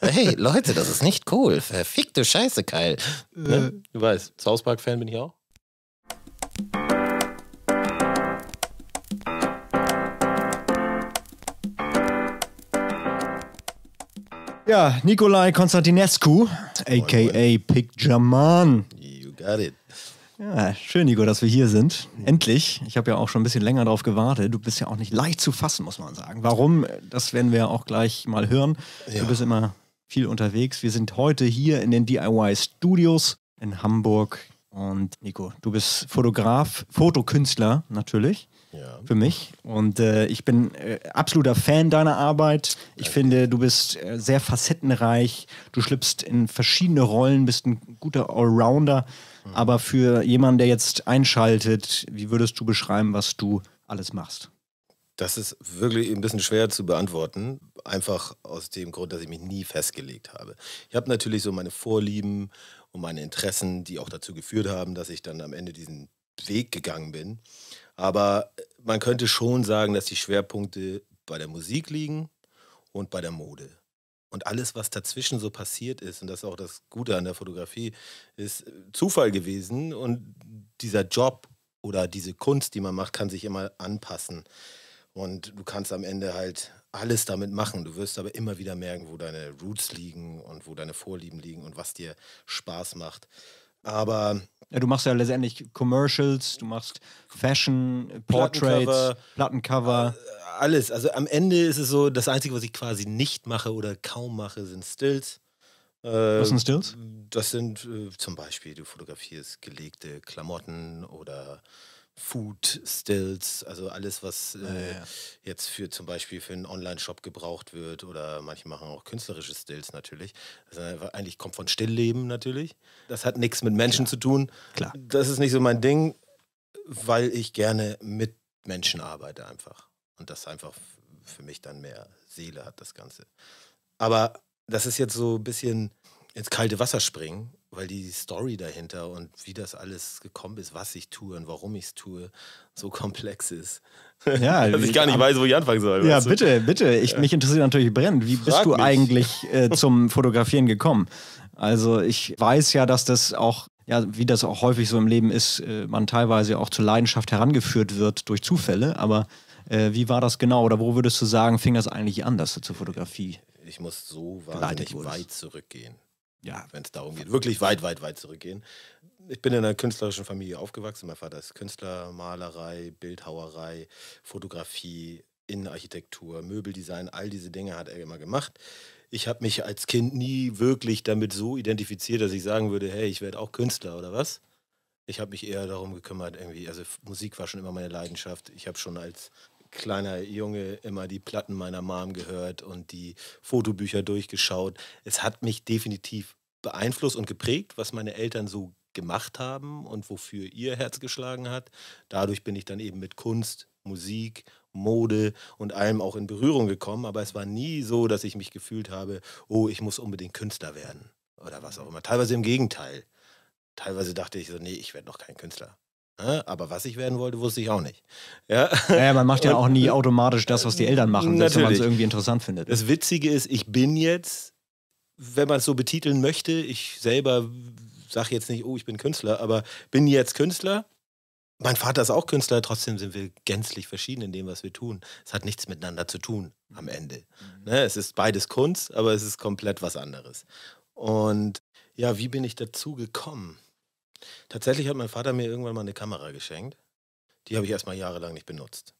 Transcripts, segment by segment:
Hey, Leute, das ist nicht cool. Verfickte Scheiße, Kyle. Ne? Du äh. weißt, South Park-Fan bin ich auch. Ja, Nikolai Konstantinescu, a.k.a. Pick German. You got it. Ja, schön, Nico, dass wir hier sind. Endlich. Ich habe ja auch schon ein bisschen länger darauf gewartet. Du bist ja auch nicht leicht zu fassen, muss man sagen. Warum, das werden wir auch gleich mal hören. Ja. Du bist immer viel unterwegs. Wir sind heute hier in den DIY Studios in Hamburg. Und Nico, du bist Fotograf, Fotokünstler natürlich. Ja. Für mich. Und äh, ich bin äh, absoluter Fan deiner Arbeit. Ich Danke. finde, du bist äh, sehr facettenreich. Du schlüpfst in verschiedene Rollen, bist ein guter Allrounder. Mhm. Aber für jemanden, der jetzt einschaltet, wie würdest du beschreiben, was du alles machst? Das ist wirklich ein bisschen schwer zu beantworten, einfach aus dem Grund, dass ich mich nie festgelegt habe. Ich habe natürlich so meine Vorlieben und meine Interessen, die auch dazu geführt haben, dass ich dann am Ende diesen Weg gegangen bin. Aber äh, man könnte schon sagen, dass die Schwerpunkte bei der Musik liegen und bei der Mode. Und alles, was dazwischen so passiert ist, und das ist auch das Gute an der Fotografie, ist äh, Zufall gewesen. Und dieser Job oder diese Kunst, die man macht, kann sich immer anpassen. Und du kannst am Ende halt alles damit machen. Du wirst aber immer wieder merken, wo deine Roots liegen und wo deine Vorlieben liegen und was dir Spaß macht. Aber. Ja, du machst ja letztendlich Commercials, du machst Fashion, Portraits, Plattencover, Plattencover. Äh, alles. Also am Ende ist es so, das Einzige, was ich quasi nicht mache oder kaum mache, sind Stills. was sind ähm, Stills? Das sind äh, zum Beispiel, du fotografierst gelegte Klamotten oder Food Stills, also alles, was ah, äh, ja, ja. jetzt für zum Beispiel für einen Online-Shop gebraucht wird oder manche machen auch künstlerische Stills natürlich. Das also, äh, eigentlich kommt von Stillleben natürlich. Das hat nichts mit Menschen Klar. zu tun. Klar. Das ist nicht so mein Ding, weil ich gerne mit Menschen arbeite einfach. Und das einfach für mich dann mehr Seele hat, das Ganze. Aber das ist jetzt so ein bisschen ins kalte Wasser springen weil die Story dahinter und wie das alles gekommen ist, was ich tue und warum ich es tue, so komplex ist. Ja, dass ich gar nicht weiß, wo ich anfangen soll. Ja, bitte, du? bitte. Ich, ja. Mich interessiert natürlich brennend. Wie Frag bist du mich. eigentlich äh, zum Fotografieren gekommen? Also ich weiß ja, dass das auch ja, wie das auch häufig so im Leben ist, äh, man teilweise auch zur Leidenschaft herangeführt wird durch Zufälle. Aber äh, wie war das genau oder wo würdest du sagen, fing das eigentlich an, dass du zur Fotografie? Ich muss so wahnsinnig weit zurückgehen ja, wenn es darum geht, wirklich weit, weit, weit zurückgehen. Ich bin in einer künstlerischen Familie aufgewachsen. Mein Vater ist Künstler, Malerei, Bildhauerei, Fotografie, Innenarchitektur, Möbeldesign, all diese Dinge hat er immer gemacht. Ich habe mich als Kind nie wirklich damit so identifiziert, dass ich sagen würde, hey, ich werde auch Künstler oder was. Ich habe mich eher darum gekümmert, irgendwie, also Musik war schon immer meine Leidenschaft. Ich habe schon als kleiner Junge immer die Platten meiner Mom gehört und die Fotobücher durchgeschaut. Es hat mich definitiv beeinflusst und geprägt, was meine Eltern so gemacht haben und wofür ihr Herz geschlagen hat. Dadurch bin ich dann eben mit Kunst, Musik, Mode und allem auch in Berührung gekommen, aber es war nie so, dass ich mich gefühlt habe, oh, ich muss unbedingt Künstler werden oder was auch immer. Teilweise im Gegenteil. Teilweise dachte ich so, nee, ich werde noch kein Künstler. Ne? Aber was ich werden wollte, wusste ich auch nicht. Ja. Naja, man macht ja auch nie automatisch das, was die Eltern machen, natürlich. wenn man es irgendwie interessant findet. Das Witzige ist, ich bin jetzt, wenn man es so betiteln möchte, ich selber sage jetzt nicht, oh, ich bin Künstler, aber bin jetzt Künstler. Mein Vater ist auch Künstler, trotzdem sind wir gänzlich verschieden in dem, was wir tun. Es hat nichts miteinander zu tun am Ende. Mhm. Ne, es ist beides Kunst, aber es ist komplett was anderes. Und ja, wie bin ich dazu gekommen? Tatsächlich hat mein Vater mir irgendwann mal eine Kamera geschenkt. Die habe ich erstmal jahrelang nicht benutzt.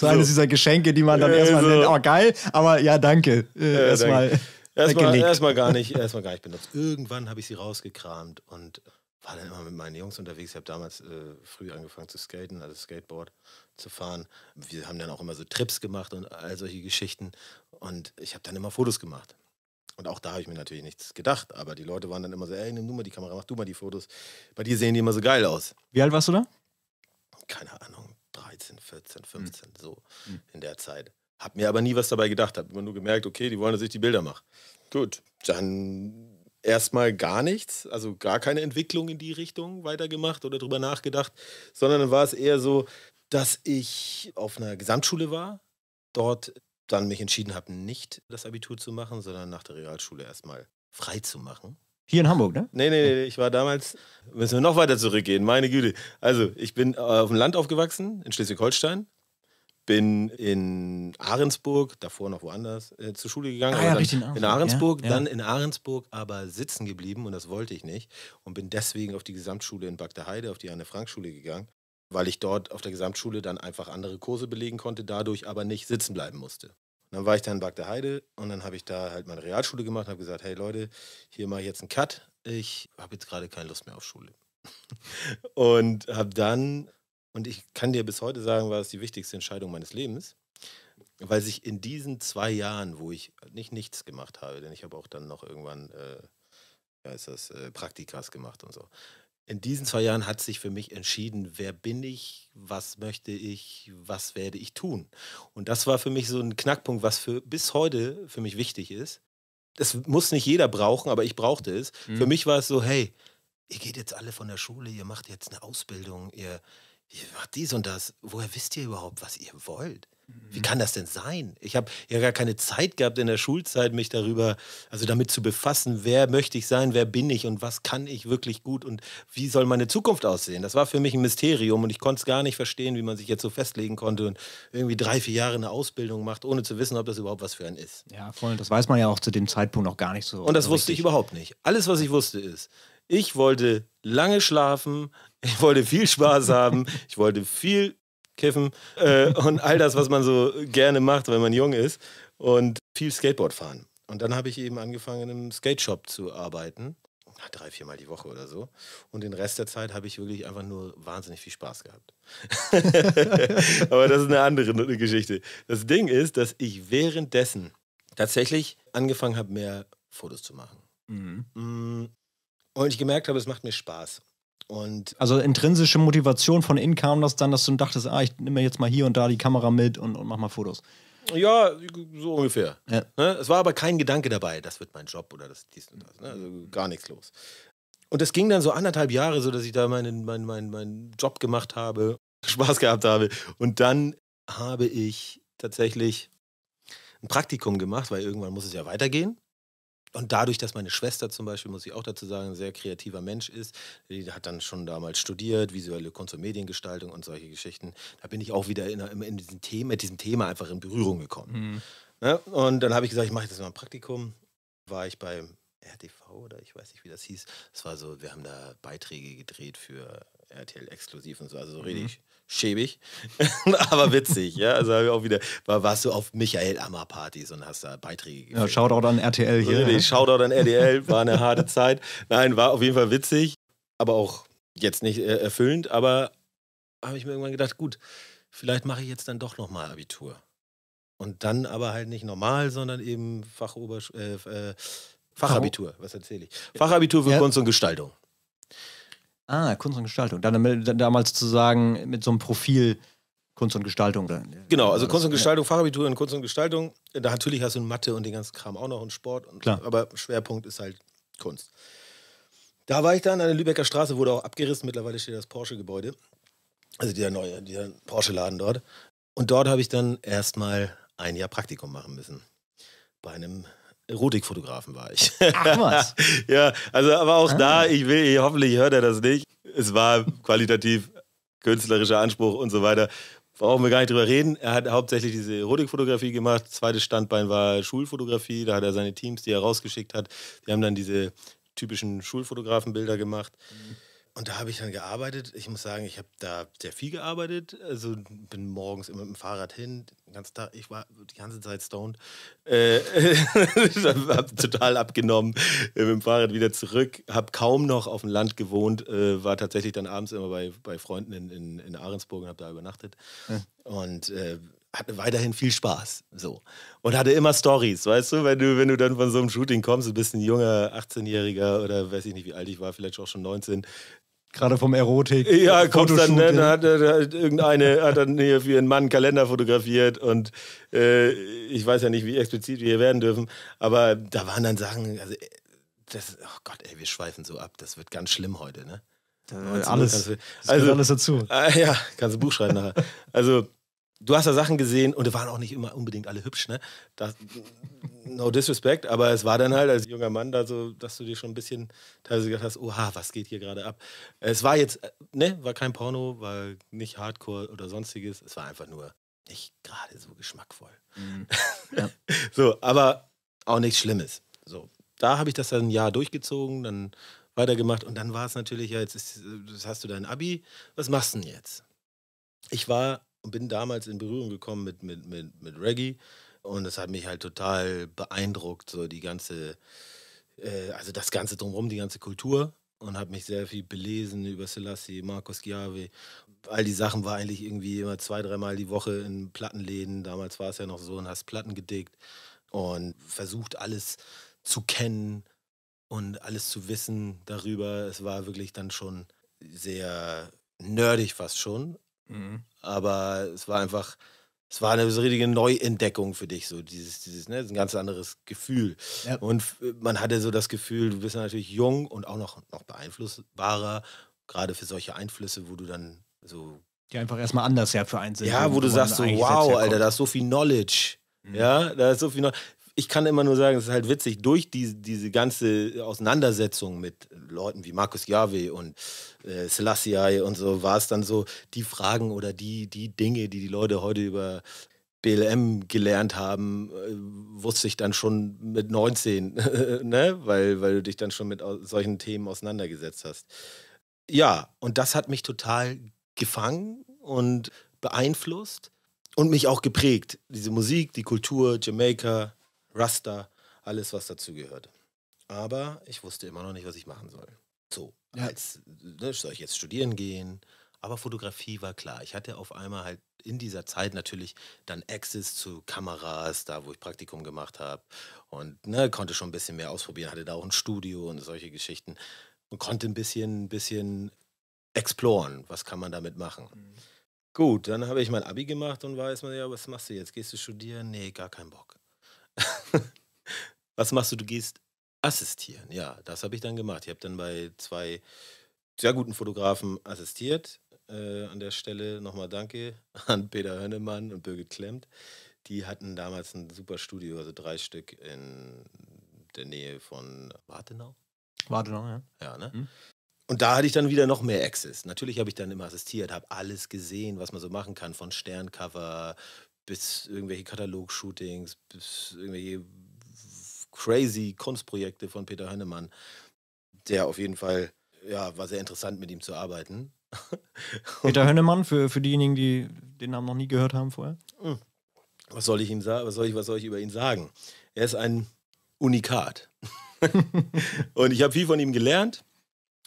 so eines so. dieser Geschenke, die man dann äh, erstmal so. nennt, oh geil, aber ja, danke. Äh, ja, erstmal. Erstmal, erstmal gar nicht, erstmal gar nicht benutzt. Irgendwann habe ich sie rausgekramt und war dann immer mit meinen Jungs unterwegs. Ich habe damals äh, früh angefangen zu skaten, also Skateboard zu fahren. Wir haben dann auch immer so Trips gemacht und all solche Geschichten. Und ich habe dann immer Fotos gemacht. Und auch da habe ich mir natürlich nichts gedacht, aber die Leute waren dann immer so, ey, nimm du mal die Kamera, mach du mal die Fotos. Bei dir sehen die immer so geil aus. Wie alt warst du da? Keine Ahnung, 13, 14, 15, mhm. so mhm. in der Zeit. Hab mir aber nie was dabei gedacht, hab immer nur gemerkt, okay, die wollen, dass ich die Bilder mache. Gut, dann erstmal gar nichts, also gar keine Entwicklung in die Richtung weitergemacht oder drüber nachgedacht, sondern dann war es eher so, dass ich auf einer Gesamtschule war, dort dann mich entschieden habe, nicht das Abitur zu machen, sondern nach der Realschule erstmal frei zu machen. Hier in Hamburg, ne? Nee, nee, nee, ich war damals, müssen wir noch weiter zurückgehen, meine Güte. Also, ich bin äh, auf dem Land aufgewachsen, in Schleswig-Holstein, bin in Ahrensburg, davor noch woanders, äh, zur Schule gegangen. Ah, ja, richtig in Ahrensburg, ja, ja. dann in Ahrensburg aber sitzen geblieben und das wollte ich nicht und bin deswegen auf die Gesamtschule in Bagdaheide, auf die Anne-Frank-Schule gegangen weil ich dort auf der Gesamtschule dann einfach andere Kurse belegen konnte, dadurch aber nicht sitzen bleiben musste. Und dann war ich dann in Bagdad Heide und dann habe ich da halt meine Realschule gemacht, und habe gesagt, hey Leute, hier mache ich jetzt einen Cut, ich habe jetzt gerade keine Lust mehr auf Schule. und habe dann, und ich kann dir bis heute sagen, war es die wichtigste Entscheidung meines Lebens, weil sich in diesen zwei Jahren, wo ich nicht nichts gemacht habe, denn ich habe auch dann noch irgendwann, äh, ja ist das, äh, Praktikas gemacht und so, in diesen zwei Jahren hat sich für mich entschieden, wer bin ich, was möchte ich, was werde ich tun. Und das war für mich so ein Knackpunkt, was für bis heute für mich wichtig ist. Das muss nicht jeder brauchen, aber ich brauchte es. Mhm. Für mich war es so, hey, ihr geht jetzt alle von der Schule, ihr macht jetzt eine Ausbildung, ihr, ihr macht dies und das. Woher wisst ihr überhaupt, was ihr wollt? Wie kann das denn sein? Ich habe ja gar keine Zeit gehabt in der Schulzeit, mich darüber, also damit zu befassen, wer möchte ich sein, wer bin ich und was kann ich wirklich gut und wie soll meine Zukunft aussehen. Das war für mich ein Mysterium und ich konnte es gar nicht verstehen, wie man sich jetzt so festlegen konnte und irgendwie drei, vier Jahre eine Ausbildung macht, ohne zu wissen, ob das überhaupt was für einen ist. Ja, voll. Das weiß man ja auch zu dem Zeitpunkt noch gar nicht so. Und das so wusste ich überhaupt nicht. Alles, was ich wusste, ist, ich wollte lange schlafen, ich wollte viel Spaß haben, ich wollte viel Kiffen äh, und all das, was man so gerne macht, wenn man jung ist. Und viel Skateboard fahren. Und dann habe ich eben angefangen, in einem Skate-Shop zu arbeiten. Drei, viermal die Woche oder so. Und den Rest der Zeit habe ich wirklich einfach nur wahnsinnig viel Spaß gehabt. Aber das ist eine andere Geschichte. Das Ding ist, dass ich währenddessen tatsächlich angefangen habe, mehr Fotos zu machen. Mhm. Mm. Und ich gemerkt habe, es macht mir Spaß. Und also intrinsische Motivation von innen kam das dann, dass du dachtest, ah, ich nehme jetzt mal hier und da die Kamera mit und, und mach mal Fotos. Ja, so ungefähr. Ja. Ne? Es war aber kein Gedanke dabei, das wird mein Job oder das dies und das. Ne? Also gar nichts los. Und das ging dann so anderthalb Jahre, so dass ich da meinen, meinen, meinen, meinen Job gemacht habe, Spaß gehabt habe. Und dann habe ich tatsächlich ein Praktikum gemacht, weil irgendwann muss es ja weitergehen und dadurch, dass meine Schwester zum Beispiel, muss ich auch dazu sagen, ein sehr kreativer Mensch ist, die hat dann schon damals studiert, visuelle Kunst und Mediengestaltung und solche Geschichten, da bin ich auch wieder in, in diesem Thema, mit diesem Thema einfach in Berührung gekommen. Mhm. Ja, ne? und dann habe ich gesagt, ich mache jetzt mal ein Praktikum. War ich beim RTV oder ich weiß nicht, wie das hieß. Es war so, wir haben da Beiträge gedreht für RTL exklusiv und so, also so mhm. richtig schäbig, aber witzig, ja. Also auch wieder, war, warst du auf Michael Ammer Partys und hast da Beiträge gegeben. Ja, Shoutout an RTL hier. Richtig, Shoutout an RTL, war eine harte Zeit. Nein, war auf jeden Fall witzig, aber auch jetzt nicht äh, erfüllend, aber habe ich mir irgendwann gedacht, gut, vielleicht mache ich jetzt dann doch nochmal Abitur. Und dann aber halt nicht normal, sondern eben Fachober, äh, äh Fachabitur, was erzähle ich? Fachabitur für ja. Kunst und Gestaltung. Ah, Kunst und Gestaltung. Dann, damals zu sagen, mit so einem Profil Kunst und Gestaltung. Äh, genau, also Kunst und Gestaltung, Fachabitur in Kunst und Gestaltung. Äh, da natürlich hast du Mathe und den ganzen Kram auch noch und Sport. Und, Klar. Aber Schwerpunkt ist halt Kunst. Da war ich dann an der Lübecker Straße, wurde auch abgerissen. Mittlerweile steht das Porsche-Gebäude. Also der neue, der Porsche-Laden dort. Und dort habe ich dann erstmal ein Jahr Praktikum machen müssen. Bei einem Erotikfotografen war ich. Ach was. ja, also aber auch ah. da, ich will, hoffentlich hört er das nicht. Es war qualitativ künstlerischer Anspruch und so weiter. Brauchen wir gar nicht drüber reden. Er hat hauptsächlich diese Erotikfotografie gemacht. Zweites Standbein war Schulfotografie. Da hat er seine Teams, die er rausgeschickt hat. Die haben dann diese typischen Schulfotografenbilder gemacht. Mhm. Und da habe ich dann gearbeitet. Ich muss sagen, ich habe da sehr viel gearbeitet. Also bin morgens immer mit dem Fahrrad hin. Ganz Tag, ich war die ganze Zeit stoned. Äh, habe total abgenommen. Äh, mit dem Fahrrad wieder zurück. Habe kaum noch auf dem Land gewohnt. Äh, war tatsächlich dann abends immer bei, bei Freunden in, in, in Ahrensburg und habe da übernachtet. Hm. Und äh, hatte weiterhin viel Spaß. So. Und hatte immer Stories, weißt du, wenn du, wenn du dann von so einem Shooting kommst, du bist ein junger 18-Jähriger oder weiß ich nicht, wie alt ich war, vielleicht auch schon 19, gerade vom Erotik. Ja, kommt dann, ne, dann hat, hat irgendeine hat dann hier für ihren Mann einen Kalender fotografiert und äh, ich weiß ja nicht, wie explizit wir hier werden dürfen, aber da waren dann Sachen, also das, oh Gott, ey, wir schweifen so ab, das wird ganz schlimm heute, ne? Äh, alles, also, alles dazu. Äh, ja, kannst du ein Buch schreiben nachher. Also du hast da Sachen gesehen und die waren auch nicht immer unbedingt alle hübsch, ne? Das, no disrespect, aber es war dann halt als junger Mann da so, dass du dir schon ein bisschen teilweise gedacht hast, oha, was geht hier gerade ab? Es war jetzt, ne, war kein Porno, war nicht Hardcore oder sonstiges, es war einfach nur nicht gerade so geschmackvoll. Mhm. Ja. so, aber auch nichts Schlimmes. So, da habe ich das dann ein Jahr durchgezogen, dann weitergemacht und dann war es natürlich, ja, jetzt ist, hast du dein Abi, was machst du denn jetzt? Ich war und bin damals in Berührung gekommen mit, mit, mit, mit Reggae. Und das hat mich halt total beeindruckt, so die ganze, äh, also das Ganze drumherum, die ganze Kultur. Und habe mich sehr viel belesen über Selassie, Markus Giave. All die Sachen war eigentlich irgendwie immer zwei, dreimal die Woche in Plattenläden. Damals war es ja noch so und hast Platten gedickt und versucht alles zu kennen und alles zu wissen darüber. Es war wirklich dann schon sehr nerdig fast schon, aber es war einfach, es war eine so richtige Neuentdeckung für dich, so dieses, dieses, ne, ein ganz anderes Gefühl. Ja. Und man hatte so das Gefühl, du bist natürlich jung und auch noch, noch beeinflussbarer, gerade für solche Einflüsse, wo du dann so. Die einfach erstmal anders ja für einen sind. Ja, wo, wo du sagst so, wow, Alter, da ist so viel Knowledge. Mhm. Ja, da ist so viel Knowledge ich kann immer nur sagen, es ist halt witzig, durch die, diese ganze Auseinandersetzung mit Leuten wie Markus Jave und äh, Selassie und so, war es dann so, die Fragen oder die, die Dinge, die die Leute heute über BLM gelernt haben, äh, wusste ich dann schon mit 19, ne? weil, weil du dich dann schon mit solchen Themen auseinandergesetzt hast. Ja, und das hat mich total gefangen und beeinflusst und mich auch geprägt. Diese Musik, die Kultur, Jamaika, Raster, alles, was dazugehört. Aber ich wusste immer noch nicht, was ich machen soll. So, ja. als, ne, soll ich jetzt studieren gehen? Aber Fotografie war klar. Ich hatte auf einmal halt in dieser Zeit natürlich dann Access zu Kameras, da wo ich Praktikum gemacht habe. Und ne, konnte schon ein bisschen mehr ausprobieren, hatte da auch ein Studio und solche Geschichten. Und konnte ein bisschen, bisschen exploren, was kann man damit machen. Mhm. Gut, dann habe ich mein Abi gemacht und weiß erstmal, ja, was machst du jetzt? Gehst du studieren? Nee, gar keinen Bock. Was machst du? Du gehst assistieren. Ja, das habe ich dann gemacht. Ich habe dann bei zwei sehr guten Fotografen assistiert. Äh, an der Stelle nochmal Danke an Peter Hönnemann und Birgit Klemmt. Die hatten damals ein super Studio, also drei Stück in der Nähe von Wartenau. Wartenau, ja. Ja, ne? Mhm. Und da hatte ich dann wieder noch mehr Access. Natürlich habe ich dann immer assistiert, habe alles gesehen, was man so machen kann, von Sterncover bis irgendwelche Katalog-Shootings, bis irgendwelche crazy Kunstprojekte von Peter Hönnemann, Der auf jeden Fall, ja, war sehr interessant mit ihm zu arbeiten. Peter Hönnemann, für, für diejenigen, die den Namen noch nie gehört haben vorher. Hm. Was soll ich ihm sagen? Was was soll ich über ihn sagen? Er ist ein Unikat. und ich habe viel von ihm gelernt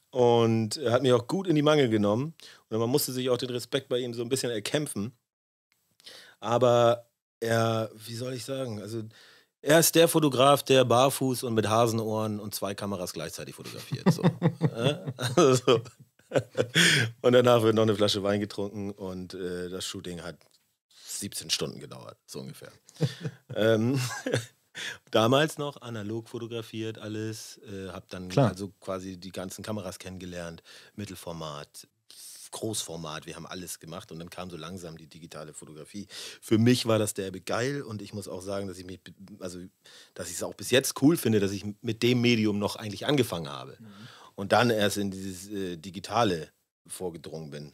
und er hat mich auch gut in die Mangel genommen. Und man musste sich auch den Respekt bei ihm so ein bisschen erkämpfen. Aber er, wie soll ich sagen, also er ist der Fotograf, der barfuß und mit Hasenohren und zwei Kameras gleichzeitig fotografiert. So. Ne? Also, und danach wird noch eine Flasche Wein getrunken und äh, das Shooting hat 17 Stunden gedauert, so ungefähr. ähm, damals noch analog fotografiert alles, äh, habe dann Klar. also quasi die ganzen Kameras kennengelernt, Mittelformat, Großformat, wir haben alles gemacht und dann kam so langsam die digitale Fotografie. Für mich war das derbe geil und ich muss auch sagen, dass ich mich, also dass ich es auch bis jetzt cool finde, dass ich mit dem Medium noch eigentlich angefangen habe mhm. und dann erst in dieses äh, Digitale vorgedrungen bin.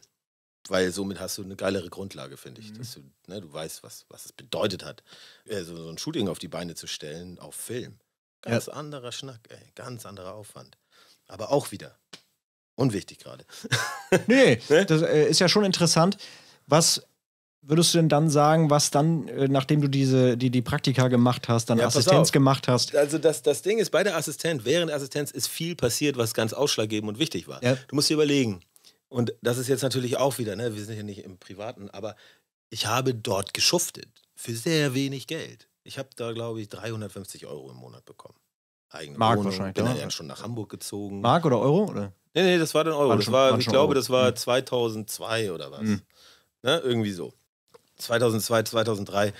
Weil somit hast du eine geilere Grundlage, finde ich. Mhm. Dass du, ne, du weißt, was, was es bedeutet hat, äh, so, so ein Shooting auf die Beine zu stellen, auf Film. Ganz ja. anderer Schnack, ey, ganz anderer Aufwand. Aber auch wieder Unwichtig gerade. nee, ne? das äh, ist ja schon interessant. Was würdest du denn dann sagen, was dann, äh, nachdem du diese, die, die Praktika gemacht hast, dann ja, Assistenz gemacht hast? Also das, das Ding ist, bei der Assistenz, während der Assistenz ist viel passiert, was ganz ausschlaggebend und wichtig war. Ja. Du musst dir überlegen, und das ist jetzt natürlich auch wieder, ne? wir sind ja nicht im Privaten, aber ich habe dort geschuftet für sehr wenig Geld. Ich habe da, glaube ich, 350 Euro im Monat bekommen. Eigene Mark Wohnung. wahrscheinlich. Bin ja. dann schon nach Hamburg gezogen. Mark oder Euro? Oder? Nee, nee, das war dann Euro. War das schon, war, ich glaube, Euro. das war 2002 hm. oder was. Mhm. Ne, irgendwie so. 2002, 2003,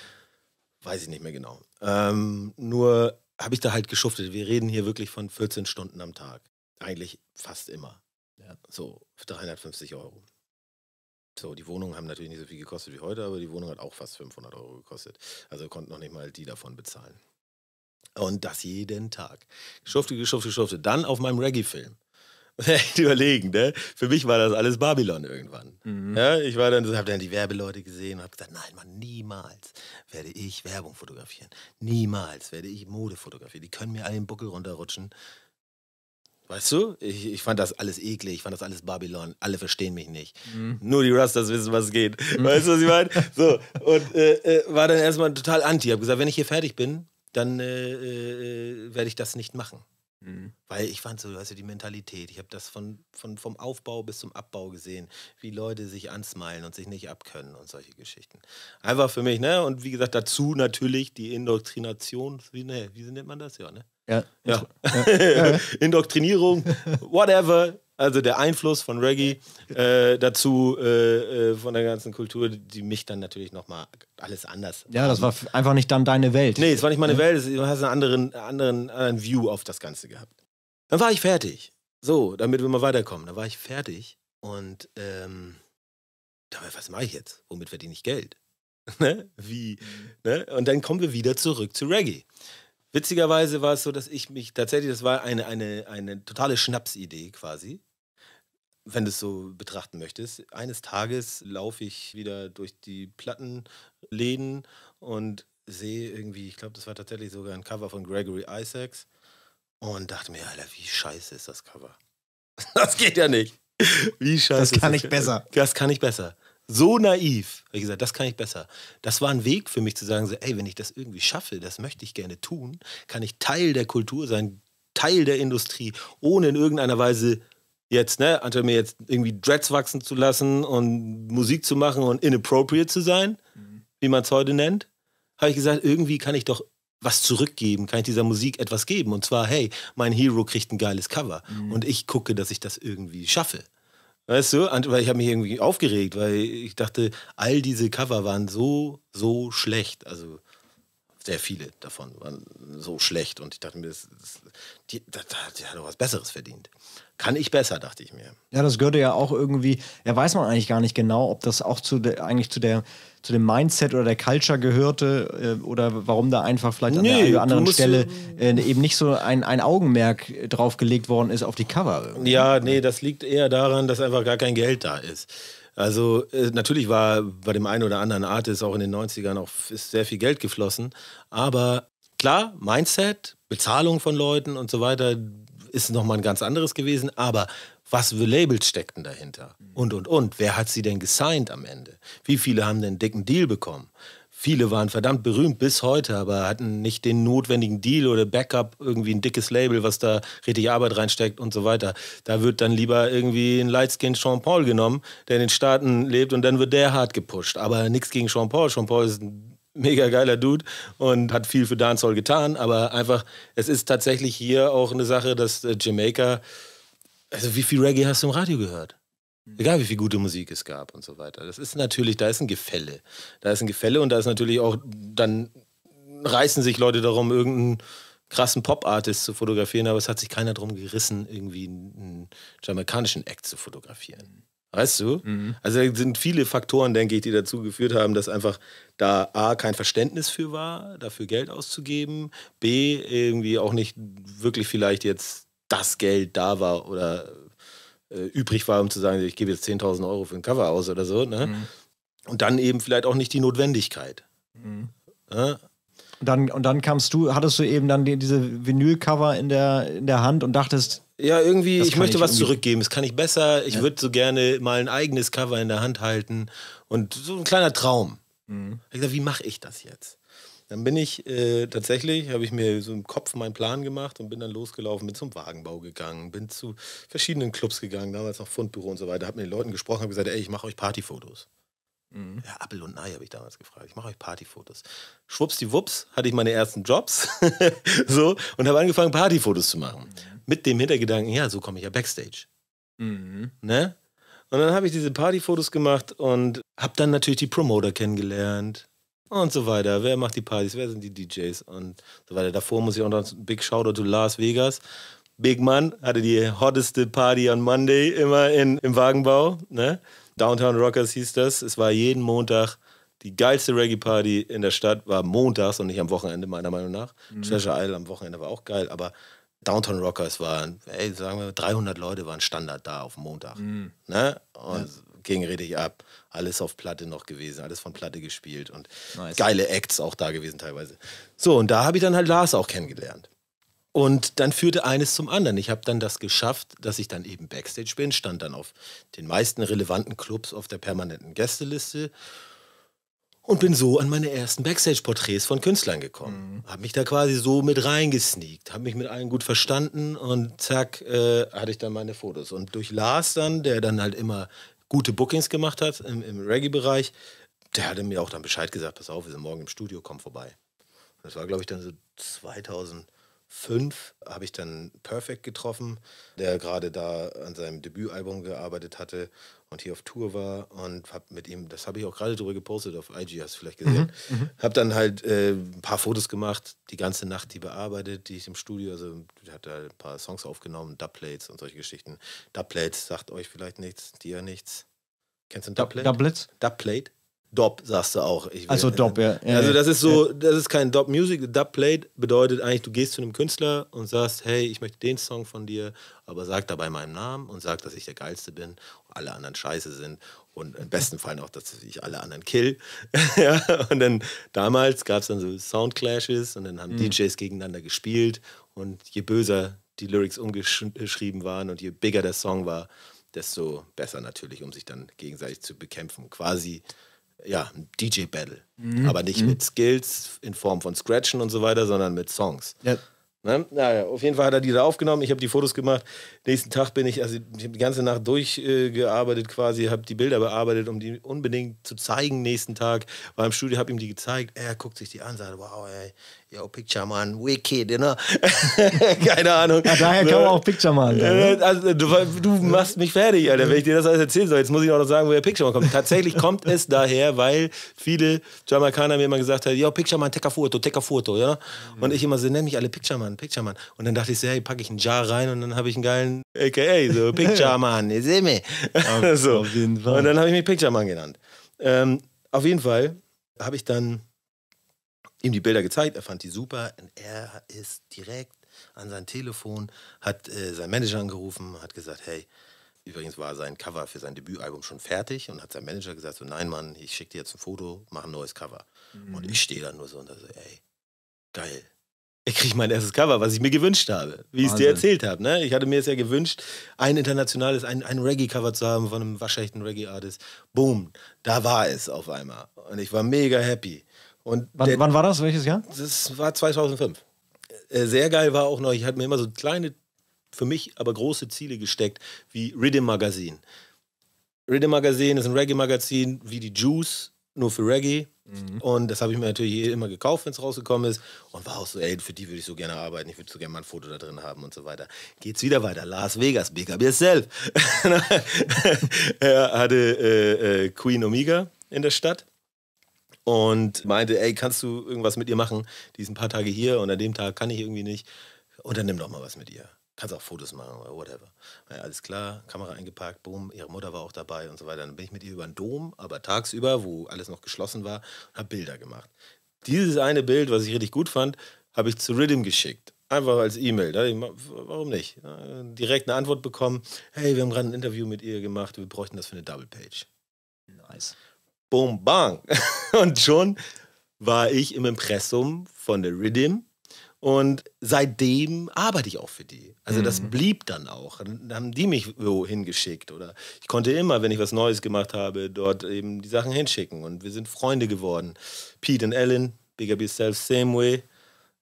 weiß ich nicht mehr genau. Ähm, nur habe ich da halt geschuftet. Wir reden hier wirklich von 14 Stunden am Tag. Eigentlich fast immer. Ja. So, 350 Euro. So, die Wohnungen haben natürlich nicht so viel gekostet wie heute, aber die Wohnung hat auch fast 500 Euro gekostet. Also konnten noch nicht mal die davon bezahlen. Und das jeden Tag. Geschuftet, geschuftet, geschuftet. Dann auf meinem Reggae-Film. echt überlegen, ne? Für mich war das alles Babylon irgendwann. Mhm. Ja, ich war dann, habe dann die Werbeleute gesehen und habe gesagt, nein, Mann, niemals werde ich Werbung fotografieren. Niemals werde ich Mode fotografieren. Die können mir alle den Buckel runterrutschen. Weißt du? Ich, ich fand das alles eklig, ich fand das alles Babylon, alle verstehen mich nicht. Mhm. Nur die Rastas wissen, was geht. Mhm. Weißt du, was ich meine? So, und äh, äh, war dann erstmal total anti. Hab gesagt, wenn ich hier fertig bin, dann äh, äh, äh werde ich das nicht machen. Mhm. Weil ich fand so, weißt du, die Mentalität, ich habe das von, von, vom Aufbau bis zum Abbau gesehen, wie Leute sich ansmilen und sich nicht abkönnen und solche Geschichten. Einfach für mich, ne? Und wie gesagt, dazu natürlich die Indoktrination, wie, ne, wie nennt man das? Ja, ne? Ja. ja. ja. Indoktrinierung, whatever. Also der Einfluss von Reggae äh, dazu, äh, äh, von der ganzen Kultur, die mich dann natürlich nochmal alles anders. Ja, das war einfach nicht dann deine Welt. Nee, es war nicht meine Welt, du hast einen anderen, anderen, anderen View auf das Ganze gehabt. Dann war ich fertig. So, damit wir mal weiterkommen. Dann war ich fertig und ähm, dachte, was mache ich jetzt? Womit verdiene ich Geld? ne? Wie? Ne? Und dann kommen wir wieder zurück zu Reggae. Witzigerweise war es so, dass ich mich tatsächlich, das war eine, eine, eine totale Schnapsidee quasi wenn du es so betrachten möchtest, eines Tages laufe ich wieder durch die Plattenläden und sehe irgendwie, ich glaube, das war tatsächlich sogar ein Cover von Gregory Isaacs und dachte mir, Alter, wie scheiße ist das Cover? Das geht ja nicht. Wie scheiße. Das kann ich besser. Das kann ich besser. So naiv. Wie gesagt, das kann ich besser. Das war ein Weg für mich zu sagen, so, ey, wenn ich das irgendwie schaffe, das möchte ich gerne tun, kann ich Teil der Kultur sein, Teil der Industrie, ohne in irgendeiner Weise jetzt, ne, anstatt mir jetzt irgendwie Dreads wachsen zu lassen und Musik zu machen und inappropriate zu sein, mhm. wie man es heute nennt, habe ich gesagt, irgendwie kann ich doch was zurückgeben, kann ich dieser Musik etwas geben. Und zwar, hey, mein Hero kriegt ein geiles Cover mhm. und ich gucke, dass ich das irgendwie schaffe. Weißt du, weil ich habe mich irgendwie aufgeregt, weil ich dachte, all diese Cover waren so, so schlecht. Also sehr viele davon waren so schlecht und ich dachte mir, das, das die, die, die hat doch was Besseres verdient kann ich besser, dachte ich mir. Ja, das gehörte ja auch irgendwie, ja, weiß man eigentlich gar nicht genau, ob das auch zu der, eigentlich zu der zu dem Mindset oder der Culture gehörte äh, oder warum da einfach vielleicht an der, an der anderen Stelle äh, äh, eben nicht so ein, ein Augenmerk drauf gelegt worden ist auf die Cover. Ja, nee, das liegt eher daran, dass einfach gar kein Geld da ist. Also äh, natürlich war bei dem einen oder anderen Artist auch in den 90ern auch ist sehr viel Geld geflossen, aber klar, Mindset, Bezahlung von Leuten und so weiter, ist nochmal ein ganz anderes gewesen, aber was für Labels steckten dahinter? Und, und, und. Wer hat sie denn gesigned am Ende? Wie viele haben denn einen dicken Deal bekommen? Viele waren verdammt berühmt bis heute, aber hatten nicht den notwendigen Deal oder Backup, irgendwie ein dickes Label, was da richtig Arbeit reinsteckt und so weiter. Da wird dann lieber irgendwie ein Lightskin Jean Paul genommen, der in den Staaten lebt und dann wird der hart gepusht. Aber nichts gegen Jean Paul. Jean Paul ist ein mega geiler Dude und hat viel für Dancehall getan, aber einfach, es ist tatsächlich hier auch eine Sache, dass äh, Jamaica, also wie viel Reggae hast du im Radio gehört? Hm. Egal wie viel gute Musik es gab und so weiter. Das ist natürlich, da ist ein Gefälle. Da ist ein Gefälle und da ist natürlich auch, dann reißen sich Leute darum, irgendeinen krassen Pop-Artist zu fotografieren, aber es hat sich keiner darum gerissen, irgendwie einen jamaikanischen Act zu fotografieren. Weißt du? Mhm. Also sind viele Faktoren, denke ich, die dazu geführt haben, dass einfach da A, kein Verständnis für war, dafür Geld auszugeben, B, irgendwie auch nicht wirklich vielleicht jetzt das Geld da war oder äh, übrig war, um zu sagen, ich gebe jetzt 10.000 Euro für ein Cover aus oder so. Ne? Mhm. Und dann eben vielleicht auch nicht die Notwendigkeit. Mhm. Ja? Und dann, und dann kamst du, hattest du eben dann die, diese Vinylcover in der, in der Hand und dachtest, ja, irgendwie, ich möchte ich was zurückgeben. Das kann ich besser. Ich ja. würde so gerne mal ein eigenes Cover in der Hand halten. Und so ein kleiner Traum. Mhm. Ich gesagt, wie mache ich das jetzt? Dann bin ich äh, tatsächlich, habe ich mir so im Kopf meinen Plan gemacht und bin dann losgelaufen, bin zum Wagenbau gegangen, bin zu verschiedenen Clubs gegangen, damals noch Fundbüro und so weiter, habe mit den Leuten gesprochen, und gesagt, ey, ich mache euch Partyfotos. Mhm. Ja, Appel und Ei habe ich damals gefragt. Ich mache euch Partyfotos. Schwuppsdiwupps hatte ich meine ersten Jobs so und habe angefangen, Partyfotos zu machen. Mhm mit dem Hintergedanken, ja, so komme ich ja Backstage. Mhm. Ne? Und dann habe ich diese Partyfotos gemacht und habe dann natürlich die Promoter kennengelernt und so weiter. Wer macht die Partys? Wer sind die DJs? Und so weiter. Davor muss ich auch noch ein Big Shoutout to Las Vegas. Big Man hatte die hotteste Party on Monday immer in, im Wagenbau. Ne? Downtown Rockers hieß das. Es war jeden Montag die geilste Reggae-Party in der Stadt, war montags und nicht am Wochenende, meiner Meinung nach. Mhm. Treasure Isle am Wochenende war auch geil, aber Downtown Rockers waren, ey, sagen wir, 300 Leute waren Standard da auf Montag. Mhm. Ne? Und ja. ging richtig ab. Alles auf Platte noch gewesen, alles von Platte gespielt und nice. geile Acts auch da gewesen teilweise. So, und da habe ich dann halt Lars auch kennengelernt. Und dann führte eines zum anderen. Ich habe dann das geschafft, dass ich dann eben Backstage bin, stand dann auf den meisten relevanten Clubs auf der permanenten Gästeliste und bin so an meine ersten Backstage-Porträts von Künstlern gekommen. Mhm. Habe mich da quasi so mit reingesneakt, habe mich mit allen gut verstanden und zack, äh, hatte ich dann meine Fotos. Und durch Lars dann, der dann halt immer gute Bookings gemacht hat im, im Reggae-Bereich, der hatte mir auch dann Bescheid gesagt, pass auf, wir sind morgen im Studio, komm vorbei. Das war, glaube ich, dann so 2000. 2005 habe ich dann Perfect getroffen, der gerade da an seinem Debütalbum gearbeitet hatte und hier auf Tour war und habe mit ihm, das habe ich auch gerade drüber gepostet auf IG, hast du vielleicht gesehen, mhm, mhm. habe dann halt äh, ein paar Fotos gemacht, die ganze Nacht die bearbeitet, die ich im Studio, also hat da ein paar Songs aufgenommen, Dubplates und solche Geschichten. Dubplates sagt euch vielleicht nichts, dir nichts. Kennst du ein Dubplate? Doublets? Dubplate. Dop sagst du auch. Ich also Dop, ja. Also ja. Also das ist so, das ist kein Dop Music. Dop Played bedeutet eigentlich, du gehst zu einem Künstler und sagst, hey, ich möchte den Song von dir, aber sag dabei meinen Namen und sag, dass ich der Geilste bin, alle anderen scheiße sind und im besten Fall auch, dass ich alle anderen kill. ja, und dann damals gab es dann so Soundclashes und dann haben mhm. DJs gegeneinander gespielt und je böser die Lyrics umgeschrieben waren und je bigger der Song war, desto besser natürlich, um sich dann gegenseitig zu bekämpfen. Quasi ja, ein DJ-Battle. Mhm. Aber nicht mhm. mit Skills in Form von Scratchen und so weiter, sondern mit Songs. Ja. Ne? Naja, auf jeden Fall hat er die da aufgenommen. Ich habe die Fotos gemacht. Nächsten Tag bin ich, also ich habe die ganze Nacht durchgearbeitet äh, quasi, habe die Bilder bearbeitet, um die unbedingt zu zeigen. Nächsten Tag war im Studio, habe ihm die gezeigt. Er guckt sich die an, sagt, wow, ey, yo, Picture Man, Wicked, ne? Keine Ahnung. Ja, daher kam auch Picture Man. Dann, ne? äh, Also, du, du, machst mich fertig, Alter, wenn ich dir das alles erzählen soll. Jetzt muss ich auch noch sagen, woher Picture Man kommt. Tatsächlich kommt es daher, weil viele Jamaikaner mir immer gesagt haben, yo, Picture Man, Teka Foto, Teka Foto, ja? You know? Und ich immer so, nenn mich alle Picture Man, Picture Man. Und dann dachte ich so, hey, packe ich einen Jar rein und dann habe ich einen geilen AKA, so Picture Man, ihr seht mich. Auf jeden Fall. Und dann habe ich mich Picture Man genannt. Ähm, auf jeden Fall habe ich dann ihm die Bilder gezeigt, er fand die super und er ist direkt an sein Telefon, hat äh, seinen Manager angerufen, hat gesagt, hey, übrigens war sein Cover für sein Debütalbum schon fertig und hat sein Manager gesagt, so nein Mann, ich schicke dir jetzt ein Foto, mach ein neues Cover. Mhm. Und ich stehe dann nur so und so, ey, geil. Ich kriege mein erstes Cover, was ich mir gewünscht habe, wie ich es dir erzählt habe. Ne? Ich hatte mir es ja gewünscht, ein internationales, ein, ein Reggae-Cover zu haben von einem waschechten Reggae-Artist. Boom, da war es auf einmal. Und ich war mega happy. Und wann, der, wann war das? Welches Jahr? Das war 2005. Äh, sehr geil war auch noch, ich hatte mir immer so kleine, für mich aber große Ziele gesteckt, wie Rhythm Magazine. Rhythm Magazine ist ein Reggae-Magazin wie die Juice, nur für Reggae. Mhm. Und das habe ich mir natürlich immer gekauft, wenn es rausgekommen ist. Und war auch so, ey, für die würde ich so gerne arbeiten. Ich würde so gerne mal ein Foto da drin haben und so weiter. Geht's wieder weiter. Las Vegas, Big Up Yourself. er hatte äh, äh, Queen Omega in der Stadt und meinte, ey, kannst du irgendwas mit ihr machen? Die ist ein paar Tage hier und an dem Tag kann ich irgendwie nicht. Und dann nimm doch mal was mit ihr. Kannst auch Fotos machen oder whatever. Ja, alles klar, Kamera eingepackt, boom, ihre Mutter war auch dabei und so weiter. Dann bin ich mit ihr über den Dom, aber tagsüber, wo alles noch geschlossen war, und habe Bilder gemacht. Dieses eine Bild, was ich richtig gut fand, habe ich zu Rhythm geschickt. Einfach als E-Mail. Warum nicht? Direkt eine Antwort bekommen. Hey, wir haben gerade ein Interview mit ihr gemacht. Wir bräuchten das für eine Double Page. Nice boom, bang. Und schon war ich im Impressum von der Rhythm. Und seitdem arbeite ich auch für die. Also das mhm. blieb dann auch. Dann haben die mich so hingeschickt. Oder ich konnte immer, wenn ich was Neues gemacht habe, dort eben die Sachen hinschicken. Und wir sind Freunde geworden. Pete und Ellen, Big Up Yourself, Same Way.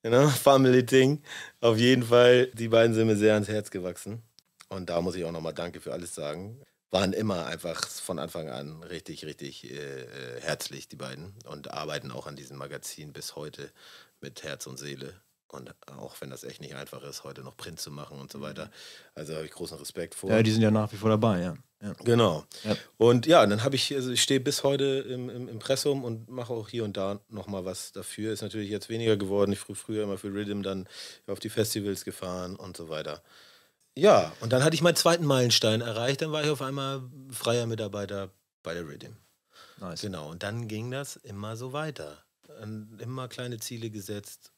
You know, family Thing. Auf jeden Fall, die beiden sind mir sehr ans Herz gewachsen. Und da muss ich auch nochmal Danke für alles sagen waren immer einfach von Anfang an richtig, richtig äh, äh, herzlich, die beiden. Und arbeiten auch an diesem Magazin bis heute mit Herz und Seele. Und auch wenn das echt nicht einfach ist, heute noch Print zu machen und so weiter. Mhm. Also habe ich großen Respekt vor. Ja, die sind ja nach wie vor dabei, ja. ja. Genau. Ja. Und ja, dann habe ich, also ich stehe bis heute im, im, Impressum und mache auch hier und da nochmal was dafür. Ist natürlich jetzt weniger geworden. Ich früher immer für Rhythm dann auf die Festivals gefahren und so weiter. Ja, und dann hatte ich meinen zweiten Meilenstein erreicht. Dann war ich auf einmal freier Mitarbeiter bei der Rhythm. Nice. Genau, und dann ging das immer so weiter. Und ähm, immer kleine Ziele gesetzt.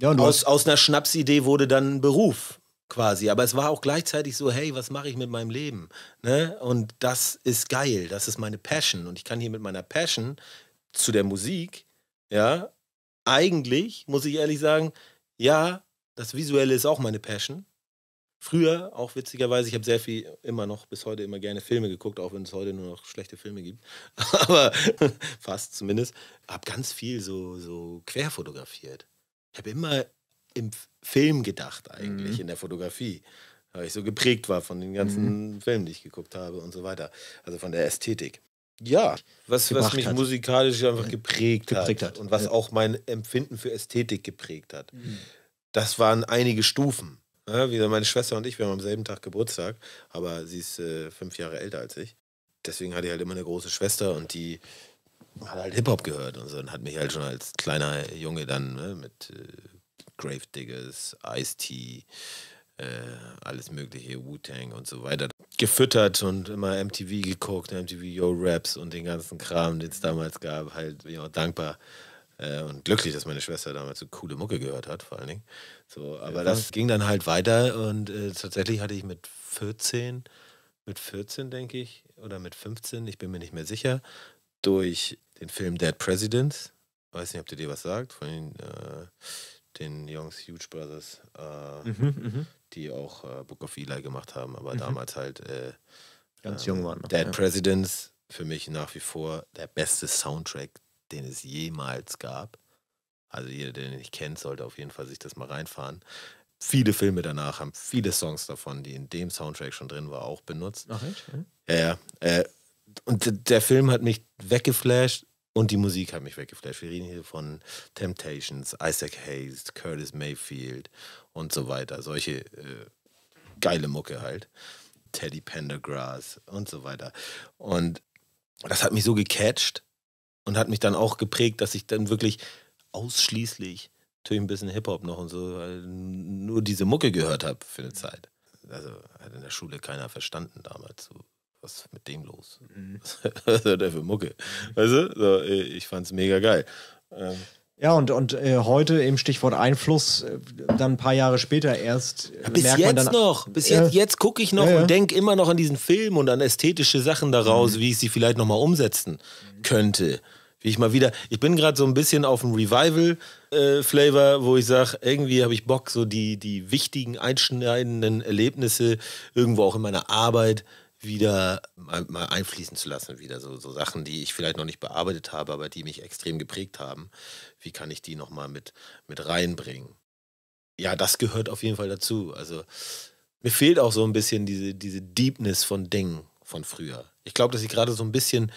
Ja, aus, aus einer Schnapsidee wurde dann ein Beruf quasi. Aber es war auch gleichzeitig so, hey, was mache ich mit meinem Leben? Ne? Und das ist geil, das ist meine Passion. Und ich kann hier mit meiner Passion zu der Musik, ja, eigentlich, muss ich ehrlich sagen, ja, das Visuelle ist auch meine Passion früher auch witzigerweise, ich habe sehr viel immer noch bis heute immer gerne Filme geguckt, auch wenn es heute nur noch schlechte Filme gibt, aber fast zumindest, habe ganz viel so, so quer fotografiert. Ich habe immer im Film gedacht eigentlich, mhm. in der Fotografie, weil ich so geprägt war von den ganzen mhm. Filmen, die ich geguckt habe und so weiter, also von der Ästhetik. Ja, was, was mich hat. musikalisch einfach geprägt, äh, geprägt hat, hat, und was ja. auch mein Empfinden für Ästhetik geprägt hat. Mhm. Das waren einige Stufen. Ja, wieder meine Schwester und ich, wir haben am selben Tag Geburtstag, aber sie ist äh, fünf Jahre älter als ich. Deswegen hatte ich halt immer eine große Schwester und die hat halt Hip-Hop gehört und so und hat mich halt schon als kleiner Junge dann ne, mit äh, Gravediggers, Ice-T, äh, alles mögliche, Wu-Tang und so weiter gefüttert und immer MTV geguckt, MTV Yo Raps und den ganzen Kram, den es damals gab, halt bin auch dankbar äh, und glücklich, dass meine Schwester damals so coole Mucke gehört hat, vor allen Dingen. So, aber das ging dann halt weiter und äh, tatsächlich hatte ich mit 14, mit 14 denke ich, oder mit 15, ich bin mir nicht mehr sicher, durch den Film Dead Presidents, weiß nicht, ob der dir was sagt, von den, äh, den Jungs Huge Brothers, äh, mhm, mhm. die auch äh, Book of Eli gemacht haben, aber mhm. damals halt äh, ganz ähm, jung waren. Noch, Dead ja. Presidents, für mich nach wie vor der beste Soundtrack, den es jemals gab. Also jeder, der den nicht kennt, sollte auf jeden Fall sich das mal reinfahren. Viele Filme danach haben viele Songs davon, die in dem Soundtrack schon drin war, auch benutzt. Ach echt? Ja, äh, und der Film hat mich weggeflasht und die Musik hat mich weggeflasht. Wir reden hier von Temptations, Isaac Hayes, Curtis Mayfield und so weiter. Solche äh, geile Mucke halt. Teddy Pendergrass und so weiter. Und das hat mich so gecatcht und hat mich dann auch geprägt, dass ich dann wirklich ausschließlich natürlich ein bisschen Hip-Hop noch und so, weil nur diese Mucke gehört habe für eine Zeit. Also hat in der Schule keiner verstanden damals, so, was ist mit dem los? Mhm. Was hat der für Mucke? Weißt du? So, äh, ich fand's mega geil. Ähm, ja, und, und äh, heute im Stichwort Einfluss, äh, dann ein paar Jahre später erst. Äh, ja, bis merkt jetzt man dann, noch. Bis jetzt, jetzt gucke ich noch und denke immer noch an diesen Film und an ästhetische Sachen daraus, mhm. wie ich sie vielleicht nochmal umsetzen mhm. könnte. Wie ich mal wieder, ich bin gerade so ein bisschen auf dem Revival-Flavor, äh, wo ich sage, irgendwie habe ich Bock, so die, die wichtigen, einschneidenden Erlebnisse irgendwo auch in meiner Arbeit wieder mal, mal einfließen zu lassen, wieder so, so Sachen, die ich vielleicht noch nicht bearbeitet habe, aber die mich extrem geprägt haben. Wie kann ich die nochmal mit, mit reinbringen? Ja, das gehört auf jeden Fall dazu. Also mir fehlt auch so ein bisschen diese, diese Deepness von Dingen von früher. Ich glaube, dass ich gerade so ein bisschen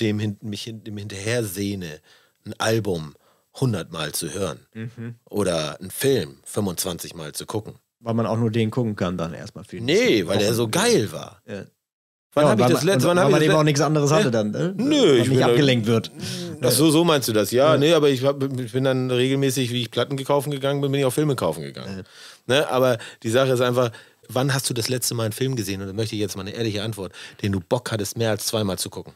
dem mich dem hinterher sehne, ein Album 100 Mal zu hören mhm. oder einen Film 25 Mal zu gucken. Weil man auch nur den gucken kann dann erstmal viel. Nee, weil der so geil war. Ja. Wann ja, habe ich das letzte Mal? Weil man eben auch nichts anderes hatte ja. dann, ne? Nö, ich nicht abgelenkt da, wird. Ach so, so meinst du das? Ja, ja. nee, aber ich, hab, ich, bin dann regelmäßig, wie ich Platten kaufen gegangen bin, bin ich auch Filme kaufen gegangen. Ja. Ne? Aber die Sache ist einfach, wann hast du das letzte Mal einen Film gesehen? Und da möchte ich jetzt mal eine ehrliche Antwort, den du Bock hattest, mehr als zweimal zu gucken.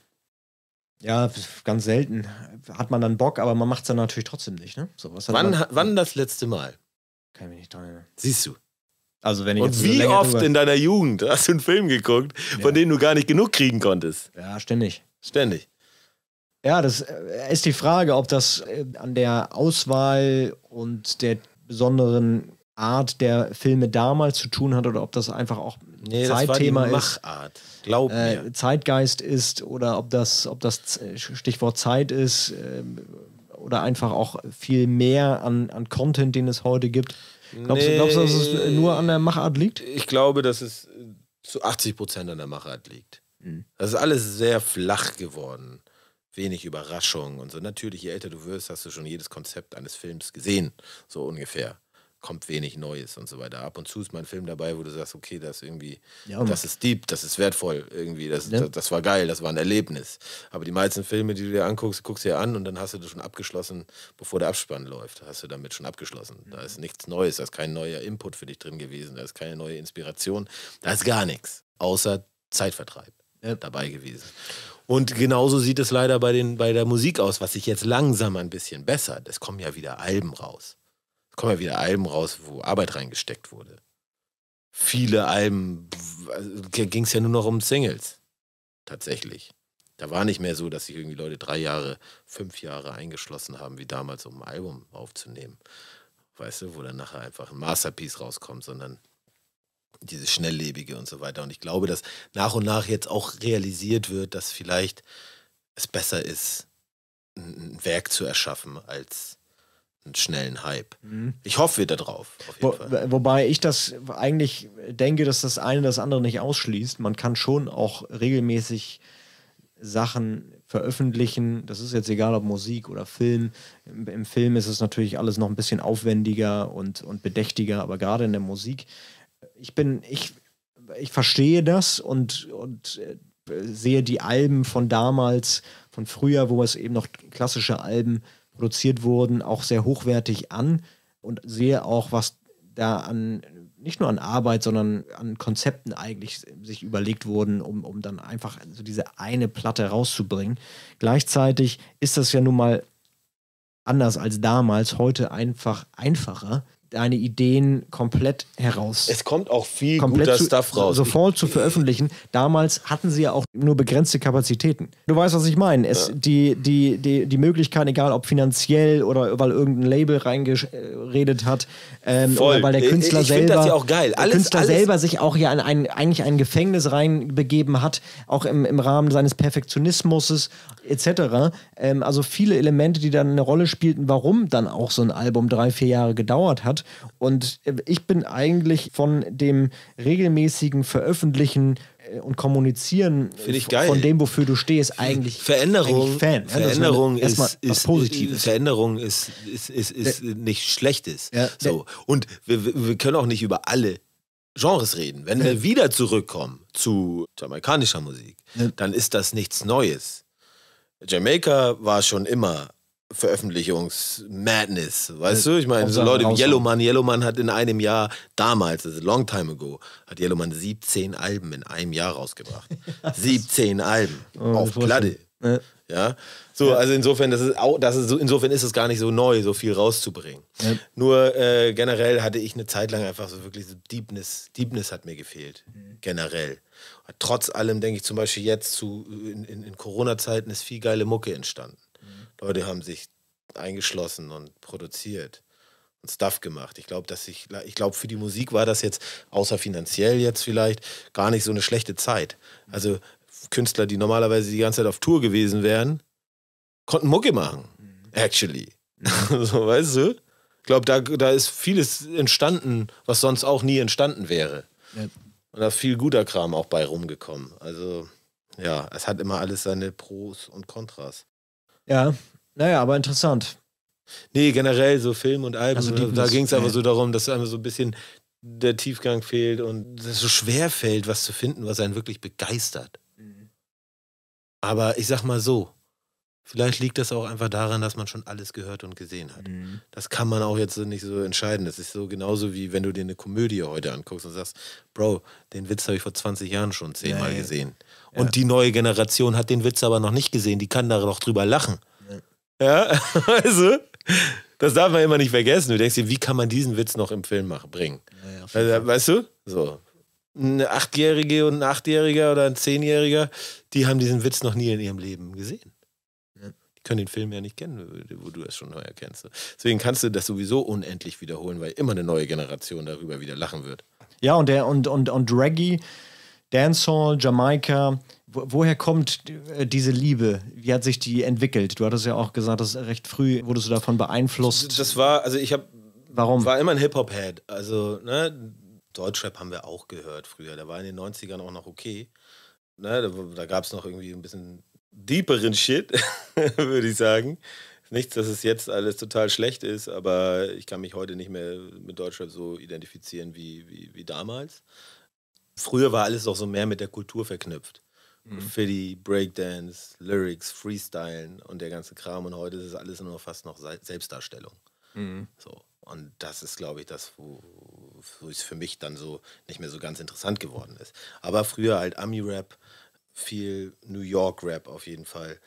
Ja, ganz selten. Hat man dann Bock, aber man macht es dann natürlich trotzdem nicht. Ne? So, wann, man, wann das letzte Mal? Kann ich mich nicht dran erinnern. Siehst du. Also wenn ich Und wie so oft in deiner Jugend hast du einen Film geguckt, ja. von dem du gar nicht genug kriegen konntest? Ja, ständig. Ständig. Ja, das äh, ist die Frage, ob das äh, an der Auswahl und der besonderen Art der Filme damals zu tun hat oder ob das einfach auch nee, Zeitthema ist. Machart, glaub äh, Zeitgeist ist oder ob das, ob das äh, Stichwort Zeit ist äh, oder einfach auch viel mehr an, an Content, den es heute gibt. Glaubst, nee, glaubst du, dass es nur an der Machart liegt? Ich glaube, dass es zu 80 Prozent an der Machart liegt. Mhm. Das ist alles sehr flach geworden. Wenig Überraschung und so. Natürlich, je älter du wirst, hast du schon jedes Konzept eines Films gesehen, so ungefähr kommt wenig Neues und so weiter. Ab und zu ist mein Film dabei, wo du sagst, okay, das irgendwie, ja, das ist deep, das ist wertvoll irgendwie, das, ja. das, das, war geil, das war ein Erlebnis. Aber die meisten Filme, die du dir anguckst, guckst du dir an und dann hast du das schon abgeschlossen, bevor der Abspann läuft, hast du damit schon abgeschlossen. Mhm. Da ist nichts Neues, da ist kein neuer Input für dich drin gewesen, da ist keine neue Inspiration, da ist gar nichts, außer Zeitvertreib ja. dabei gewesen. Und genauso sieht es leider bei, den, bei der Musik aus, was sich jetzt langsam ein bisschen bessert. Es kommen ja wieder Alben raus kommen ja wieder Alben raus, wo Arbeit reingesteckt wurde. Viele Alben, also, äh, ging es ja nur noch um Singles. Tatsächlich. Da war nicht mehr so, dass sich irgendwie Leute drei Jahre, fünf Jahre eingeschlossen haben, wie damals, um ein Album aufzunehmen. Weißt du, wo dann nachher einfach ein Masterpiece rauskommt, sondern dieses Schnelllebige und so weiter. Und ich glaube, dass nach und nach jetzt auch realisiert wird, dass vielleicht es besser ist, ein Werk zu erschaffen, als einen schnellen Hype. Mhm. Ich hoffe wieder drauf. Wo, wobei ich das eigentlich denke, dass das eine das andere nicht ausschließt. Man kann schon auch regelmäßig Sachen veröffentlichen. Das ist jetzt egal, ob Musik oder Film. Im, Im, Film ist es natürlich alles noch ein bisschen aufwendiger und, und bedächtiger, aber gerade in der Musik. Ich bin, ich, ich verstehe das und, und äh, sehe die Alben von damals, von früher, wo es eben noch klassische Alben äh, produziert wurden, auch sehr hochwertig an und sehe auch, was da an nicht nur an Arbeit, sondern an Konzepten eigentlich sich überlegt wurden, um, um dann einfach so diese eine Platte rauszubringen. Gleichzeitig ist das ja nun mal anders als damals, heute einfach einfacher, deine Ideen komplett heraus. Es kommt auch viel guter zu, Stuff raus. Sofort zu veröffentlichen. Damals hatten sie ja auch nur begrenzte Kapazitäten. Du weißt, was ich meine. Es, ja. die, die, die, die Möglichkeit, egal ob finanziell oder weil irgendein Label reingeredet hat ähm, oder weil der Künstler ich, ich selber, das ja auch geil. Alles, der Künstler alles. selber sich auch ja an ein, eigentlich ein Gefängnis reinbegeben hat, auch im, im Rahmen seines Perfektionismus etc. Ähm, also viele Elemente, die dann eine Rolle spielten, warum dann auch so ein Album drei, vier Jahre gedauert hat. Und ich bin eigentlich von dem regelmäßigen Veröffentlichen äh, und Kommunizieren von dem, wofür du stehst, eigentlich Veränderung. Eigentlich Fan. Veränderung ja, ist, ist Positives. Veränderung ist, ist, ist, ist der, nicht Schlechtes. Ja, so. Und wir, wir können auch nicht über alle Genres reden. Wenn ja. wir wieder zurückkommen zu jamaikanischer Musik, ja. dann ist das nichts Neues. Jamaika war schon immer Veröffentlichungs-Madness, weißt ja, äh, du? Ich meine, so Leute wie Yellowman, Yellowman hat in einem Jahr, damals, das ist a long time ago, hat Yellowman 17 Alben in einem Jahr rausgebracht. 17 Alben oh, auf Platte. Ja. ja. So, ja. also insofern, das ist auch, das ist, insofern ist es gar nicht so neu, so viel rauszubringen. Nur äh, generell hatte ich eine Zeit lang einfach so wirklich so Deepness, Deepness hat mir gefehlt. Mhm. Generell. Trotz allem denke ich zum Beispiel jetzt zu, in, in, in Corona-Zeiten ist viel geile Mucke entstanden. Leute haben sich eingeschlossen und produziert und Stuff gemacht. Ich glaube, dass ich, ich glaube, für die Musik war das jetzt, außer finanziell jetzt vielleicht, gar nicht so eine schlechte Zeit. Also Künstler, die normalerweise die ganze Zeit auf Tour gewesen wären, konnten Mucke machen. Mhm. Actually. so, weißt du? Ich glaube, da, da ist vieles entstanden, was sonst auch nie entstanden wäre. Ja. Und da ist viel guter Kram auch bei rumgekommen. Also, ja, es hat immer alles seine Pros und Kontras. Ja, naja, aber interessant. Nee, generell so Film und Alben, also ne, da ging es aber so darum, dass einfach so ein bisschen der Tiefgang fehlt und es so schwer fällt, was zu finden, was einen wirklich begeistert. Mhm. Aber ich sag mal so, Vielleicht liegt das auch einfach daran, dass man schon alles gehört und gesehen hat. Mhm. Das kann man auch jetzt nicht so entscheiden. Das ist so genauso wie wenn du dir eine Komödie heute anguckst und sagst, Bro, den Witz habe ich vor 20 Jahren schon zehnmal ja, ja. gesehen. Und ja. die neue Generation hat den Witz aber noch nicht gesehen, die kann da noch drüber lachen. Ja, also, das darf man immer nicht vergessen. Du denkst dir, wie kann man diesen Witz noch im Film machen, bringen? Also, weißt du? So. Eine Achtjährige und ein Achtjähriger oder ein Zehnjähriger, die haben diesen Witz noch nie in ihrem Leben gesehen. Ich kann den Film ja nicht kennen, wo du das schon neu erkennst. Deswegen kannst du das sowieso unendlich wiederholen, weil immer eine neue Generation darüber wieder lachen wird. Ja, und der und, und, und Reggae, Dancehall, Jamaika, wo, woher kommt äh, diese Liebe? Wie hat sich die entwickelt? Du hattest ja auch gesagt, dass recht früh wurdest du davon beeinflusst. Das war, also ich habe Warum? War immer ein Hip-Hop-Head. Also, ne, Deutschrap haben wir auch gehört früher. Da war in den 90ern auch noch okay. Ne, da da gab es noch irgendwie ein bisschen deeperen Shit, würde ich sagen. Nichts, dass es jetzt alles total schlecht ist, aber ich kann mich heute nicht mehr mit Deutschland so identifizieren wie, wie, wie damals. Früher war alles noch so mehr mit der Kultur verknüpft. Mhm. Fiddy, Breakdance, Lyrics, Freestylen und der ganze Kram. Und heute ist es alles nur fast noch Selbstdarstellung. Mhm. So. Und das ist, glaube ich, das, wo, wo es für mich dann so nicht mehr so ganz interessant geworden ist. Aber früher halt Ami-Rap, viel New York Rap auf jeden Fall.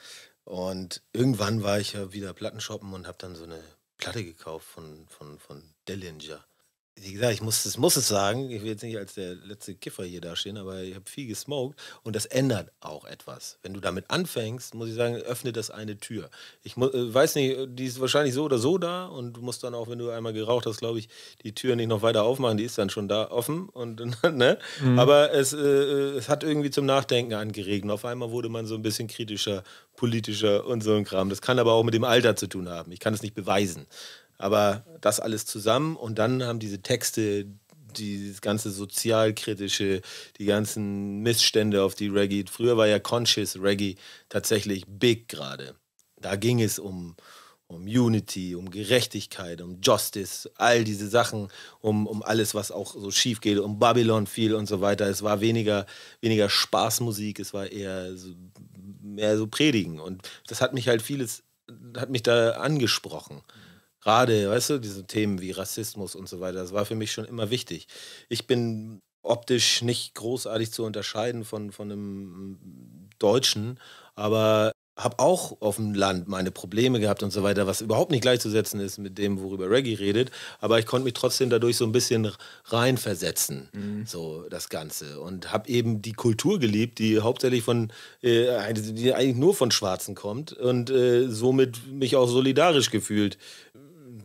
Und irgendwann war ich ja wieder Plattenshoppen und habe dann so eine Platte gekauft von, von, von Dillinger wie gesagt, ich muss, das muss es sagen, ich will jetzt nicht als der letzte Kiffer hier dastehen, aber ich habe viel gesmoked und das ändert auch etwas. Wenn du damit anfängst, muss ich sagen, öffnet das eine Tür. Ich muss, äh, weiß nicht, die ist wahrscheinlich so oder so da und du musst dann auch, wenn du einmal geraucht hast, glaube ich, die Tür nicht noch weiter aufmachen, die ist dann schon da offen und ne? Mhm. Aber es, äh, äh, es hat irgendwie zum Nachdenken angeregt. Und auf einmal wurde man so ein bisschen kritischer, politischer und so ein Kram. Das kann aber auch mit dem Alter zu tun haben. Ich kann es nicht beweisen. Aber das alles zusammen und dann haben diese Texte, dieses ganze sozialkritische, die ganzen Missstände, auf die Reggae, früher war ja Conscious Reggae tatsächlich big gerade. Da ging es um, um Unity, um Gerechtigkeit, um Justice, all diese Sachen, um, um alles, was auch so schief geht, um Babylon viel und so weiter. Es war weniger, weniger Spaßmusik, es war eher so, mehr so Predigen. Und das hat mich halt vieles, hat mich da angesprochen. Gerade, weißt du, diese Themen wie Rassismus und so weiter, das war für mich schon immer wichtig. Ich bin optisch nicht großartig zu unterscheiden von, von einem mm, Deutschen, aber habe auch auf dem Land meine Probleme gehabt und so weiter, was überhaupt nicht gleichzusetzen ist mit dem, worüber Reggie redet. Aber ich konnte mich trotzdem dadurch so ein bisschen reinversetzen, mhm. so das Ganze. Und habe eben die Kultur geliebt, die hauptsächlich von, äh, die eigentlich nur von Schwarzen kommt und äh, somit mich auch solidarisch gefühlt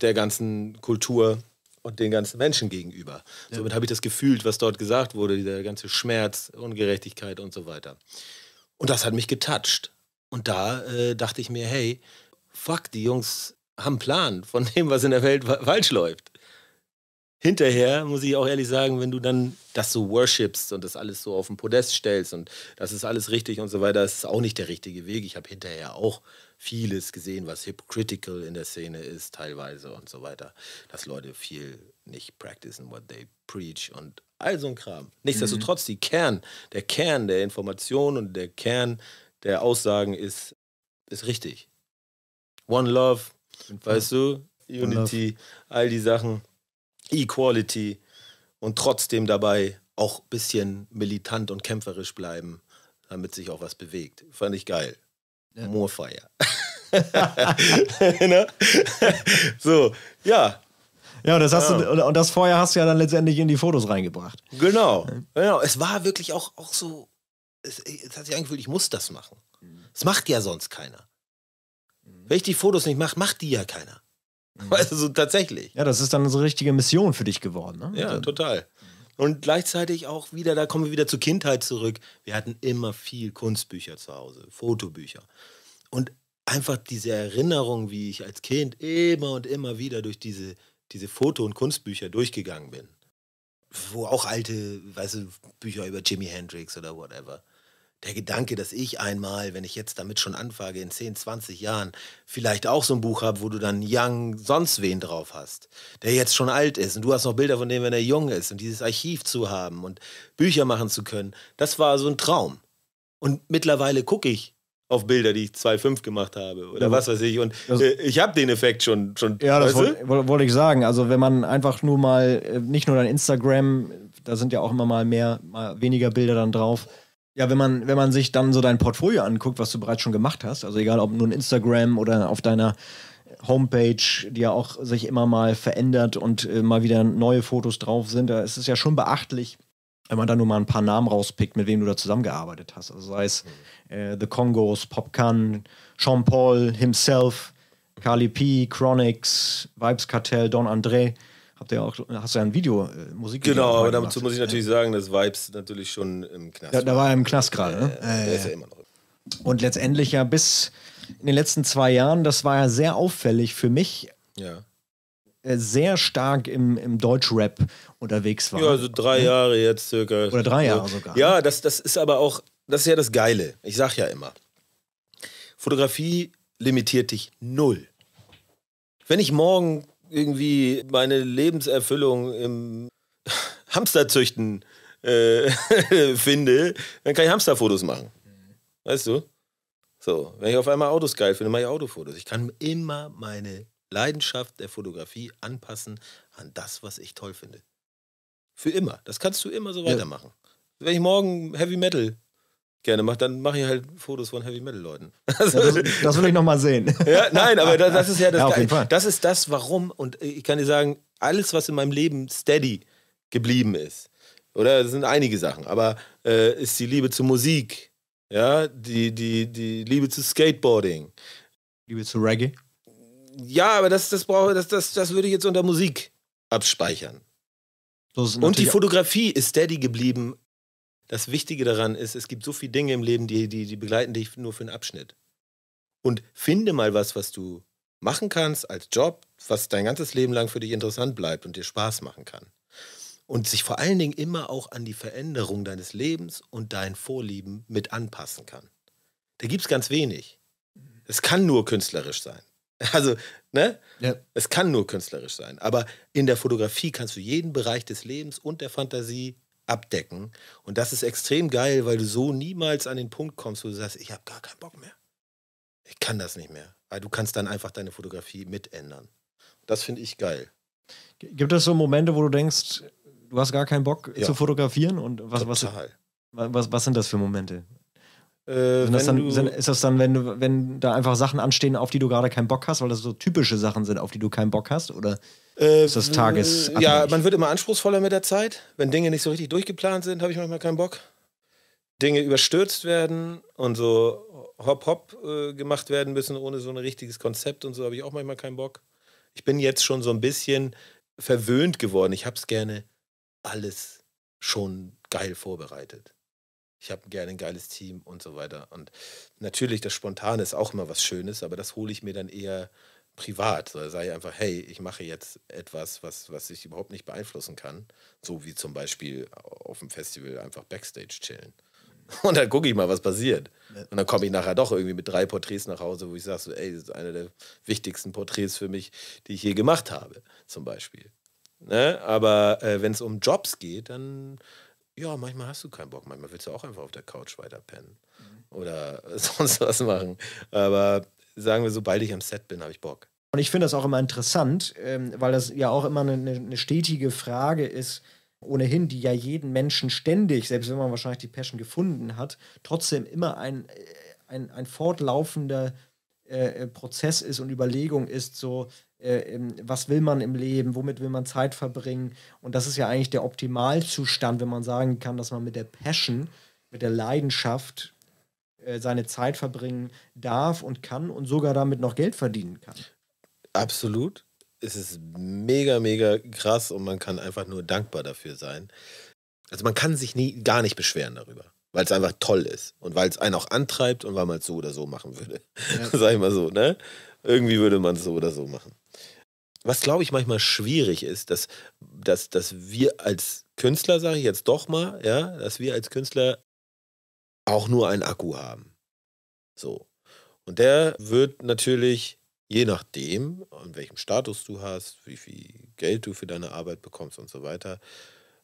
der ganzen Kultur und den ganzen Menschen gegenüber. Ja. Somit habe ich das gefühlt, was dort gesagt wurde, dieser ganze Schmerz, Ungerechtigkeit und so weiter. Und das hat mich getatscht. Und da äh, dachte ich mir, hey, fuck, die Jungs haben Plan von dem, was in der Welt falsch läuft. Hinterher muss ich auch ehrlich sagen, wenn du dann das so worshipst und das alles so auf den Podest stellst und das ist alles richtig und so weiter, das ist auch nicht der richtige Weg. Ich habe hinterher auch vieles gesehen, was hypocritical in der Szene ist, teilweise und so weiter. Dass Leute viel nicht practicen, what they preach und all so ein Kram. Nichtsdestotrotz, mhm. die Kern, der Kern der Information und der Kern der Aussagen ist, ist richtig. One Love, weißt du, Unity, all die Sachen, Equality und trotzdem dabei auch ein bisschen militant und kämpferisch bleiben, damit sich auch was bewegt. Fand ich geil more fire. ne? so, ja. Ja, und das, hast ja. Du, und das Feuer hast du ja dann letztendlich in die Fotos reingebracht. Genau. genau. Es war wirklich auch, auch so, es, es hat sich angefühlt, ich muss das machen. Mhm. Das macht ja sonst keiner. Mhm. Wenn ich die Fotos nicht mache, macht die ja keiner. Weißt mhm. du, also so tatsächlich. Ja, das ist dann so eine richtige Mission für dich geworden. Ne? Ja, also, total. Und gleichzeitig auch wieder, da kommen wir wieder zur Kindheit zurück. Wir hatten immer viel Kunstbücher zu Hause, Fotobücher. Und einfach diese Erinnerung, wie ich als Kind immer und immer wieder durch diese, diese Foto- und Kunstbücher durchgegangen bin. Wo auch alte, weißt du, Bücher über Jimi Hendrix oder whatever der Gedanke, dass ich einmal, wenn ich jetzt damit schon anfange, in 10, 20 Jahren vielleicht auch so ein Buch habe, wo du dann Young sonst wen drauf hast, der jetzt schon alt ist und du hast noch Bilder von dem, wenn er jung ist und dieses Archiv zu haben und Bücher machen zu können, das war so ein Traum. Und mittlerweile gucke ich auf Bilder, die ich 2.5 gemacht habe oder ja, was weiß ich. Und also äh, ich habe den Effekt schon. schon ja, das wollte wollt ich sagen. Also wenn man einfach nur mal, äh, nicht nur dein Instagram, da sind ja auch immer mal mehr, mal weniger Bilder dann drauf ja, wenn man, wenn man sich dann so dein Portfolio anguckt, was du bereits schon gemacht hast, also egal ob nun Instagram oder auf deiner Homepage, die ja auch sich immer mal verändert und äh, mal wieder neue Fotos drauf sind, da ist es ja schon beachtlich, wenn man da nur mal ein paar Namen rauspickt, mit wem du da zusammengearbeitet hast. Also sei es mhm. äh, The Congos, Popcorn, Sean Paul, Himself, Carly P, Chronix, Vibes Cartel, Don André habt ihr auch, hast du ja ein Video, äh, Musik. Genau, aber dazu gemacht. muss ich natürlich ne? sagen, dass Vibes natürlich schon im Knast. Ja, da war er im Knast gerade, ne? Äh, ist ja immer noch. Und letztendlich ja bis in den letzten zwei Jahren, das war ja sehr auffällig für mich. Ja äh, sehr stark im, im Deutschrap unterwegs war. Ja, also drei Jahre jetzt circa. Oder drei Jahre sogar. Ja, das, das ist aber auch, das ist ja das Geile. Ich sag ja immer, Fotografie limitiert dich null. Wenn ich morgen irgendwie meine Lebenserfüllung im Hamsterzüchten äh, finde, dann kann ich Hamsterfotos machen. Weißt du? So, wenn ich auf einmal Autos geil finde, mache ich Autofotos. Ich kann immer meine Leidenschaft der Fotografie anpassen an das, was ich toll finde. Für immer. Das kannst du immer so ja. weitermachen. Wenn ich morgen Heavy Metal gerne macht, dann mache ich halt Fotos von Heavy Metal Leuten. Also, ja, das, das, will ich nochmal sehen. Ja, nein, aber das, das ist ja das. Ja, das ist das, warum. Und ich kann dir sagen, alles, was in meinem Leben steady geblieben ist, oder es sind einige Sachen, aber äh, ist die Liebe zur Musik, ja, die, die, die Liebe zu Skateboarding. Liebe zu Reggae? Ja, aber das, das brauche das, das, das würde ich jetzt unter Musik abspeichern. Und die Fotografie ist steady geblieben das Wichtige daran ist, es gibt so viele Dinge im Leben, die, die, die begleiten dich nur für einen Abschnitt. Und finde mal was, was du machen kannst als Job, was dein ganzes Leben lang für dich interessant bleibt und dir Spaß machen kann. Und sich vor allen Dingen immer auch an die Veränderung deines Lebens und deinen Vorlieben mit anpassen kann. Da gibt es ganz wenig. Es kann nur künstlerisch sein. Also, ne? Ja. Es kann nur künstlerisch sein. Aber in der Fotografie kannst du jeden Bereich des Lebens und der Fantasie abdecken. Und das ist extrem geil, weil du so niemals an den Punkt kommst, wo du sagst, ich habe gar keinen Bock mehr. Ich kann das nicht mehr. Weil du kannst dann einfach deine Fotografie mitändern. Das finde ich geil. Gibt es so Momente, wo du denkst, du hast gar keinen Bock ja. zu fotografieren? Und was, was, was, was, sind das für Momente? Äh, das dann, sind, ist das dann, wenn du, wenn da einfach Sachen anstehen, auf die du gerade keinen Bock hast, weil das so typische Sachen sind, auf die du keinen Bock hast? Oder äh, ist das Tages? Ja, man wird immer anspruchsvoller mit der Zeit. Wenn Dinge nicht so richtig durchgeplant sind, habe ich manchmal keinen Bock. Dinge überstürzt werden und so hopp hopp äh, gemacht werden müssen, ohne so ein richtiges Konzept und so, habe ich auch manchmal keinen Bock. Ich bin jetzt schon so ein bisschen verwöhnt geworden. Ich habe es gerne alles schon geil vorbereitet ich habe gerne ein geiles Team und so weiter. Und natürlich, das Spontane ist auch immer was Schönes, aber das hole ich mir dann eher privat. So, ich einfach, hey, ich mache jetzt etwas, was, was ich überhaupt nicht beeinflussen kann. So wie zum Beispiel auf dem Festival einfach Backstage chillen. Und dann gucke ich mal, was passiert. Und dann komme ich nachher doch irgendwie mit drei Porträts nach Hause, wo ich sage, so, ey, das ist einer der wichtigsten Porträts für mich, die ich je gemacht habe, zum Beispiel. Ne? Aber äh, wenn es um Jobs geht, dann ja, manchmal hast du keinen Bock, manchmal willst du auch einfach auf der Couch weiter pennen mhm. oder sonst was machen. Aber sagen wir, sobald ich am Set bin, habe ich Bock. Und ich finde das auch immer interessant, ähm, weil das ja auch immer eine, eine stetige Frage ist, ohnehin, die ja jeden Menschen ständig, selbst wenn man wahrscheinlich die Passion gefunden hat, trotzdem immer ein, äh, ein, ein fortlaufender äh, äh, Prozess ist und Überlegung ist, so äh, was will man im Leben, womit will man Zeit verbringen. Und das ist ja eigentlich der Optimalzustand, wenn man sagen kann, dass man mit der Passion, mit der Leidenschaft äh, seine Zeit verbringen darf und kann und sogar damit noch Geld verdienen kann. Absolut. Es ist mega, mega krass und man kann einfach nur dankbar dafür sein. Also man kann sich nie, gar nicht beschweren darüber weil es einfach toll ist und weil es einen auch antreibt und weil man es so oder so machen würde. Ja. Sag ich mal so, ne? Irgendwie würde man es so oder so machen was glaube ich manchmal schwierig ist, dass, dass, dass wir als Künstler, sage ich jetzt doch mal, ja, dass wir als Künstler auch nur einen Akku haben. So. Und der wird natürlich, je nachdem, in welchem Status du hast, wie viel Geld du für deine Arbeit bekommst und so weiter,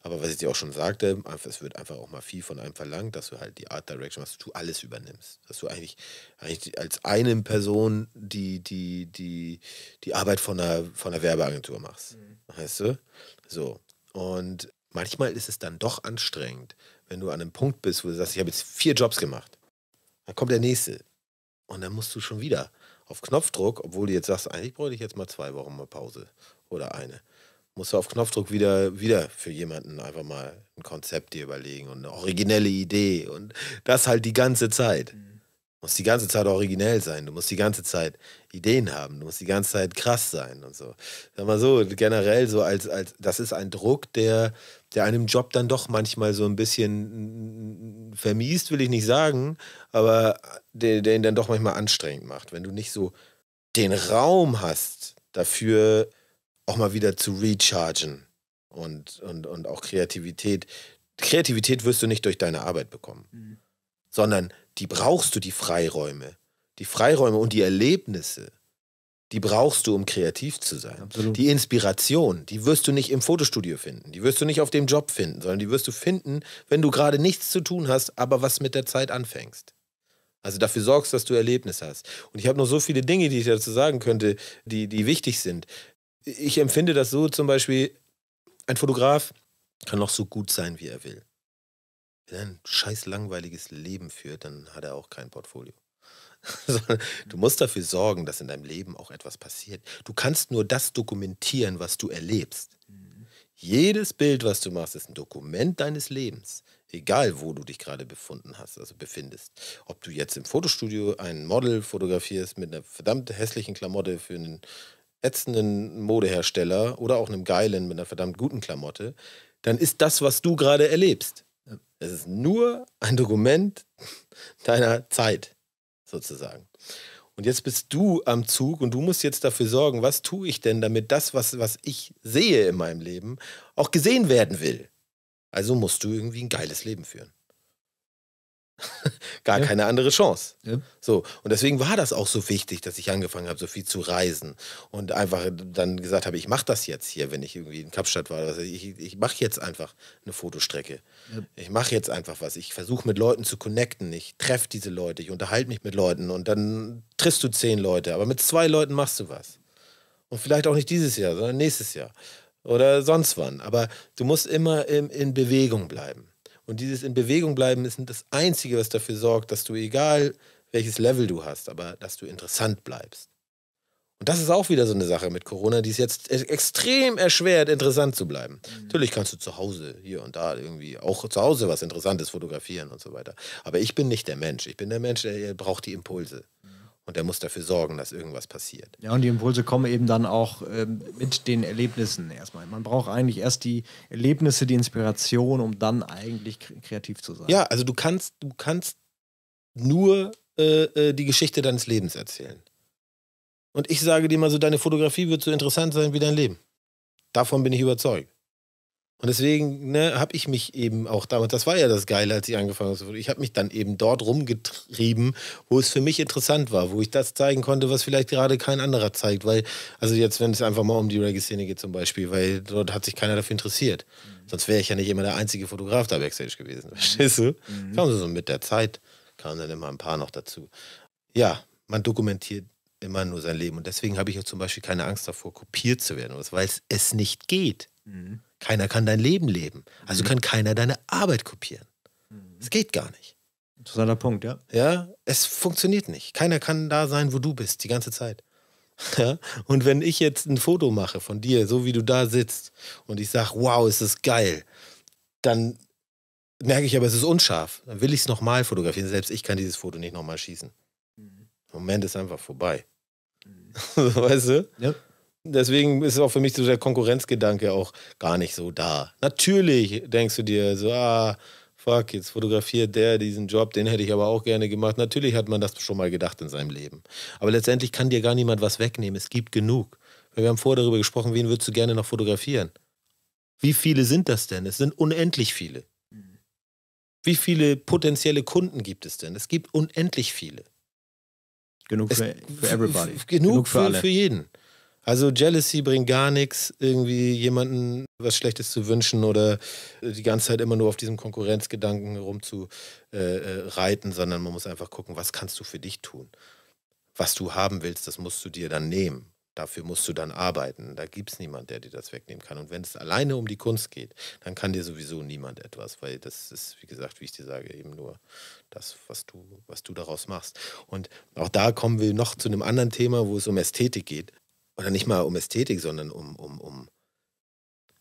aber was ich dir auch schon sagte, es wird einfach auch mal viel von einem verlangt, dass du halt die Art Direction was du alles übernimmst. Dass du eigentlich, eigentlich als eine Person die, die, die, die Arbeit von einer, von einer Werbeagentur machst. Mhm. Weißt du? So. Und manchmal ist es dann doch anstrengend, wenn du an einem Punkt bist, wo du sagst, ich habe jetzt vier Jobs gemacht. Dann kommt der nächste. Und dann musst du schon wieder auf Knopfdruck, obwohl du jetzt sagst, eigentlich bräuchte ich jetzt mal zwei Wochen mal Pause oder eine musst du auf Knopfdruck wieder, wieder für jemanden einfach mal ein Konzept dir überlegen und eine originelle Idee und das halt die ganze Zeit. Du mhm. musst die ganze Zeit originell sein, du musst die ganze Zeit Ideen haben, du musst die ganze Zeit krass sein und so. Sag mal so, generell so als, als das ist ein Druck, der, der einem Job dann doch manchmal so ein bisschen vermiest, will ich nicht sagen, aber der, der ihn dann doch manchmal anstrengend macht, wenn du nicht so den Raum hast dafür, auch mal wieder zu rechargen und, und, und auch Kreativität. Kreativität wirst du nicht durch deine Arbeit bekommen, mhm. sondern die brauchst du, die Freiräume. Die Freiräume und die Erlebnisse, die brauchst du, um kreativ zu sein. Absolut. Die Inspiration, die wirst du nicht im Fotostudio finden, die wirst du nicht auf dem Job finden, sondern die wirst du finden, wenn du gerade nichts zu tun hast, aber was mit der Zeit anfängst. Also dafür sorgst, dass du Erlebnisse hast. Und ich habe noch so viele Dinge, die ich dazu sagen könnte, die, die wichtig sind ich empfinde das so zum Beispiel, ein Fotograf kann noch so gut sein, wie er will. Wenn er ein scheiß langweiliges Leben führt, dann hat er auch kein Portfolio. Du musst dafür sorgen, dass in deinem Leben auch etwas passiert. Du kannst nur das dokumentieren, was du erlebst. Mhm. Jedes Bild, was du machst, ist ein Dokument deines Lebens. Egal, wo du dich gerade befunden hast, also befindest. Ob du jetzt im Fotostudio ein Model fotografierst mit einer verdammt hässlichen Klamotte für einen ätzenden Modehersteller oder auch einem geilen mit einer verdammt guten Klamotte, dann ist das, was du gerade erlebst, es ist nur ein Dokument deiner Zeit sozusagen. Und jetzt bist du am Zug und du musst jetzt dafür sorgen, was tue ich denn, damit das, was, was ich sehe in meinem Leben, auch gesehen werden will. Also musst du irgendwie ein geiles Leben führen. Gar ja. keine andere Chance. Ja. So. Und deswegen war das auch so wichtig, dass ich angefangen habe, so viel zu reisen. Und einfach dann gesagt habe, ich mache das jetzt hier, wenn ich irgendwie in Kapstadt war. Also ich ich mache jetzt einfach eine Fotostrecke. Ja. Ich mache jetzt einfach was. Ich versuche mit Leuten zu connecten. Ich treffe diese Leute, ich unterhalte mich mit Leuten und dann triffst du zehn Leute. Aber mit zwei Leuten machst du was. Und vielleicht auch nicht dieses Jahr, sondern nächstes Jahr. Oder sonst wann. Aber du musst immer in, in Bewegung bleiben. Und dieses in Bewegung bleiben ist das Einzige, was dafür sorgt, dass du, egal welches Level du hast, aber dass du interessant bleibst. Und das ist auch wieder so eine Sache mit Corona, die es jetzt e-, extrem erschwert, interessant zu bleiben. Mhm. Natürlich kannst du zu Hause hier und da irgendwie auch zu Hause was Interessantes fotografieren und so weiter. Aber ich bin nicht der Mensch. Ich bin der Mensch, der braucht die Impulse. Und er muss dafür sorgen, dass irgendwas passiert. Ja, und die Impulse kommen eben dann auch ähm, mit den Erlebnissen erstmal. Man braucht eigentlich erst die Erlebnisse, die Inspiration, um dann eigentlich kreativ zu sein. Ja, also du kannst, du kannst nur äh, äh, die Geschichte deines Lebens erzählen. Und ich sage dir mal so, deine Fotografie wird so interessant sein wie dein Leben. Davon bin ich überzeugt. Und deswegen ne, habe ich mich eben auch damals, das war ja das Geile, als ich angefangen habe, ich habe mich dann eben dort rumgetrieben, wo es für mich interessant war, wo ich das zeigen konnte, was vielleicht gerade kein anderer zeigt. Weil, also jetzt, wenn es einfach mal um die Reggae-Szene geht zum Beispiel, weil dort hat sich keiner dafür interessiert. Mhm. Sonst wäre ich ja nicht immer der einzige Fotograf da backstage gewesen, verstehst du? Mhm. Kam so mit der Zeit, kamen dann immer ein paar noch dazu. Ja, man dokumentiert immer nur sein Leben und deswegen habe ich auch zum Beispiel keine Angst davor, kopiert zu werden, was, weil es nicht geht. Mhm. Keiner kann dein Leben leben. Also mhm. kann keiner deine Arbeit kopieren. Mhm. Es geht gar nicht. Interessanter Punkt, ja. Ja, es funktioniert nicht. Keiner kann da sein, wo du bist, die ganze Zeit. Ja? Und wenn ich jetzt ein Foto mache von dir, so wie du da sitzt, und ich sage, wow, ist das geil, dann merke ich aber, es ist unscharf. Dann will ich es nochmal fotografieren. Selbst ich kann dieses Foto nicht nochmal schießen. Mhm. Moment ist einfach vorbei. Mhm. weißt du? Ja. Deswegen ist auch für mich so der Konkurrenzgedanke auch gar nicht so da. Natürlich denkst du dir so, ah, fuck, jetzt fotografiert der diesen Job, den hätte ich aber auch gerne gemacht. Natürlich hat man das schon mal gedacht in seinem Leben. Aber letztendlich kann dir gar niemand was wegnehmen. Es gibt genug. Wir haben vorher darüber gesprochen, wen würdest du gerne noch fotografieren? Wie viele sind das denn? Es sind unendlich viele. Wie viele potenzielle Kunden gibt es denn? Es gibt unendlich viele. Genug es, für, für everybody. Genug, genug für, für, für jeden. Also Jealousy bringt gar nichts, irgendwie jemanden was Schlechtes zu wünschen oder äh, die ganze Zeit immer nur auf diesem Konkurrenzgedanken rumzureiten, äh, äh sondern man muss einfach gucken, was kannst du für dich tun? Was du haben willst, das musst du dir dann nehmen. Dafür musst du dann arbeiten. Da gibt es niemanden, der dir das wegnehmen kann. Und wenn es alleine um die Kunst geht, dann kann dir sowieso niemand etwas, weil das ist, wie gesagt, wie ich dir sage, eben nur das, was du, was du daraus machst. Und auch da kommen wir noch zu einem anderen Thema, wo es um Ästhetik geht oder nicht mal um Ästhetik, sondern um, um, um.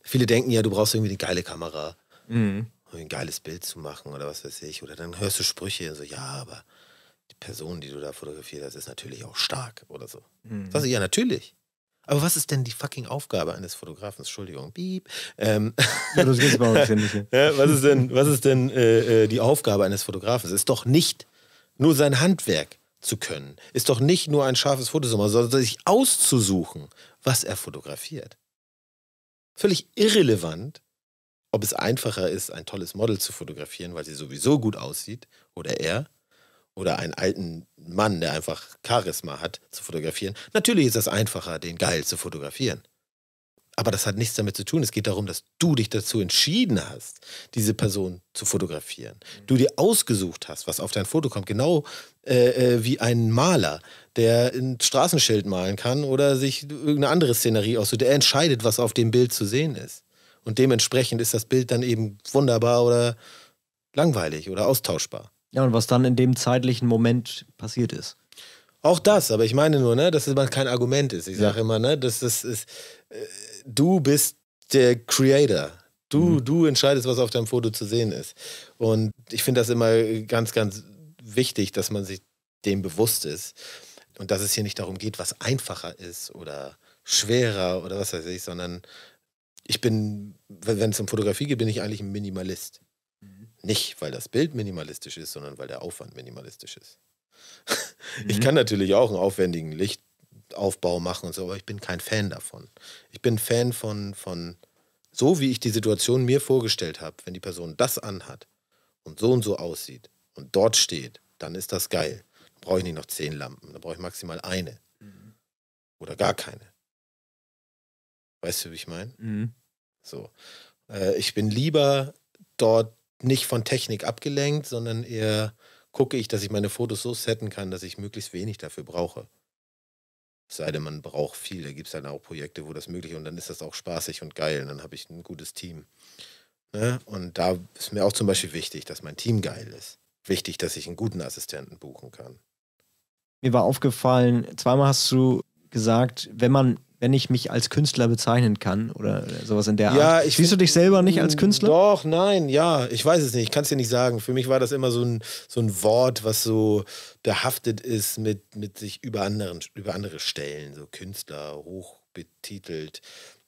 Viele denken ja, du brauchst irgendwie eine geile Kamera, mhm. um ein geiles Bild zu machen oder was weiß ich. Oder dann hörst du Sprüche und so, ja, aber die Person, die du da fotografiert hast, ist natürlich auch stark oder so. Mhm. Sagst du, ja, natürlich. Aber was ist denn die fucking Aufgabe eines Fotografen? Entschuldigung, piep. Ähm. Ja, das geht's mal ja, was ist denn, was ist denn äh, äh, die Aufgabe eines Fotografen? Es ist doch nicht nur sein Handwerk zu können, ist doch nicht nur ein scharfes Fotosommer, sondern sich auszusuchen, was er fotografiert. Völlig irrelevant, ob es einfacher ist, ein tolles Model zu fotografieren, weil sie sowieso gut aussieht, oder er, oder einen alten Mann, der einfach Charisma hat, zu fotografieren. Natürlich ist es einfacher, den geil zu fotografieren. Aber das hat nichts damit zu tun. Es geht darum, dass du dich dazu entschieden hast, diese Person zu fotografieren. Mhm. Du dir ausgesucht hast, was auf dein Foto kommt. Genau äh, äh, wie ein Maler, der ein Straßenschild malen kann oder sich irgendeine andere Szenerie aussucht. Der entscheidet, was auf dem Bild zu sehen ist. Und dementsprechend ist das Bild dann eben wunderbar oder langweilig oder austauschbar. Ja, und was dann in dem zeitlichen Moment passiert ist. Auch das, aber ich meine nur, ne, dass es kein Argument ist. Ich sage immer, ne, dass das ist, äh, du bist der Creator. Du, mhm. du entscheidest, was auf deinem Foto zu sehen ist. Und ich finde das immer ganz, ganz wichtig, dass man sich dem bewusst ist. Und dass es hier nicht darum geht, was einfacher ist oder schwerer oder was weiß ich, sondern ich bin, wenn es um Fotografie geht, bin ich eigentlich ein Minimalist. Mhm. Nicht, weil das Bild minimalistisch ist, sondern weil der Aufwand minimalistisch ist. Ich mhm. kann natürlich auch einen aufwendigen Lichtaufbau machen und so, aber ich bin kein Fan davon. Ich bin Fan von, von so, wie ich die Situation mir vorgestellt habe, wenn die Person das anhat und so und so aussieht und dort steht, dann ist das geil. Dann brauche ich nicht noch zehn Lampen, dann brauche ich maximal eine. Mhm. Oder gar keine. Weißt du, wie ich meine? Mhm. So. Äh, ich bin lieber dort nicht von Technik abgelenkt, sondern eher gucke ich, dass ich meine Fotos so setten kann, dass ich möglichst wenig dafür brauche. Es sei denn, man braucht viel. Da gibt es dann auch Projekte, wo das möglich ist. Und dann ist das auch spaßig und geil. Und dann habe ich ein gutes Team. Ne? Und da ist mir auch zum Beispiel wichtig, dass mein Team geil ist. Wichtig, dass ich einen guten Assistenten buchen kann. Mir war aufgefallen, zweimal hast du gesagt, wenn man wenn ich mich als Künstler bezeichnen kann oder sowas in der Art. ich Siehst du dich selber nicht als mm, Künstler? Doch, nein, ja, ich weiß es nicht, ich kann es dir nicht sagen. Für mich war das immer so ein, so ein Wort, was so behaftet ist mit, mit sich über, anderen, über andere Stellen, so Künstler, hochbetitelt.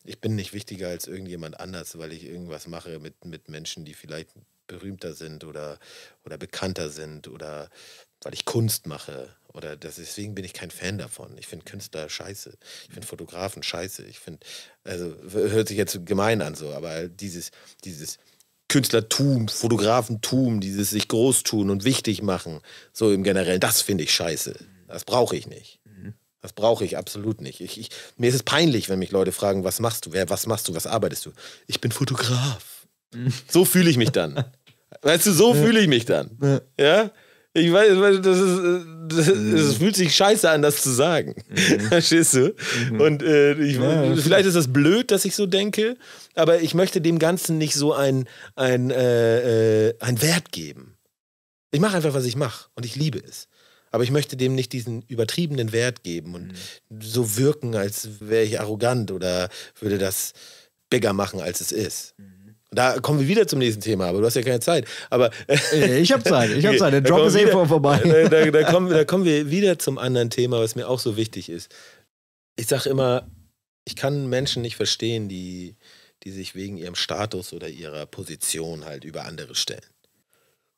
Ich bin nicht wichtiger als irgendjemand anders, weil ich irgendwas mache mit, mit Menschen, die vielleicht berühmter sind oder, oder bekannter sind oder weil ich Kunst mache. Oder das, deswegen bin ich kein Fan davon. Ich finde Künstler scheiße. Ich finde Fotografen scheiße. Ich finde, also hört sich jetzt gemein an so, aber dieses, dieses Künstlertum, Fotografentum, dieses sich groß tun und wichtig machen, so im Generellen, das finde ich scheiße. Das brauche ich nicht. Mhm. Das brauche ich absolut nicht. Ich, ich, mir ist es peinlich, wenn mich Leute fragen, was machst du? Wer, was machst du? Was arbeitest du? Ich bin Fotograf. Mhm. So fühle ich mich dann. Weißt du, so fühle ich mich dann. Ja? Ich weiß, das ist, das, mhm. es fühlt sich scheiße an, das zu sagen. Mhm. Verstehst du? Mhm. Und äh, ich, ja, vielleicht ist das blöd, dass ich so denke, aber ich möchte dem Ganzen nicht so ein, ein, äh, äh ein Wert geben. Ich mache einfach, was ich mache und ich liebe es. Aber ich möchte dem nicht diesen übertriebenen Wert geben und mhm. so wirken, als wäre ich arrogant oder würde das bigger machen, als es ist. Mhm da kommen wir wieder zum nächsten Thema, aber du hast ja keine Zeit. Aber äh, ich habe Zeit, ich habe Zeit. Der Drop ist eh vorbei. Da, da, da, kommen, da kommen wir wieder zum anderen Thema, was mir auch so wichtig ist. Ich sage immer, ich kann Menschen nicht verstehen, die, die sich wegen ihrem Status oder ihrer Position halt über andere stellen.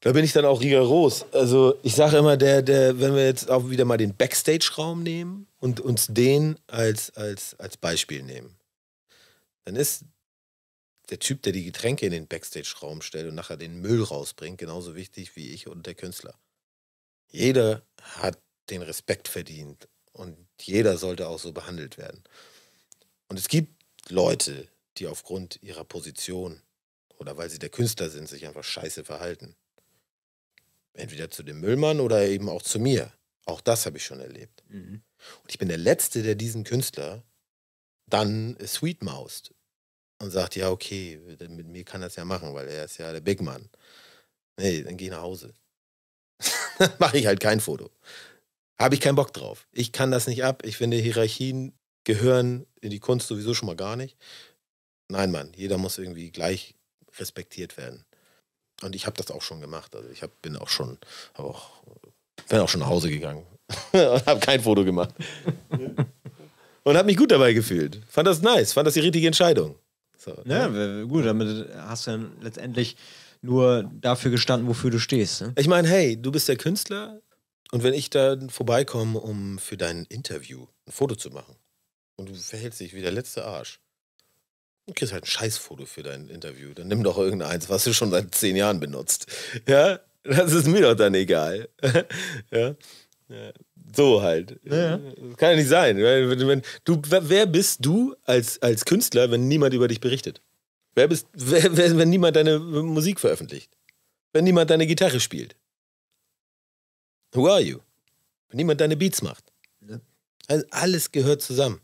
Da bin ich dann auch rigoros. Also ich sage immer, der, der, wenn wir jetzt auch wieder mal den Backstage-Raum nehmen und uns den als, als, als Beispiel nehmen, dann ist der Typ, der die Getränke in den Backstage-Raum stellt und nachher den Müll rausbringt, genauso wichtig wie ich und der Künstler. Jeder hat den Respekt verdient und jeder sollte auch so behandelt werden. Und es gibt Leute, die aufgrund ihrer Position oder weil sie der Künstler sind, sich einfach scheiße verhalten. Entweder zu dem Müllmann oder eben auch zu mir. Auch das habe ich schon erlebt. Mhm. Und ich bin der Letzte, der diesen Künstler dann sweetmoust und sagt, ja, okay, mit mir kann das ja machen, weil er ist ja der Big Man. Nee, dann geh nach Hause. dann mache ich halt kein Foto. Habe ich keinen Bock drauf. Ich kann das nicht ab. Ich finde, Hierarchien gehören in die Kunst sowieso schon mal gar nicht. Nein, Mann, jeder muss irgendwie gleich respektiert werden. Und ich habe das auch schon gemacht. Also ich hab, bin auch schon, auch, bin auch schon nach Hause gegangen und habe kein Foto gemacht. und habe mich gut dabei gefühlt. Fand das nice, fand das die richtige Entscheidung. So, ne? Ja, gut, damit hast du dann letztendlich nur dafür gestanden, wofür du stehst. Ne? Ich meine, hey, du bist der Künstler und wenn ich da vorbeikomme, um für dein Interview ein Foto zu machen und du verhältst dich wie der letzte Arsch, Du kriegst halt ein Scheißfoto für dein Interview. Dann nimm doch irgendeins, was du schon seit zehn Jahren benutzt. Ja, das ist mir doch dann egal. ja. ja. So halt. Ja. Kann ja nicht sein. Wenn, wenn, du, wer bist du als, als Künstler, wenn niemand über dich berichtet? Wer bist, wer, wer, wenn niemand deine Musik veröffentlicht? Wenn niemand deine Gitarre spielt? Who are you? Wenn niemand deine Beats macht? Ja. Also alles gehört zusammen.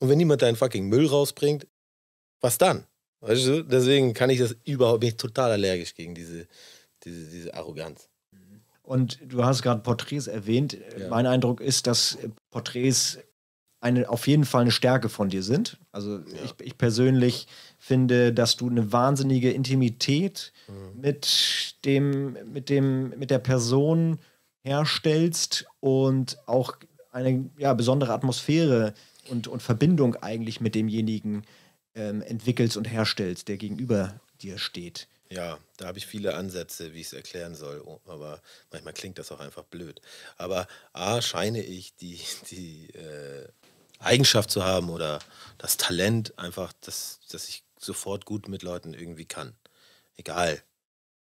Und wenn niemand deinen fucking Müll rausbringt, was dann? Weißt du, deswegen kann ich das überhaupt, bin ich total allergisch gegen diese, diese, diese Arroganz. Und du hast gerade Porträts erwähnt. Ja. Mein Eindruck ist, dass Porträts eine, auf jeden Fall eine Stärke von dir sind. Also ja. ich, ich, persönlich finde, dass du eine wahnsinnige Intimität mhm. mit, dem, mit, dem, mit der Person herstellst und auch eine ja, besondere Atmosphäre und, und Verbindung eigentlich mit demjenigen ähm, entwickelst und herstellst, der gegenüber dir steht. Ja, da habe ich viele Ansätze, wie ich es erklären soll, oh, aber manchmal klingt das auch einfach blöd. Aber A, scheine ich die, die äh, Eigenschaft zu haben oder das Talent einfach, dass, dass ich sofort gut mit Leuten irgendwie kann. Egal,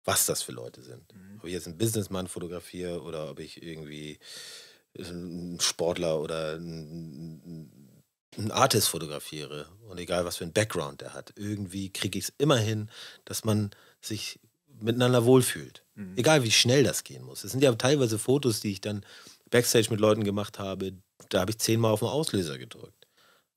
was das für Leute sind. Mhm. Ob ich jetzt einen Businessman fotografiere oder ob ich irgendwie äh, einen Sportler oder einen, einen Artist fotografiere und egal, was für einen Background der hat. Irgendwie kriege ich es immer hin, dass man sich miteinander wohlfühlt. Mhm. Egal wie schnell das gehen muss. Es sind ja teilweise Fotos, die ich dann backstage mit Leuten gemacht habe, da habe ich zehnmal auf den Auslöser gedrückt.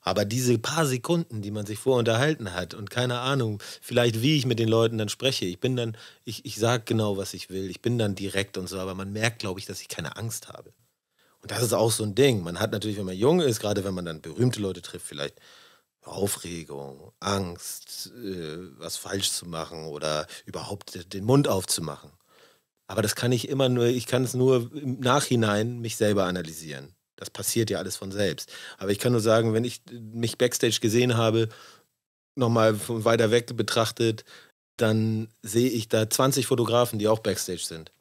Aber diese paar Sekunden, die man sich vorher unterhalten hat und keine Ahnung, vielleicht wie ich mit den Leuten dann spreche, ich bin dann, ich, ich sage genau, was ich will, ich bin dann direkt und so, aber man merkt, glaube ich, dass ich keine Angst habe. Und das ist auch so ein Ding. Man hat natürlich, wenn man jung ist, gerade wenn man dann berühmte Leute trifft, vielleicht Aufregung, Angst, äh, was falsch zu machen oder überhaupt den Mund aufzumachen. Aber das kann ich immer nur, ich kann es nur im Nachhinein mich selber analysieren. Das passiert ja alles von selbst. Aber ich kann nur sagen, wenn ich mich backstage gesehen habe, nochmal von weiter weg betrachtet, dann sehe ich da 20 Fotografen, die auch backstage sind.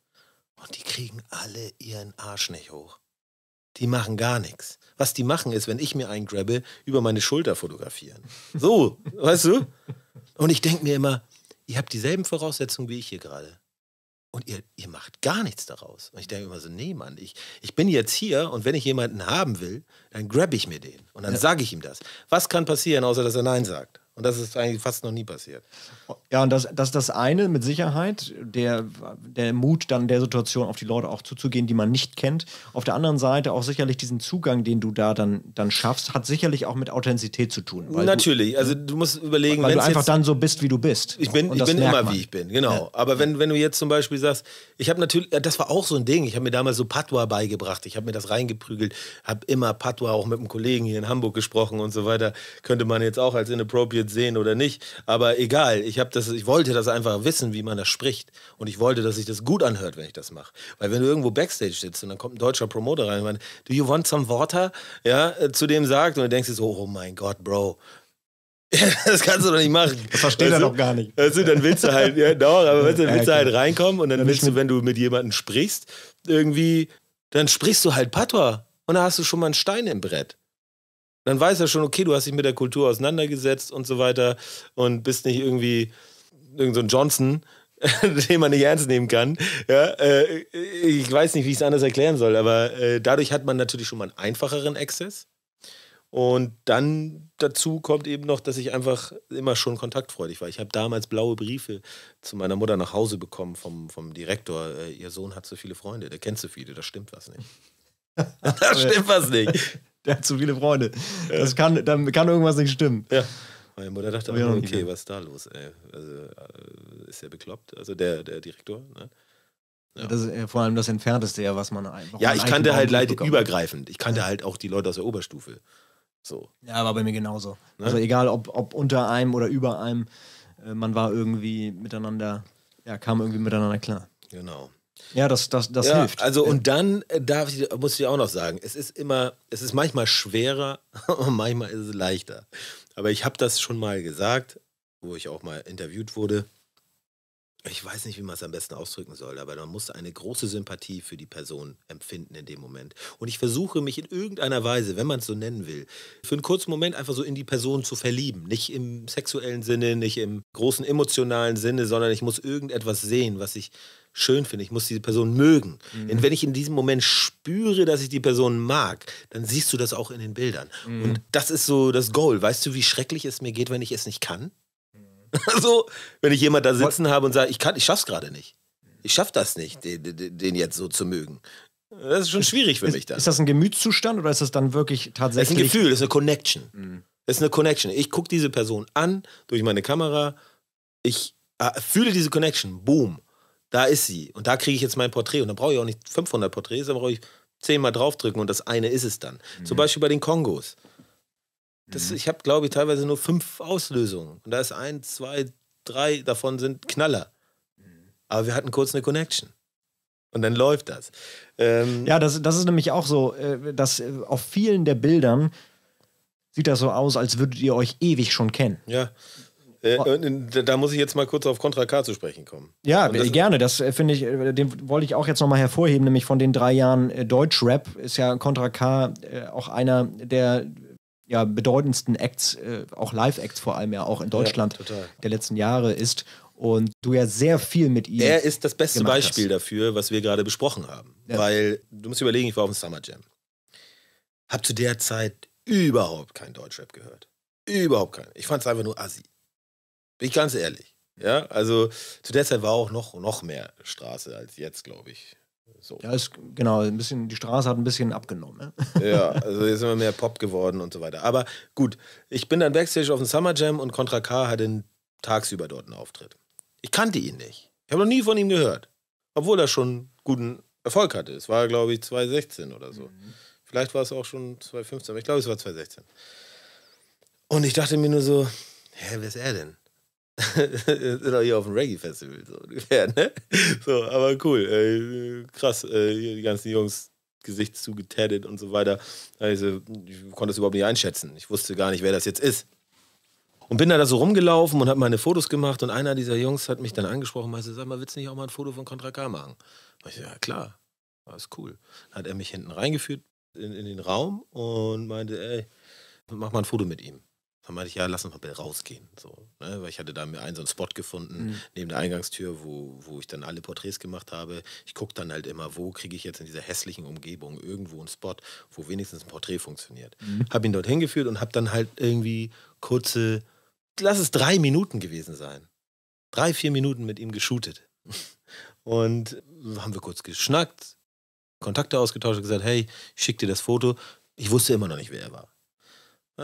Und die kriegen alle ihren Arsch nicht hoch. Die machen gar nichts. Was die machen ist, wenn ich mir einen grabbe, über meine Schulter fotografieren. So, weißt du? Und ich denke mir immer, ihr habt dieselben Voraussetzungen wie ich hier gerade. Und ihr, ihr macht gar nichts daraus. Und ich denke immer so, nee, Mann, ich, ich bin jetzt hier und wenn ich jemanden haben will, dann grabbe ich mir den. Und dann ja. sage ich ihm das. Was kann passieren, außer dass er Nein sagt? Und das ist eigentlich fast noch nie passiert. Ja, und das, das ist das eine mit Sicherheit, der, der Mut, dann der Situation auf die Leute auch zuzugehen, die man nicht kennt. Auf der anderen Seite auch sicherlich diesen Zugang, den du da dann, dann schaffst, hat sicherlich auch mit Authentizität zu tun. Natürlich, du, also du musst überlegen, weil du einfach jetzt, dann so bist, wie du bist. Ich bin, ich bin immer, man. wie ich bin, genau. Ja. Aber wenn, wenn du jetzt zum Beispiel sagst, ich habe natürlich, das war auch so ein Ding, ich habe mir damals so Patois beigebracht, ich habe mir das reingeprügelt, habe immer Patois auch mit einem Kollegen hier in Hamburg gesprochen und so weiter. Könnte man jetzt auch als inappropriate sehen oder nicht. Aber egal, ich, das, ich wollte das einfach wissen, wie man das spricht. Und ich wollte, dass sich das gut anhört, wenn ich das mache. Weil wenn du irgendwo Backstage sitzt und dann kommt ein deutscher Promoter rein und meint, do you want some water? Ja, äh, zu dem sagt und du denkst dir so, oh mein Gott, Bro, das kannst du doch nicht machen. Das versteht weißt er doch gar nicht. Weißt du, dann willst du halt, ja, doch, aber weißt du, dann willst ja, okay. du halt reinkommen und dann, dann willst du, wenn du mit jemandem sprichst, irgendwie, dann sprichst du halt Patois und da hast du schon mal einen Stein im Brett dann weiß er schon, okay, du hast dich mit der Kultur auseinandergesetzt und so weiter und bist nicht irgendwie irgend so ein Johnson, den man nicht ernst nehmen kann. Ja, äh, ich weiß nicht, wie ich es anders erklären soll, aber äh, dadurch hat man natürlich schon mal einen einfacheren Access. Und dann dazu kommt eben noch, dass ich einfach immer schon kontaktfreudig war. Ich habe damals blaue Briefe zu meiner Mutter nach Hause bekommen vom, vom Direktor. Äh, ihr Sohn hat so viele Freunde, der kennt so viele, da stimmt was nicht. da stimmt was nicht. Der hat zu viele Freunde. Das kann, dann kann irgendwas nicht stimmen. Ja. Meine Mutter dachte auch, okay, was ist da los, ey? Also, äh, ist der bekloppt? Also, der, der Direktor, ne? Ja. Das ist äh, vor allem das Entfernteste, was man einfach. Ja, ich kannte halt leider übergreifend. Ich kannte ja. halt auch die Leute aus der Oberstufe. So. Ja, war bei mir genauso. Ne? Also egal, ob, ob unter einem oder über einem, äh, man war irgendwie miteinander, ja, kam irgendwie miteinander klar. Genau. Ja, das, das, das ja, hilft. Also und dann äh, darf ich, muss ich auch noch sagen, es ist immer, es ist manchmal schwerer und manchmal ist es leichter. Aber ich habe das schon mal gesagt, wo ich auch mal interviewt wurde ich weiß nicht, wie man es am besten ausdrücken soll, aber man muss eine große Sympathie für die Person empfinden in dem Moment. Und ich versuche mich in irgendeiner Weise, wenn man es so nennen will, für einen kurzen Moment einfach so in die Person zu verlieben. Nicht im sexuellen Sinne, nicht im großen emotionalen Sinne, sondern ich muss irgendetwas sehen, was ich schön finde. Ich muss diese Person mögen. Mhm. Und wenn ich in diesem Moment spüre, dass ich die Person mag, dann siehst du das auch in den Bildern. Mhm. Und das ist so das Goal. Weißt du, wie schrecklich es mir geht, wenn ich es nicht kann? Also, wenn ich jemanden da sitzen habe und sage, ich kann, ich schaff's gerade nicht. Ich schaff das nicht, den, den, jetzt so zu mögen. Das ist schon schwierig für ist, mich dann. Ist das ein Gemütszustand oder ist das dann wirklich tatsächlich? Das ist ein Gefühl, das ist eine Connection. Mhm. Das ist eine Connection. Ich gucke diese Person an durch meine Kamera. Ich äh, fühle diese Connection. Boom. Da ist sie. Und da kriege ich jetzt mein Porträt. Und dann brauche ich auch nicht 500 Porträts, da brauche ich zehnmal draufdrücken und das eine ist es dann. Mhm. Zum Beispiel bei den Kongos. Das, mhm. Ich habe, glaube ich, teilweise nur fünf Auslösungen. Und da ist ein, zwei, drei davon sind Knaller. Mhm. Aber wir hatten kurz eine Connection. Und dann läuft das. Ähm ja, das, das ist nämlich auch so, äh, dass äh, auf vielen der Bildern sieht das so aus, als würdet ihr euch ewig schon kennen. Ja. Äh, oh. da muss ich jetzt mal kurz auf Contra K zu sprechen kommen. Ja, das äh, gerne. Das finde ich, den wollte ich auch jetzt nochmal hervorheben, nämlich von den drei Jahren Deutschrap ist ja Contra K auch einer der ja, bedeutendsten Acts, äh, auch Live-Acts vor allem ja auch in Deutschland ja, der letzten Jahre ist und du ja sehr viel mit ihm. Er ist das beste Beispiel hast. dafür, was wir gerade besprochen haben. Ja. Weil du musst überlegen, ich war auf dem Summer Jam. Hab zu der Zeit überhaupt kein Deutschrap gehört. Überhaupt kein. Ich fand es einfach nur assi. Bin ich ganz ehrlich. Ja, also zu der Zeit war auch noch, noch mehr Straße als jetzt, glaube ich. So. Ja, ist, genau, ein bisschen, die Straße hat ein bisschen abgenommen. Ne? Ja, also jetzt sind wir mehr Pop geworden und so weiter. Aber gut, ich bin dann Backstage auf dem Summer Jam und Contra K hatte einen, tagsüber dort einen Auftritt. Ich kannte ihn nicht. Ich habe noch nie von ihm gehört. Obwohl er schon guten Erfolg hatte. Es war, glaube ich, 2016 oder so. Mhm. Vielleicht war es auch schon 2015, aber ich glaube, es war 2016. Und ich dachte mir nur so, hä, wer ist er denn? sind auch hier auf dem Reggae-Festival, so ungefähr, ne? So, aber cool, äh, krass, äh, die ganzen Jungs, Gesicht zugetätet und so weiter. Also, ich konnte das überhaupt nicht einschätzen. Ich wusste gar nicht, wer das jetzt ist. Und bin da so rumgelaufen und habe meine Fotos gemacht und einer dieser Jungs hat mich dann angesprochen, und meinte, sag mal, willst du nicht auch mal ein Foto von Contra K machen? Und ich so, ja klar, alles cool. Dann hat er mich hinten reingeführt in, in den Raum und meinte, ey, mach mal ein Foto mit ihm. Dann meinte ich, ja, lass uns mal bitte rausgehen. So, ne? Weil ich hatte da mir einen so einen Spot gefunden, mhm. neben der Eingangstür, wo, wo ich dann alle Porträts gemacht habe. Ich gucke dann halt immer, wo kriege ich jetzt in dieser hässlichen Umgebung irgendwo einen Spot, wo wenigstens ein Porträt funktioniert. Mhm. Habe ihn dorthin geführt und habe dann halt irgendwie kurze, lass es drei Minuten gewesen sein. Drei, vier Minuten mit ihm geshootet. und haben wir kurz geschnackt, Kontakte ausgetauscht und gesagt, hey, ich schick dir das Foto. Ich wusste immer noch nicht, wer er war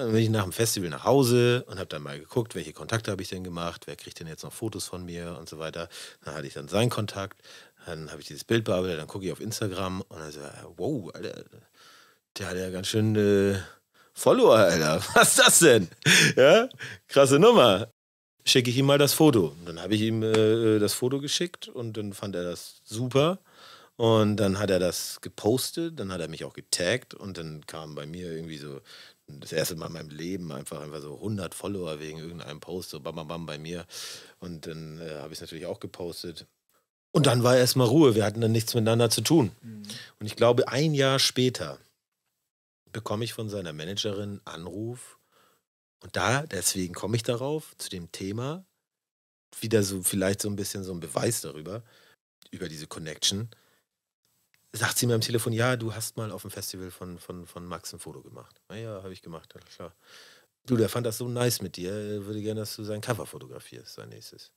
dann bin ich nach dem Festival nach Hause und habe dann mal geguckt, welche Kontakte habe ich denn gemacht, wer kriegt denn jetzt noch Fotos von mir und so weiter. Dann hatte ich dann seinen Kontakt, dann habe ich dieses Bild bearbeitet, dann gucke ich auf Instagram und dann so, wow, Alter, der hat ja ganz schön äh, Follower, Alter. Was ist das denn? Ja, krasse Nummer. Schicke ich ihm mal das Foto. Und dann habe ich ihm äh, äh, das Foto geschickt und dann fand er das super. Und dann hat er das gepostet, dann hat er mich auch getaggt und dann kam bei mir irgendwie so das erste Mal in meinem Leben einfach einfach so 100 Follower wegen irgendeinem Post, so bam, bam, bam bei mir. Und dann äh, habe ich es natürlich auch gepostet. Und dann war erstmal Ruhe. Wir hatten dann nichts miteinander zu tun. Mhm. Und ich glaube, ein Jahr später bekomme ich von seiner Managerin Anruf. Und da, deswegen komme ich darauf, zu dem Thema, wieder so vielleicht so ein bisschen so ein Beweis darüber, über diese Connection sagt sie mir am Telefon, ja, du hast mal auf dem Festival von, von, von Max ein Foto gemacht. ja, habe ich gemacht, klar. Du, der fand das so nice mit dir, er würde gerne, dass du sein Cover fotografierst, sein nächstes.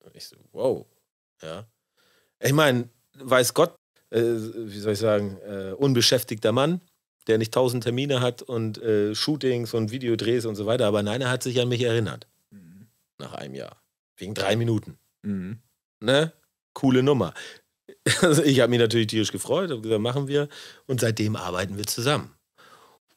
Und ich so, wow. Ja. Ich meine, weiß Gott, äh, wie soll ich sagen, äh, unbeschäftigter Mann, der nicht tausend Termine hat und äh, Shootings und Videodrehs und so weiter, aber nein, er hat sich an mich erinnert. Mhm. Nach einem Jahr. Wegen drei Minuten. Mhm. Ne? Coole Nummer. Also ich habe mich natürlich tierisch gefreut, habe gesagt, machen wir. Und seitdem arbeiten wir zusammen.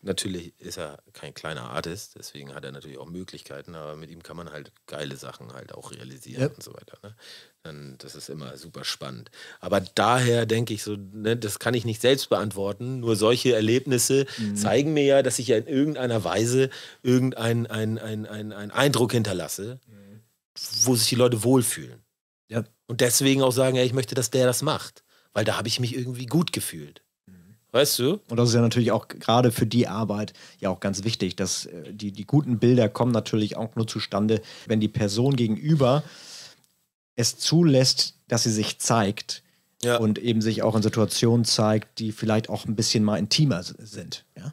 Natürlich ist er kein kleiner Artist, deswegen hat er natürlich auch Möglichkeiten, aber mit ihm kann man halt geile Sachen halt auch realisieren yep. und so weiter. Ne? Dann, das ist immer super spannend. Aber daher denke ich so, ne, das kann ich nicht selbst beantworten. Nur solche Erlebnisse mhm. zeigen mir ja, dass ich ja in irgendeiner Weise irgendeinen ein, ein, ein Eindruck hinterlasse, mhm. wo sich die Leute wohlfühlen. Und deswegen auch sagen, ey, ich möchte, dass der das macht. Weil da habe ich mich irgendwie gut gefühlt. Mhm. Weißt du? Und das ist ja natürlich auch gerade für die Arbeit ja auch ganz wichtig, dass äh, die, die guten Bilder kommen natürlich auch nur zustande, wenn die Person gegenüber es zulässt, dass sie sich zeigt ja. und eben sich auch in Situationen zeigt, die vielleicht auch ein bisschen mal intimer sind. Ja?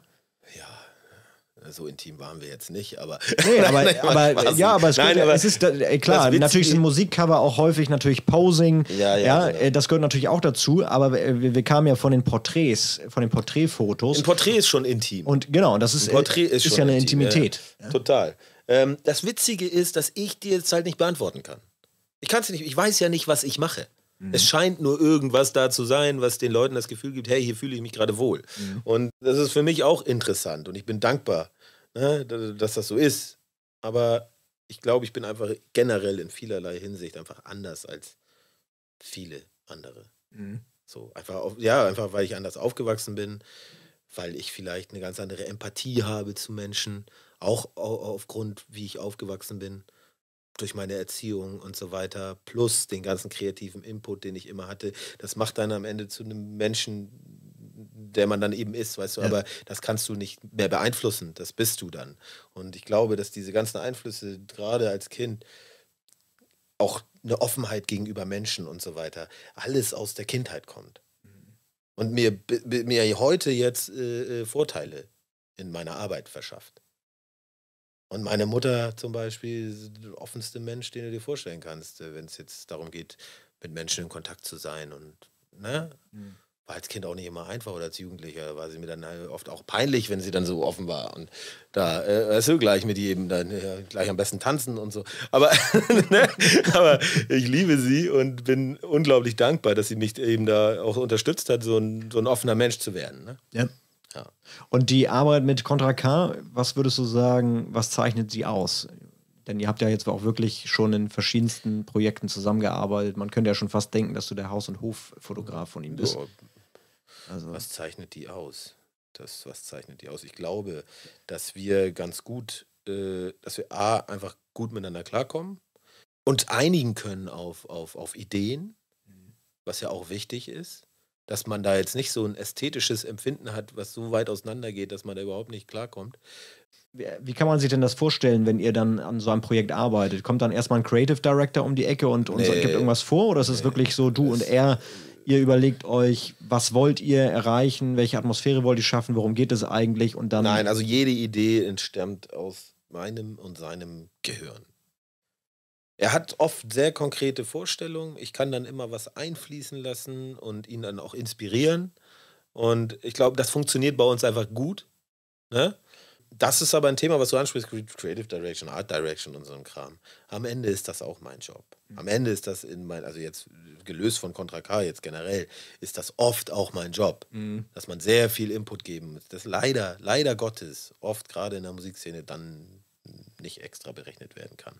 so intim waren wir jetzt nicht, aber. Nee, aber, nein, aber ja, aber es, nein, geht, aber es ist äh, klar, natürlich sind Musikcover auch häufig natürlich Posing. Ja, ja, ja genau. Äh, das gehört natürlich auch dazu, aber äh, wir, wir, kamen ja von den Porträts, von den Porträtfotos. Ein Porträt ist schon intim. Und genau, das ist, äh, ist, ist ja eine intim, Intimität. Ja. Total. Ähm, das Witzige ist, dass ich dir jetzt halt nicht beantworten kann. Ich kann es nicht, ich weiß ja nicht, was ich mache. Mhm. Es scheint nur irgendwas da zu sein, was den Leuten das Gefühl gibt, hey, hier fühle ich mich gerade wohl. Mhm. Und das ist für mich auch interessant und ich bin dankbar ne, dass das so ist. Aber ich glaube, ich bin einfach generell in vielerlei Hinsicht einfach anders als viele andere. Mhm. So, einfach, auf, ja, einfach weil ich anders aufgewachsen bin, weil ich vielleicht eine ganz andere Empathie habe zu Menschen, auch aufgrund, wie ich aufgewachsen bin, durch meine Erziehung und so weiter, plus den ganzen kreativen Input, den ich immer hatte. Das macht dann am Ende zu einem Menschen, der man dann eben ist, weißt du, ja. aber das kannst du nicht mehr beeinflussen, das bist du dann. Und ich glaube, dass diese ganzen Einflüsse, gerade als Kind, auch eine Offenheit gegenüber Menschen und so weiter, alles aus der Kindheit kommt. Mhm. Und mir, mir heute jetzt äh, äh, Vorteile in meiner Arbeit verschafft. Und meine Mutter zum Beispiel, der offenste Mensch, den du dir vorstellen kannst, äh, wenn es jetzt darum geht, mit Menschen in Kontakt zu sein und ne? Mhm war als Kind auch nicht immer einfach oder als Jugendlicher. war sie mir dann halt oft auch peinlich, wenn sie dann so offen war. Und da, äh, weißt du, gleich mit jedem dann äh, gleich am besten tanzen und so. Aber, ne? Aber ich liebe sie und bin unglaublich dankbar, dass sie mich eben da auch unterstützt hat, so ein, so ein offener Mensch zu werden. Ne? Ja. ja. Und die Arbeit mit Contra K, was würdest du sagen, was zeichnet sie aus? Denn ihr habt ja jetzt auch wirklich schon in verschiedensten Projekten zusammengearbeitet. Man könnte ja schon fast denken, dass du der Haus- und Hoffotograf von ihm bist. Ja, also was zeichnet die aus? Das, was zeichnet die aus? Ich glaube, dass wir ganz gut, äh, dass wir A, einfach gut miteinander klarkommen, uns einigen können auf, auf, auf Ideen, mhm. was ja auch wichtig ist, dass man da jetzt nicht so ein ästhetisches Empfinden hat, was so weit auseinandergeht, dass man da überhaupt nicht klarkommt. Wie kann man sich denn das vorstellen, wenn ihr dann an so einem Projekt arbeitet? Kommt dann erstmal ein Creative Director um die Ecke und, und nee, gibt irgendwas vor oder ist es nee, wirklich so du und er Ihr überlegt euch, was wollt ihr erreichen, welche Atmosphäre wollt ihr schaffen, worum geht es eigentlich und dann. Nein, also jede Idee entstammt aus meinem und seinem Gehirn. Er hat oft sehr konkrete Vorstellungen. Ich kann dann immer was einfließen lassen und ihn dann auch inspirieren. Und ich glaube, das funktioniert bei uns einfach gut. Ne? das ist aber ein Thema, was du ansprichst, Creative Direction, Art Direction und so ein Kram. Am Ende ist das auch mein Job. Mhm. Am Ende ist das in mein, also jetzt gelöst von Contra K jetzt generell, ist das oft auch mein Job, mhm. dass man sehr viel Input geben muss. Das leider, leider Gottes, oft gerade in der Musikszene dann nicht extra berechnet werden kann.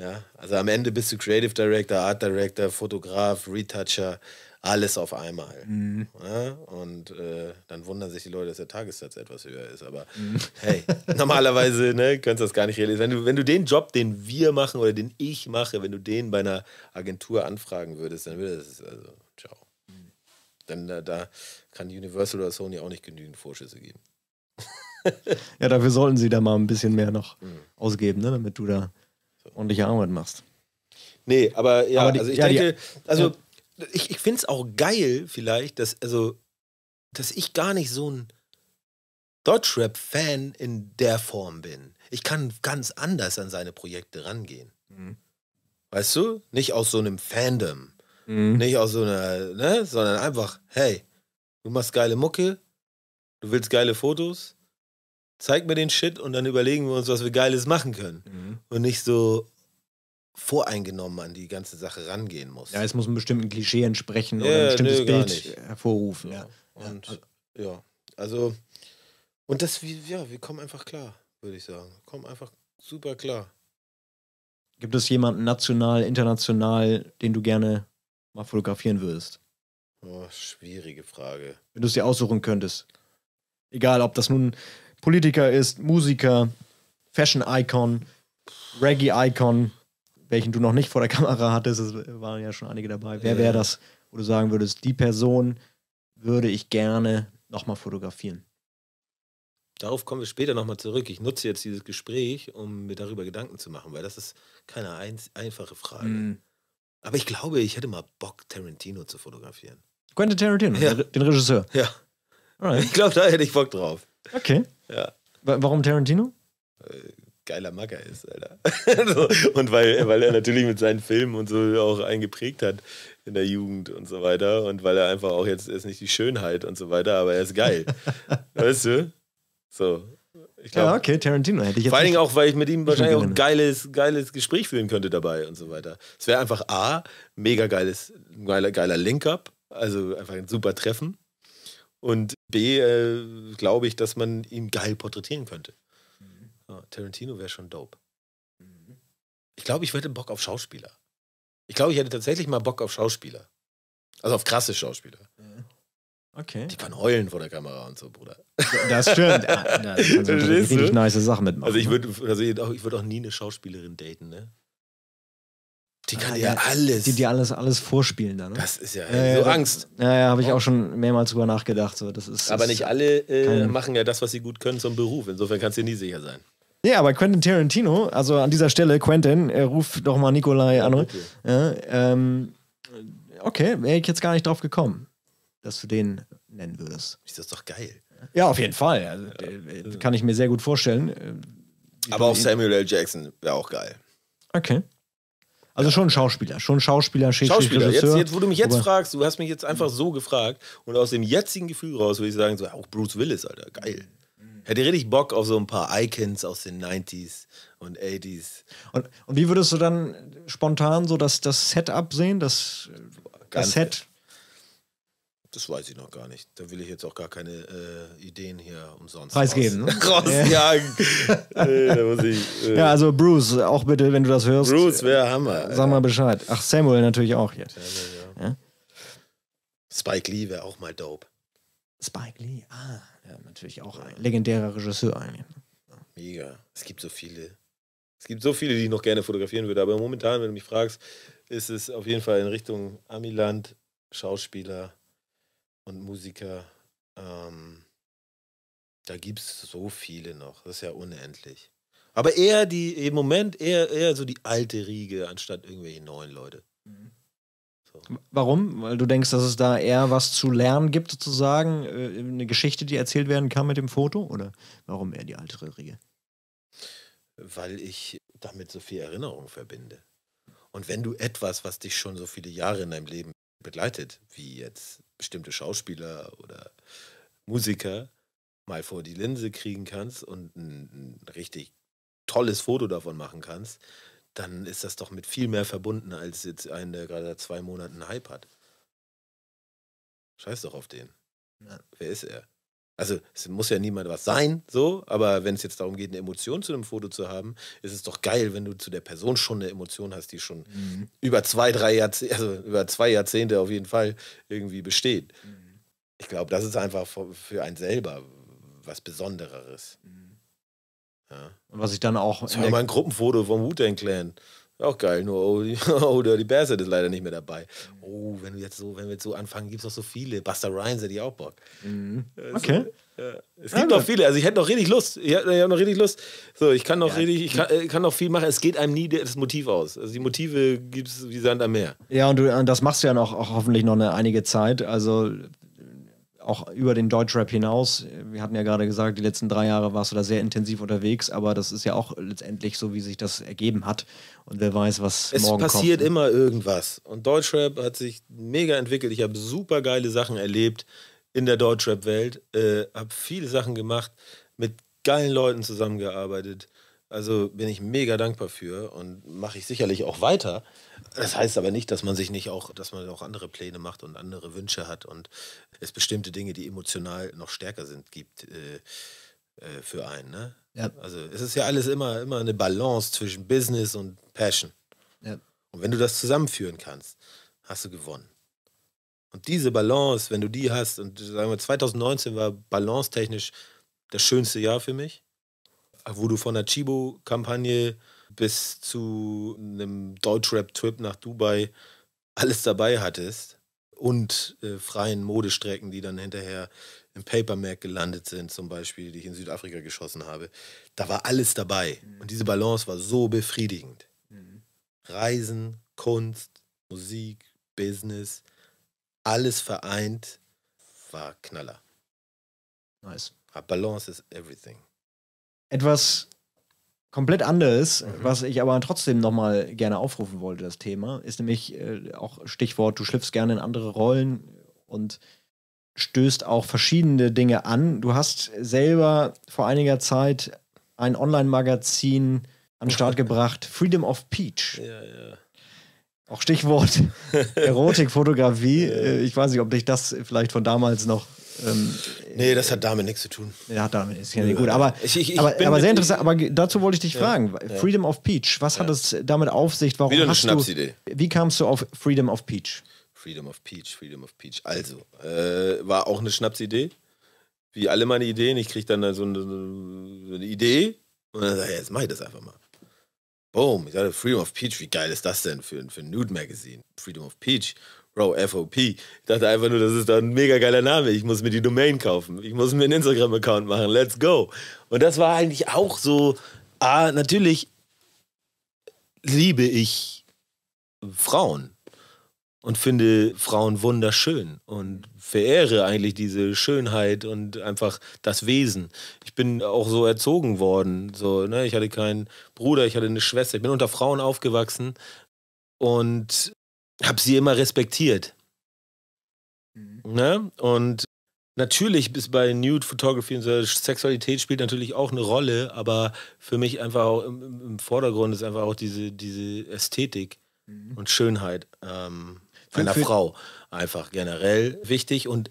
Ja? Also am Ende bist du Creative Director, Art Director, Fotograf, Retoucher, alles auf einmal. Mhm. Ja? Und äh, dann wundern sich die Leute, dass der Tagessatz etwas höher ist. Aber mhm. hey, normalerweise ne, kannst du das gar nicht realisieren. Wenn du, wenn du den Job, den wir machen oder den ich mache, wenn du den bei einer Agentur anfragen würdest, dann würde das, also, ciao. Mhm. Denn da, da kann Universal oder Sony auch nicht genügend Vorschüsse geben. ja, dafür sollten sie da mal ein bisschen mehr noch mhm. ausgeben, ne? damit du da und ordentliche Arbeit machst. Nee, aber ja, aber die, also ich ja, denke, die, also ja. ich, ich finde es auch geil vielleicht, dass, also, dass ich gar nicht so ein Deutschrap-Fan in der Form bin. Ich kann ganz anders an seine Projekte rangehen. Mhm. Weißt du? Nicht aus so einem Fandom. Mhm. Nicht aus so einer, ne? Sondern einfach, hey, du machst geile Mucke, du willst geile Fotos, zeig mir den Shit und dann überlegen wir uns, was wir Geiles machen können. Mhm. Und nicht so voreingenommen an die ganze Sache rangehen muss. Ja, es muss einem bestimmten Klischee entsprechen ja, oder ein bestimmtes nö, Bild hervorrufen. Ja. ja. Und ja, also und das, ja, wir kommen einfach klar, würde ich sagen. Wir kommen einfach super klar. Gibt es jemanden national, international, den du gerne mal fotografieren würdest? Oh, schwierige Frage. Wenn du es dir aussuchen könntest. Egal, ob das nun Politiker ist, Musiker, Fashion-Icon, Reggae-Icon, welchen du noch nicht vor der Kamera hattest, es waren ja schon einige dabei. Wer wäre das, wo du sagen würdest, die Person würde ich gerne nochmal fotografieren? Darauf kommen wir später nochmal zurück. Ich nutze jetzt dieses Gespräch, um mir darüber Gedanken zu machen, weil das ist keine ein einfache Frage. Mm. Aber ich glaube, ich hätte mal Bock, Tarantino zu fotografieren. Quentin Tarantino, ja. den Regisseur. Ja. Alright. Ich glaube, da hätte ich Bock drauf. Okay. Ja. Warum Tarantino? Äh, geiler Macker ist, Alter. so. Und weil, weil er natürlich mit seinen Filmen und so auch eingeprägt hat in der Jugend und so weiter. Und weil er einfach auch jetzt ist nicht die Schönheit und so weiter, aber er ist geil. weißt du? So. Ich glaub, ja, okay, Tarantino hätte ich jetzt. Vor allen Dingen auch, weil ich mit ihm wahrscheinlich auch ein geiles, geiles Gespräch führen könnte dabei und so weiter. Es wäre einfach A, mega geiles, geiler, geiler Link-Up, also einfach ein super Treffen. Und B, äh, glaube ich, dass man ihn geil porträtieren könnte. Mhm. Ja, Tarantino wäre schon dope. Mhm. Ich glaube, ich hätte Bock auf Schauspieler. Ich glaube, ich hätte tatsächlich mal Bock auf Schauspieler. Also auf krasse Schauspieler. Mhm. Okay. Die kann heulen vor der Kamera und so, Bruder. Das stimmt. Ja, da kannst du richtig nice Sachen mitmachen. Also ich ne? würde also würd auch nie eine Schauspielerin daten, ne? Die kann ah, ja, alles. Die dir alles, alles vorspielen dann. Ne? Das ist ja äh, so ja, Angst. Ja, ja, habe ich auch schon mehrmals drüber nachgedacht. So, das ist, aber ist nicht alle äh, machen ja das, was sie gut können zum Beruf. Insofern kannst du dir nie sicher sein. Ja, aber Quentin Tarantino, also an dieser Stelle, Quentin, äh, ruf doch mal Nikolai an. Okay, ja, ähm, okay wäre ich jetzt gar nicht drauf gekommen, dass du den nennen würdest. Ist das doch geil. Ja, auf jeden Fall. Also, ja. Äh, kann ich mir sehr gut vorstellen. Aber auch Samuel L. Jackson wäre auch geil. Okay. Also schon Schauspieler, schon Schauspieler, Schicht, Schauspieler. Regisseur. Jetzt, jetzt, wo du mich jetzt fragst, du hast mich jetzt einfach so gefragt und aus dem jetzigen Gefühl raus würde ich sagen, so, auch Bruce Willis, Alter, geil. Hätte richtig Bock auf so ein paar Icons aus den 90s und 80s. Und, und wie würdest du dann spontan so das, das Setup sehen? Das, das Set? Das weiß ich noch gar nicht. Da will ich jetzt auch gar keine äh, Ideen hier umsonst preisgeben. Ne? Rausjagen. nee, äh ja, also Bruce, auch bitte, wenn du das hörst. Bruce wäre Hammer. Alter. Sag mal Bescheid. Ach, Samuel natürlich auch jetzt. Ja, ja. Spike Lee wäre auch mal dope. Spike Lee, ah, ja, natürlich auch ein legendärer Regisseur eigentlich. Ne? Mega. Es gibt so viele. Es gibt so viele, die ich noch gerne fotografieren würde. Aber momentan, wenn du mich fragst, ist es auf jeden Fall in Richtung Amiland, Schauspieler und Musiker, ähm, da gibt es so viele noch. Das ist ja unendlich. Aber eher die, im Moment eher, eher so die alte Riege, anstatt irgendwelche neuen Leute. So. Warum? Weil du denkst, dass es da eher was zu lernen gibt, sozusagen, äh, eine Geschichte, die erzählt werden kann mit dem Foto? Oder warum eher die alte Riege? Weil ich damit so viel Erinnerung verbinde. Und wenn du etwas, was dich schon so viele Jahre in deinem Leben begleitet, wie jetzt bestimmte Schauspieler oder Musiker mal vor die Linse kriegen kannst und ein, ein richtig tolles Foto davon machen kannst, dann ist das doch mit viel mehr verbunden als jetzt einen, der gerade zwei Monaten Hype hat. Scheiß doch auf den. Ja. Wer ist er? Also es muss ja niemand was sein, so, aber wenn es jetzt darum geht, eine Emotion zu einem Foto zu haben, ist es doch geil, wenn du zu der Person schon eine Emotion hast, die schon mhm. über zwei, drei Jahrzehnte, also über zwei Jahrzehnte auf jeden Fall irgendwie besteht. Mhm. Ich glaube, das ist einfach für einen selber was Besondereres. Mhm. Ja. Und was ich dann auch. Das war mal ein Gruppenfoto vom wu Clan. Auch geil, nur oh, die, oh Dirty Bassett ist leider nicht mehr dabei. Oh, wenn wir jetzt so, wenn wir jetzt so anfangen, gibt es noch so viele. Buster Ryan hätte ich auch Bock. Mhm. Also, okay. Ja. Es gibt noch viele, also ich hätte noch richtig Lust. Ich habe hab noch richtig Lust. So, ich kann noch ja. richtig, ich kann, äh, kann, noch viel machen. Es geht einem nie das Motiv aus. Also die Motive gibt es wie Sand am Meer. Ja, und du, das machst du ja noch auch hoffentlich noch eine einige Zeit. Also auch über den Deutschrap hinaus. Wir hatten ja gerade gesagt, die letzten drei Jahre warst du da sehr intensiv unterwegs, aber das ist ja auch letztendlich so, wie sich das ergeben hat. Und wer weiß, was es morgen kommt. Es passiert immer irgendwas. Und Deutschrap hat sich mega entwickelt. Ich habe super geile Sachen erlebt in der Deutschrap-Welt. Äh, habe viele Sachen gemacht, mit geilen Leuten zusammengearbeitet. Also bin ich mega dankbar für und mache ich sicherlich auch weiter. Das heißt aber nicht, dass man sich nicht auch, dass man auch andere Pläne macht und andere Wünsche hat und es bestimmte Dinge, die emotional noch stärker sind, gibt äh, äh, für einen. Ne? Ja. Also es ist ja alles immer, immer eine Balance zwischen Business und Passion. Ja. Und wenn du das zusammenführen kannst, hast du gewonnen. Und diese Balance, wenn du die hast, und sagen wir, 2019 war balancetechnisch das schönste Jahr für mich, wo du von der Chibo-Kampagne bis zu einem Deutschrap-Trip nach Dubai alles dabei hattest und äh, freien Modestrecken, die dann hinterher im Papermac gelandet sind, zum Beispiel, die ich in Südafrika geschossen habe. Da war alles dabei. Mhm. Und diese Balance war so befriedigend. Mhm. Reisen, Kunst, Musik, Business, alles vereint, war Knaller. Nice. Balance is everything. Etwas komplett anderes, mhm. was ich aber trotzdem nochmal gerne aufrufen wollte, das Thema, ist nämlich äh, auch Stichwort, du schlüpfst gerne in andere Rollen und stößt auch verschiedene Dinge an. Du hast selber vor einiger Zeit ein Online-Magazin an den Start gebracht, Freedom of Peach. Ja, ja. Auch Stichwort Erotikfotografie. ja. Äh, ich weiß nicht, ob dich das vielleicht von damals noch ähm, nee, das hat damit nichts zu tun. Ja, damit ist ja nicht Gut, äh, aber, ich, ich, ich aber, aber sehr interessant. Aber dazu wollte ich dich ja. fragen: Freedom of Peach, was ja. hat es damit auf sich? Warum Wieder eine hast Schnapsidee. Du, wie kamst du auf Freedom of Peach? Freedom of Peach, Freedom of Peach. Also, äh, war auch eine Schnapsidee. Wie alle meine Ideen. Ich kriege dann so eine, eine, Idee und dann sage ich, jetzt mache ich das einfach mal. Boom. Ich sage, Freedom of Peach, wie geil ist das denn für, für ein Nude-Magazin? Freedom of Peach. Bro, FOP. Ich dachte einfach nur, das ist doch ein mega geiler Name. Ich muss mir die Domain kaufen. Ich muss mir einen Instagram-Account machen. Let's go. Und das war eigentlich auch so. Ah, natürlich liebe ich Frauen und finde Frauen wunderschön und verehre eigentlich diese Schönheit und einfach das Wesen. Ich bin auch so erzogen worden. So, ne? Ich hatte keinen Bruder, ich hatte eine Schwester. Ich bin unter Frauen aufgewachsen und habe sie immer respektiert. Mhm. Ne? Und natürlich ist bei Nude Photography und so, Sexualität spielt natürlich auch eine Rolle, aber für mich einfach auch im, im Vordergrund ist einfach auch diese, diese Ästhetik mhm. und Schönheit ähm, einer für Frau einfach generell wichtig und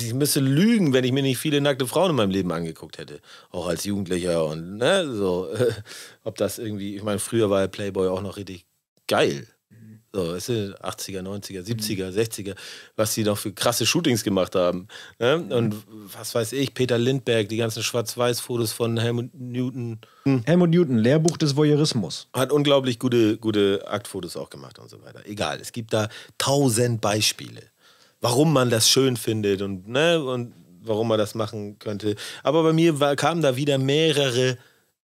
ich müsste lügen, wenn ich mir nicht viele nackte Frauen in meinem Leben angeguckt hätte. Auch als Jugendlicher und ne, so. Ob das irgendwie, ich meine, früher war Playboy auch noch richtig geil. So, weißt du, 80er, 90er, 70er, 60er, was die noch für krasse Shootings gemacht haben. Ne? Und was weiß ich, Peter Lindberg, die ganzen Schwarz-Weiß-Fotos von Helmut Newton. Hm. Helmut Newton, Lehrbuch des Voyeurismus. Hat unglaublich gute, gute Aktfotos auch gemacht und so weiter. Egal, es gibt da tausend Beispiele, warum man das schön findet und, ne, und warum man das machen könnte. Aber bei mir war, kamen da wieder mehrere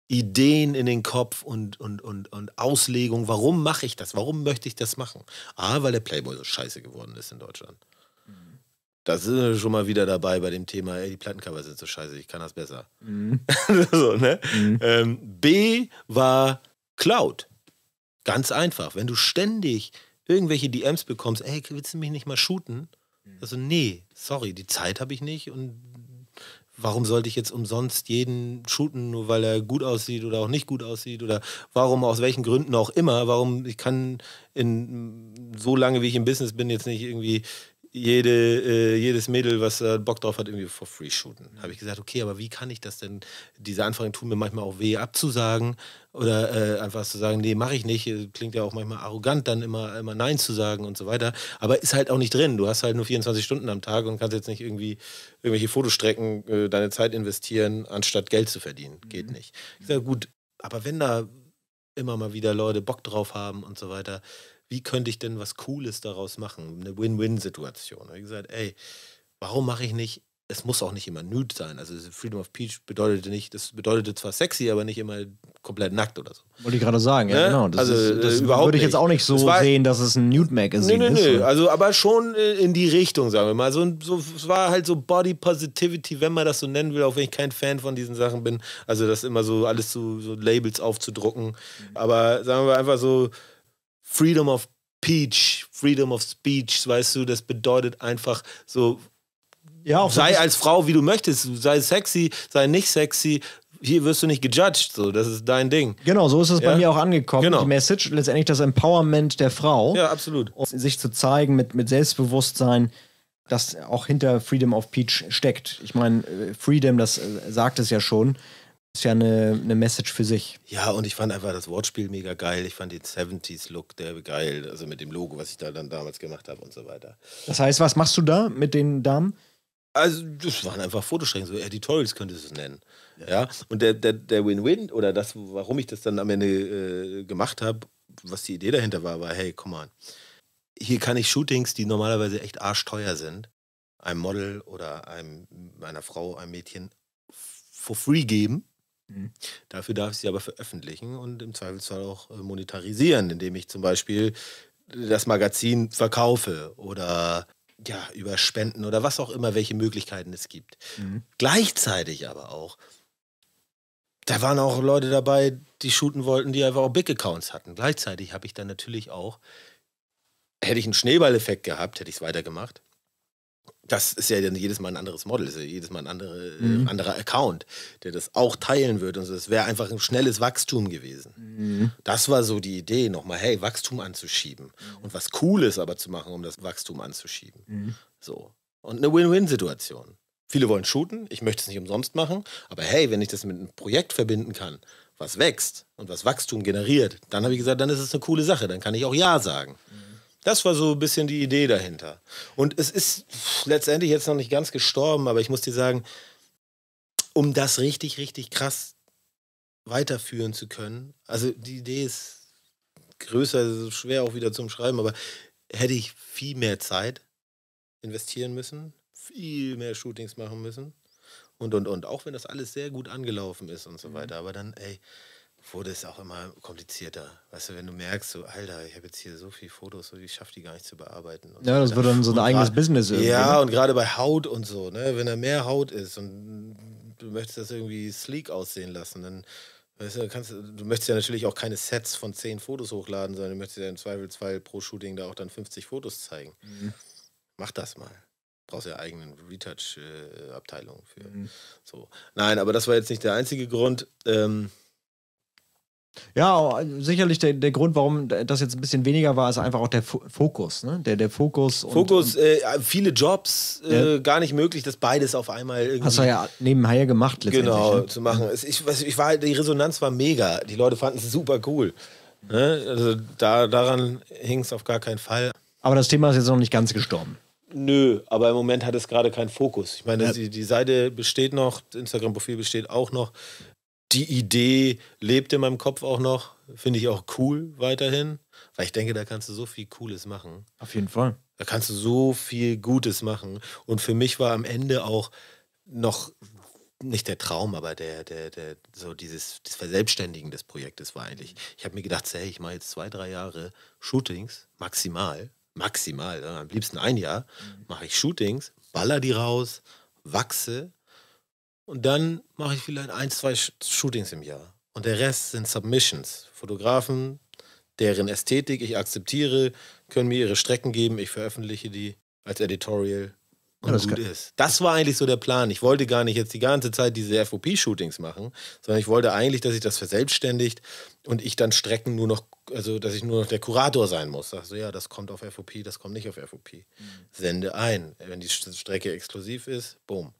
Ideen in den Kopf und, und, und, und Auslegung. Warum mache ich das? Warum möchte ich das machen? Ah, weil der Playboy so scheiße geworden ist in Deutschland. Mhm. Da sind wir schon mal wieder dabei bei dem Thema, ey, die Plattencover sind so scheiße, ich kann das besser. Mhm. so, ne? mhm. ähm, B war Cloud. Ganz einfach. Wenn du ständig irgendwelche DMs bekommst, ey, willst du mich nicht mal shooten? Mhm. Also, nee, sorry, die Zeit habe ich nicht und warum sollte ich jetzt umsonst jeden shooten, nur weil er gut aussieht oder auch nicht gut aussieht oder warum, aus welchen Gründen auch immer, warum ich kann in so lange, wie ich im Business bin, jetzt nicht irgendwie jede, äh, jedes Mädel, was äh, Bock drauf hat, irgendwie for free shooten. Habe ich gesagt, okay, aber wie kann ich das denn? Diese Anfragen tun mir manchmal auch weh, abzusagen oder äh, einfach zu sagen, nee, mache ich nicht. Äh, klingt ja auch manchmal arrogant, dann immer, immer Nein zu sagen und so weiter. Aber ist halt auch nicht drin. Du hast halt nur 24 Stunden am Tag und kannst jetzt nicht irgendwie irgendwelche Fotostrecken äh, deine Zeit investieren, anstatt Geld zu verdienen. Mhm. Geht nicht. Ich sage, gut, aber wenn da immer mal wieder Leute Bock drauf haben und so weiter, wie könnte ich denn was Cooles daraus machen? Eine Win-Win-Situation. Wie gesagt, ey, warum mache ich nicht, es muss auch nicht immer nude sein. Also Freedom of Peach bedeutete nicht, das bedeutete zwar sexy, aber nicht immer komplett nackt oder so. Wollte ich gerade sagen, ja, ne? genau. Das, also, ist, äh, das überhaupt würde ich jetzt auch nicht so war, sehen, dass es ein Nude-Magazin nö, nö, ist. Nö, nö, ne? also aber schon äh, in die Richtung, sagen wir mal. So, so, es war halt so Body Positivity, wenn man das so nennen will, auch wenn ich kein Fan von diesen Sachen bin. Also das immer so alles so, so Labels aufzudrucken. Mhm. Aber sagen wir einfach so, Freedom of Peach, Freedom of Speech, weißt du, das bedeutet einfach so, ja, auch sei als Frau, wie du möchtest, sei sexy, sei nicht sexy, hier wirst du nicht gejudged, so, das ist dein Ding. Genau, so ist es ja? bei mir auch angekommen. Genau. Die Message, letztendlich das Empowerment der Frau. Ja, absolut. Und sich zu zeigen mit, mit Selbstbewusstsein, das auch hinter Freedom of Peach steckt. Ich meine, äh, Freedom, das äh, sagt es ja schon, ist ja eine, eine Message für sich. Ja, und ich fand einfach das Wortspiel mega geil. Ich fand den 70s-Look der geil. Also mit dem Logo, was ich da dann damals gemacht habe und so weiter. Das heißt, was machst du da mit den Damen? Also, das waren einfach Fotoschränke, so Editorials könntest du es nennen. Ja. ja. Und der, der, Win-Win oder das, warum ich das dann am Ende äh, gemacht habe, was die Idee dahinter war, war, hey, komm mal, hier kann ich Shootings, die normalerweise echt arschteuer sind, einem Model oder einem, einer Frau, einem Mädchen for free geben, Mhm. Dafür darf ich sie aber veröffentlichen und im Zweifelsfall auch äh, monetarisieren, indem ich zum Beispiel äh, das Magazin verkaufe oder ja, über Spenden oder was auch immer, welche Möglichkeiten es gibt. Mhm. Gleichzeitig aber auch, da waren auch Leute dabei, die shooten wollten, die einfach auch Big Accounts hatten. Gleichzeitig habe ich dann natürlich auch, hätte ich einen Schneeballeffekt gehabt, hätte ich es weitergemacht das ist ja jedes Mal ein anderes Model, ist ja jedes Mal ein andere, äh, mhm. anderer Account, der das auch teilen würde. Und so. das wäre einfach ein schnelles Wachstum gewesen. Mhm. Das war so die Idee, nochmal, hey, Wachstum anzuschieben. Mhm. Und was Cooles aber zu machen, um das Wachstum anzuschieben. Mhm. So. Und eine Win-Win-Situation. Viele wollen shooten, ich möchte es nicht umsonst machen, aber hey, wenn ich das mit einem Projekt verbinden kann, was wächst und was Wachstum generiert, dann habe ich gesagt, dann ist es eine coole Sache, dann kann ich auch Ja sagen. Mhm. Das war so ein bisschen die Idee dahinter. Und es ist letztendlich jetzt noch nicht ganz gestorben, aber ich muss dir sagen, um das richtig, richtig krass weiterführen zu können, also die Idee ist größer, schwer auch wieder zum Schreiben, aber hätte ich viel mehr Zeit investieren müssen, viel mehr Shootings machen müssen und, und, und. Auch wenn das alles sehr gut angelaufen ist und so mhm. weiter. Aber dann, ey, wurde es auch immer komplizierter. Weißt du, wenn du merkst, so, Alter, ich habe jetzt hier so viele Fotos, so, ich schaffe die gar nicht zu bearbeiten. ja, das wird dann so ein eigenes grad, Business irgendwie. Ja, ne? und gerade bei Haut und so, ne? wenn da mehr Haut ist und du möchtest das irgendwie sleek aussehen lassen, dann weißt du, kannst, du möchtest ja natürlich auch keine Sets von zehn Fotos hochladen, sondern du möchtest ja im Zweifelsfall pro Shooting da auch dann 50 Fotos zeigen. Mhm. Mach das mal brauchst ja eigene Retouch-Abteilung äh, für. Mhm. So. Nein, aber das war jetzt nicht der einzige Grund. Ähm, ja, sicherlich der, der Grund, warum das jetzt ein bisschen weniger war, ist einfach auch der Fokus. Ne? Der, der Fokus. Fokus, und, äh, viele Jobs, äh, ja. äh, gar nicht möglich, dass beides auf einmal irgendwie. Hast du ja nebenher gemacht, letztendlich. Genau, ne? zu machen. Es, ich, ich war, die Resonanz war mega. Die Leute fanden es super cool. Ne? Also da, daran hing es auf gar keinen Fall. Aber das Thema ist jetzt noch nicht ganz gestorben. Nö, aber im Moment hat es gerade keinen Fokus. Ich meine, ja. die, die Seite besteht noch, das Instagram-Profil besteht auch noch die Idee lebt in meinem Kopf auch noch. Finde ich auch cool weiterhin, weil ich denke, da kannst du so viel Cooles machen. Auf jeden Fall. Da kannst du so viel Gutes machen. Und für mich war am Ende auch noch nicht der Traum, aber der, der, der, so dieses das Verselbstständigen des Projektes war eigentlich. Ich habe mir gedacht, hey, ich mache jetzt zwei, drei Jahre Shootings, maximal, maximal, am liebsten ein Jahr, mhm. mache ich Shootings, baller die raus, wachse und dann mache ich vielleicht ein, zwei Shootings im Jahr. Und der Rest sind Submissions. Fotografen, deren Ästhetik ich akzeptiere, können mir ihre Strecken geben, ich veröffentliche die als Editorial und ja, das gut ist. Das war eigentlich so der Plan. Ich wollte gar nicht jetzt die ganze Zeit diese FOP-Shootings machen, sondern ich wollte eigentlich, dass ich das verselbstständigt und ich dann Strecken nur noch, also dass ich nur noch der Kurator sein muss. Sagst also, ja, das kommt auf FOP, das kommt nicht auf FOP. Mhm. Sende ein. Wenn die Strecke exklusiv ist, boom.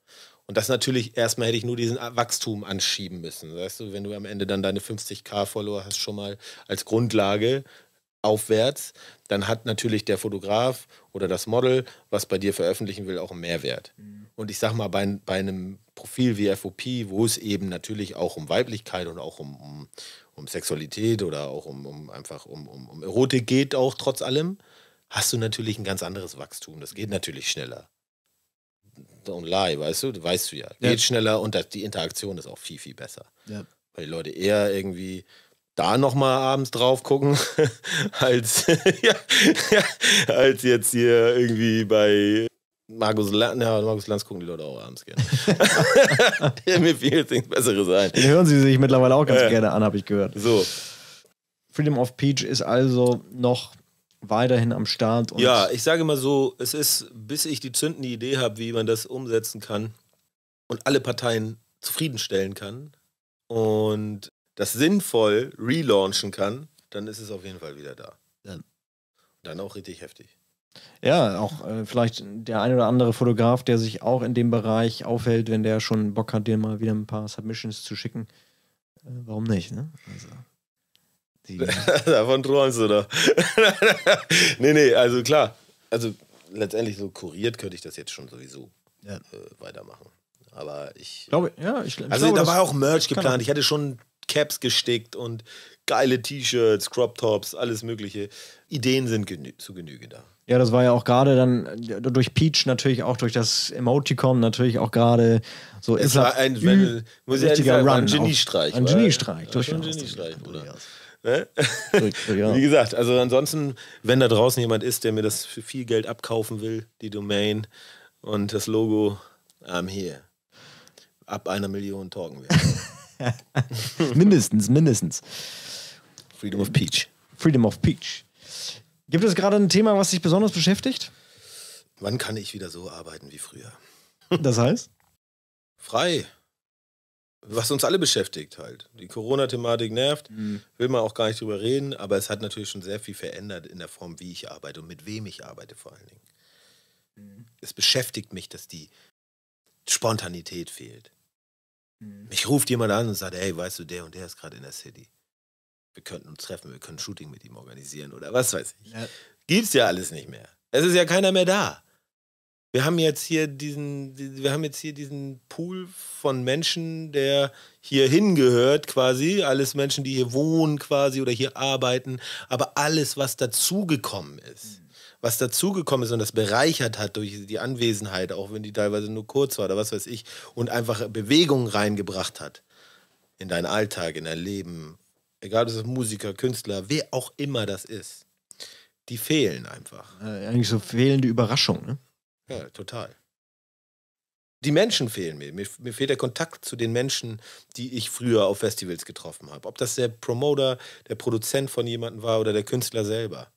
Und das natürlich, erstmal hätte ich nur diesen Wachstum anschieben müssen. Weißt du, wenn du am Ende dann deine 50k Follower hast, schon mal als Grundlage aufwärts, dann hat natürlich der Fotograf oder das Model, was bei dir veröffentlichen will, auch einen Mehrwert. Mhm. Und ich sag mal, bei, bei, einem Profil wie FOP, wo es eben natürlich auch um Weiblichkeit und auch um, um, um Sexualität oder auch um, um einfach um, um Erotik geht, auch trotz allem, hast du natürlich ein ganz anderes Wachstum. Das geht natürlich schneller und Online, weißt du? Weißt du ja. Geht ja. schneller und die Interaktion ist auch viel, viel besser. Ja. Weil die Leute eher irgendwie da nochmal abends drauf gucken, als, ja, ja, als jetzt hier irgendwie bei Markus Lanz, ja, Markus Lanz gucken die Leute auch abends gerne. Mir viel Things Besseres ein. Den hören sie sich mittlerweile auch ganz äh, gerne an, habe ich gehört. So. Freedom of Peach ist also noch weiterhin am Start. ja, ich sage mal so, es ist, bis ich die zündende Idee habe, wie man das umsetzen kann und alle Parteien zufriedenstellen kann und das sinnvoll relaunchen kann, dann ist es auf jeden Fall wieder da. Ja. dann auch richtig heftig. Ja, auch äh, vielleicht der ein oder andere Fotograf, der sich auch in dem Bereich aufhält, wenn der schon Bock hat, dir mal wieder ein paar Submissions zu schicken. Äh, warum nicht? Ne? Also. Davon träumst du doch. nee, nee, also klar. Also letztendlich so kuriert könnte ich das jetzt schon sowieso ja. äh, weitermachen. Aber ich. Glaube, ja, ich, ich also glaube, da war auch Merch geplant. Ich hatte schon Caps gestickt und geile T-Shirts, Crop Tops, alles Mögliche. Ideen sind genü zu Genüge da. Ja, das war ja auch gerade dann durch Peach natürlich auch durch das Emoticon natürlich auch gerade so es ist war ein, wenn, muss ich richtiger sagen, Run ein Geniestreich. Ein Geniestreich, durchaus. Ein Geniestreich, oder? Ne? Wie gesagt, also ansonsten, wenn da draußen jemand ist, der mir das für viel Geld abkaufen will, die Domain und das Logo, I'm here. Ab einer Million talken wir. mindestens, mindestens. Freedom of Peach. Freedom of Peach. Gibt es gerade ein Thema, was dich besonders beschäftigt? Wann kann ich wieder so arbeiten wie früher? Das heißt? Frei was uns alle beschäftigt halt. Die Corona-Thematik nervt, mhm. will man auch gar nicht drüber reden, aber es hat natürlich schon sehr viel verändert in der Form, wie ich arbeite und mit wem ich arbeite vor allen Dingen. Mhm. Es beschäftigt mich, dass die Spontanität fehlt. Mhm. Mich ruft jemand an und sagt, hey, weißt du, der und der ist gerade in der City. Wir könnten uns treffen, wir können Shooting mit ihm organisieren oder was weiß ich. Ja. Gibt's ja alles nicht mehr. Es ist ja keiner mehr da wir haben jetzt hier diesen, wir haben jetzt hier diesen Pool von Menschen, der hier hingehört quasi, alles Menschen, die hier wohnen quasi oder hier arbeiten, aber alles, was dazugekommen ist, was dazugekommen ist und das bereichert hat durch die Anwesenheit, auch wenn die teilweise nur kurz war oder was weiß ich, und einfach Bewegung reingebracht hat in deinen Alltag, in dein Leben, egal ob es Musiker, Künstler, wer auch immer das ist, die fehlen einfach. Äh, eigentlich so fehlende Überraschung, ne? Ja, total. Die Menschen fehlen mir. mir. mir. fehlt der Kontakt zu den Menschen, die ich früher auf Festivals getroffen habe. Ob das der Promoter, der Produzent von jemandem war oder der Künstler selber.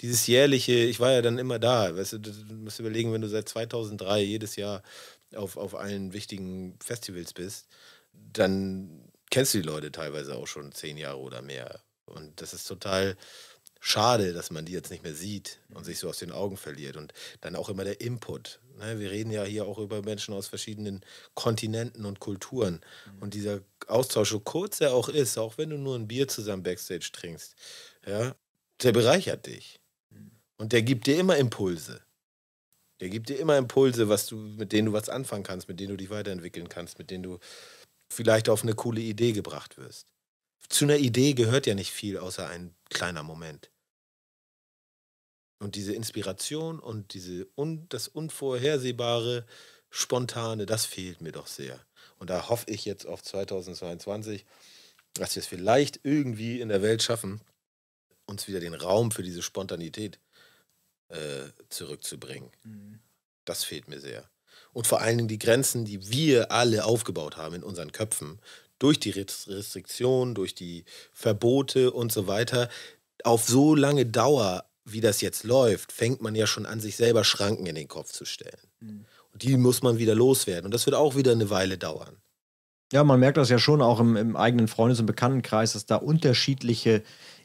Dieses jährliche, ich war ja dann immer da. Weißt du, du musst überlegen, wenn du seit 2003 jedes Jahr auf, auf allen wichtigen Festivals bist, dann kennst du die Leute teilweise auch schon zehn Jahre oder mehr. Und das ist total schade, dass man die jetzt nicht mehr sieht und sich so aus den Augen verliert. Und dann auch immer der Input. Ne? Wir reden ja hier auch über Menschen aus verschiedenen Kontinenten und Kulturen. Mhm. Und dieser Austausch, so kurz er auch ist, auch wenn du nur ein Bier zusammen backstage trinkst, ja, der bereichert dich. Mhm. Und der gibt dir immer Impulse. Der gibt dir immer Impulse, was du, mit denen du was anfangen kannst, mit denen du dich weiterentwickeln kannst, mit denen du vielleicht auf eine coole Idee gebracht wirst. Zu einer Idee gehört ja nicht viel außer ein kleiner Moment. Und diese Inspiration und diese un, das Unvorhersehbare, Spontane, das fehlt mir doch sehr. Und da hoffe ich jetzt auf 2022, dass wir es vielleicht irgendwie in der Welt schaffen, uns wieder den Raum für diese Spontanität äh, zurückzubringen. Mhm. Das fehlt mir sehr. Und vor allen Dingen die Grenzen, die wir alle aufgebaut haben in unseren Köpfen, durch die Restriktionen, durch die Verbote und so weiter, auf so lange Dauer wie das jetzt läuft, fängt man ja schon an, sich selber Schranken in den Kopf zu stellen. Mhm. Und die muss man wieder loswerden. Und das wird auch wieder eine Weile dauern. Ja, man merkt das ja schon auch im, im eigenen Freundes- und Bekanntenkreis, dass da unterschiedliche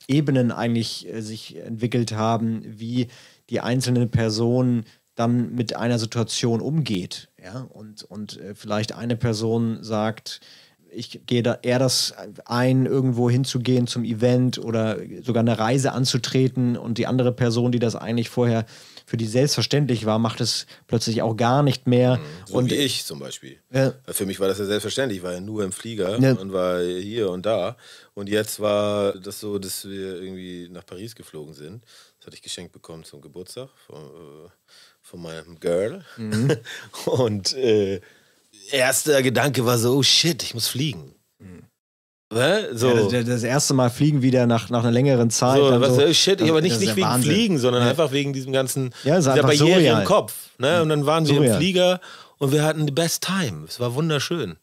Ebenen eigentlich äh, sich entwickelt haben, wie die einzelne Person dann mit einer Situation umgeht. Ja? Und, und äh, vielleicht eine Person sagt, ich gehe da eher das ein, irgendwo hinzugehen zum Event oder sogar eine Reise anzutreten und die andere Person, die das eigentlich vorher für die selbstverständlich war, macht es plötzlich auch gar nicht mehr. Mhm. So und wie ich zum Beispiel. Ja. Für mich war das ja selbstverständlich, ich war ja nur im Flieger ja. und war hier und da. Und jetzt war das so, dass wir irgendwie nach Paris geflogen sind. Das hatte ich geschenkt bekommen zum Geburtstag von, äh, von meinem Girl. Mhm. und äh, erster Gedanke war so, oh shit, ich muss fliegen. Mhm. So. Ja, das, das, erste Mal fliegen wieder nach, nach einer längeren Zeit. So, was, so, oh shit, aber nicht, nicht wegen Wahnsinn. Fliegen, sondern ja. einfach wegen diesem ganzen ja, dieser Barriere surreal. im Kopf. Ne? Und dann waren wir surreal. im Flieger und wir hatten the best time. Es war wunderschön.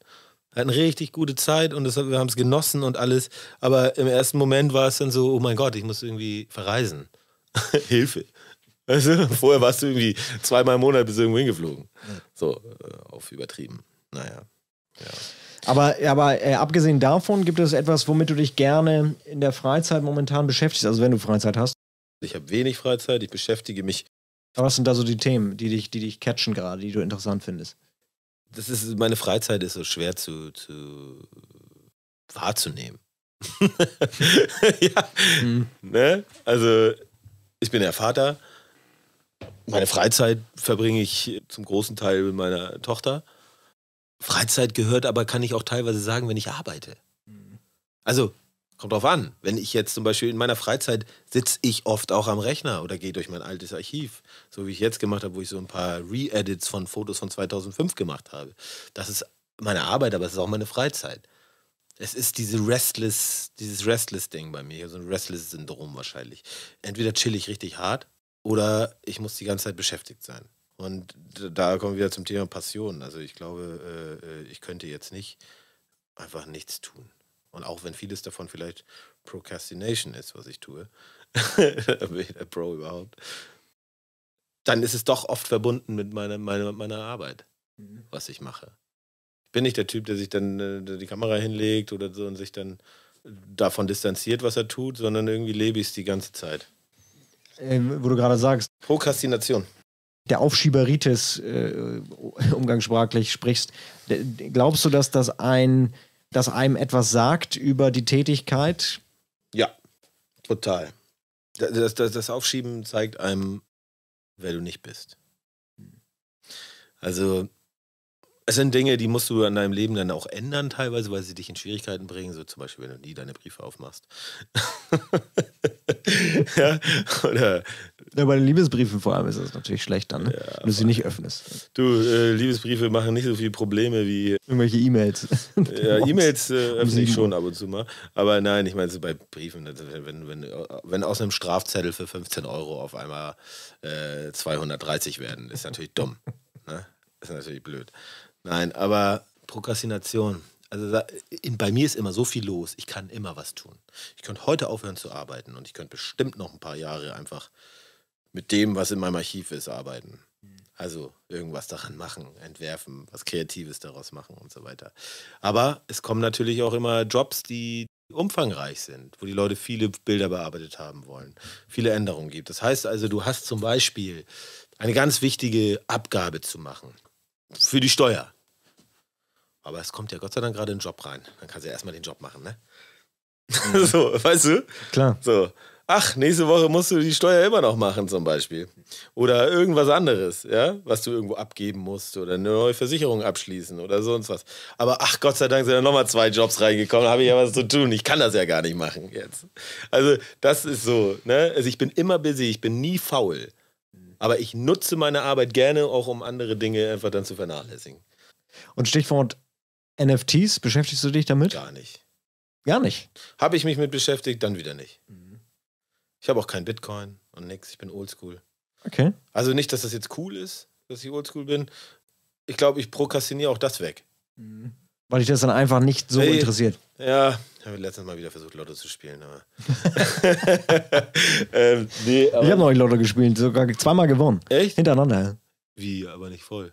Wir hatten richtig gute Zeit und das, wir haben es genossen und alles. Aber im ersten Moment war es dann so, oh mein Gott, ich muss irgendwie verreisen. Hilfe. Weißt du? Vorher warst du irgendwie zweimal im Monat bis irgendwo hingeflogen. So, äh, auf übertrieben. Naja. Ja. Aber, aber äh, abgesehen davon gibt es etwas, womit du dich gerne in der Freizeit momentan beschäftigst, also wenn du Freizeit hast. Ich habe wenig Freizeit, ich beschäftige mich. Aber was sind da so die Themen, die dich, die dich catchen gerade, die du interessant findest? Das ist, meine Freizeit ist so schwer zu, zu wahrzunehmen. ja. Mhm. Ne? Also, ich bin der Vater. Meine Freizeit verbringe ich zum großen Teil mit meiner Tochter. Freizeit gehört, aber kann ich auch teilweise sagen, wenn ich arbeite. Also, kommt drauf an. Wenn ich jetzt zum Beispiel in meiner Freizeit sitze ich oft auch am Rechner oder gehe durch mein altes Archiv, so wie ich jetzt gemacht habe, wo ich so ein paar Re-Edits von Fotos von 2005 gemacht habe. Das ist meine Arbeit, aber es ist auch meine Freizeit. Es ist diese Restless, dieses Restless-Ding bei mir, so also ein Restless-Syndrom wahrscheinlich. Entweder chill ich richtig hart oder ich muss die ganze Zeit beschäftigt sein. Und da kommen wir zum Thema Passion. Also ich glaube, äh, äh, ich könnte jetzt nicht einfach nichts tun. Und auch wenn vieles davon vielleicht Procrastination ist, was ich tue, bin ich der Pro überhaupt, dann ist es doch oft verbunden mit meiner, meiner, meiner Arbeit, mhm. was ich mache. Ich bin nicht der Typ, der sich dann äh, die Kamera hinlegt oder so und sich dann davon distanziert, was er tut, sondern irgendwie lebe ich es die ganze Zeit. Ähm, wo du gerade sagst. Prokrastination der Aufschieberitis äh, umgangssprachlich sprichst, glaubst du, dass das ein, dass einem etwas sagt über die Tätigkeit? Ja, total. Das, das, das Aufschieben zeigt einem, wer du nicht bist. Also, es sind Dinge, die musst du in deinem Leben dann auch ändern, teilweise, weil sie dich in Schwierigkeiten bringen. So zum Beispiel, wenn du nie deine Briefe aufmachst. ja? Oder ja, bei den Liebesbriefen vor allem ist es natürlich schlecht dann, ne? ja, wenn du sie nicht öffnest. Du, äh, Liebesbriefe machen nicht so viele Probleme wie. Äh, Irgendwelche E-Mails. ja, E-Mails äh, öffne ich schon ab und zu mal. Aber nein, ich meine, bei Briefen, äh, wenn, wenn, wenn aus einem Strafzettel für 15 Euro auf einmal äh, 230 werden, ist natürlich dumm. Ne? Ist natürlich blöd. Nein, aber Prokrastination. Also da, in, bei mir ist immer so viel los, ich kann immer was tun. Ich könnte heute aufhören zu arbeiten und ich könnte bestimmt noch ein paar Jahre einfach mit dem, was in meinem Archiv ist, arbeiten. Also irgendwas daran machen, entwerfen, was Kreatives daraus machen und so weiter. Aber es kommen natürlich auch immer Jobs, die umfangreich sind, wo die Leute viele Bilder bearbeitet haben wollen, viele Änderungen gibt. Das heißt also, du hast zum Beispiel eine ganz wichtige Abgabe zu machen für die Steuer. Aber es kommt ja Gott sei Dank gerade ein Job rein. Dann kannst du ja erstmal den Job machen, ne? Mhm. so, weißt du? Klar. So ach, nächste Woche musst du die Steuer immer noch machen zum Beispiel. Oder irgendwas anderes, ja, was du irgendwo abgeben musst oder eine neue Versicherung abschließen oder sonst was. Aber ach, Gott sei Dank sind da nochmal zwei Jobs reingekommen, habe ich ja was zu tun. Ich kann das ja gar nicht machen jetzt. Also das ist so, ne? Also ich bin immer busy, ich bin nie faul. Aber ich nutze meine Arbeit gerne auch, um andere Dinge einfach dann zu vernachlässigen. Und Stichwort NFTs, beschäftigst du dich damit? Gar nicht. Gar nicht. Habe ich mich mit beschäftigt, dann wieder nicht. Mhm. Ich habe auch kein Bitcoin und nix. Ich bin oldschool. Okay. Also nicht, dass das jetzt cool ist, dass ich oldschool bin. Ich glaube, ich prokrastiniere auch das weg. Mhm. Weil dich das dann einfach nicht so hey, interessiert. Ja, ich habe letztens Mal wieder versucht, Lotto zu spielen, aber. ähm, nee, aber ich habe noch nicht Lotto gespielt, sogar zweimal gewonnen. Echt? Hintereinander. Wie, aber nicht voll.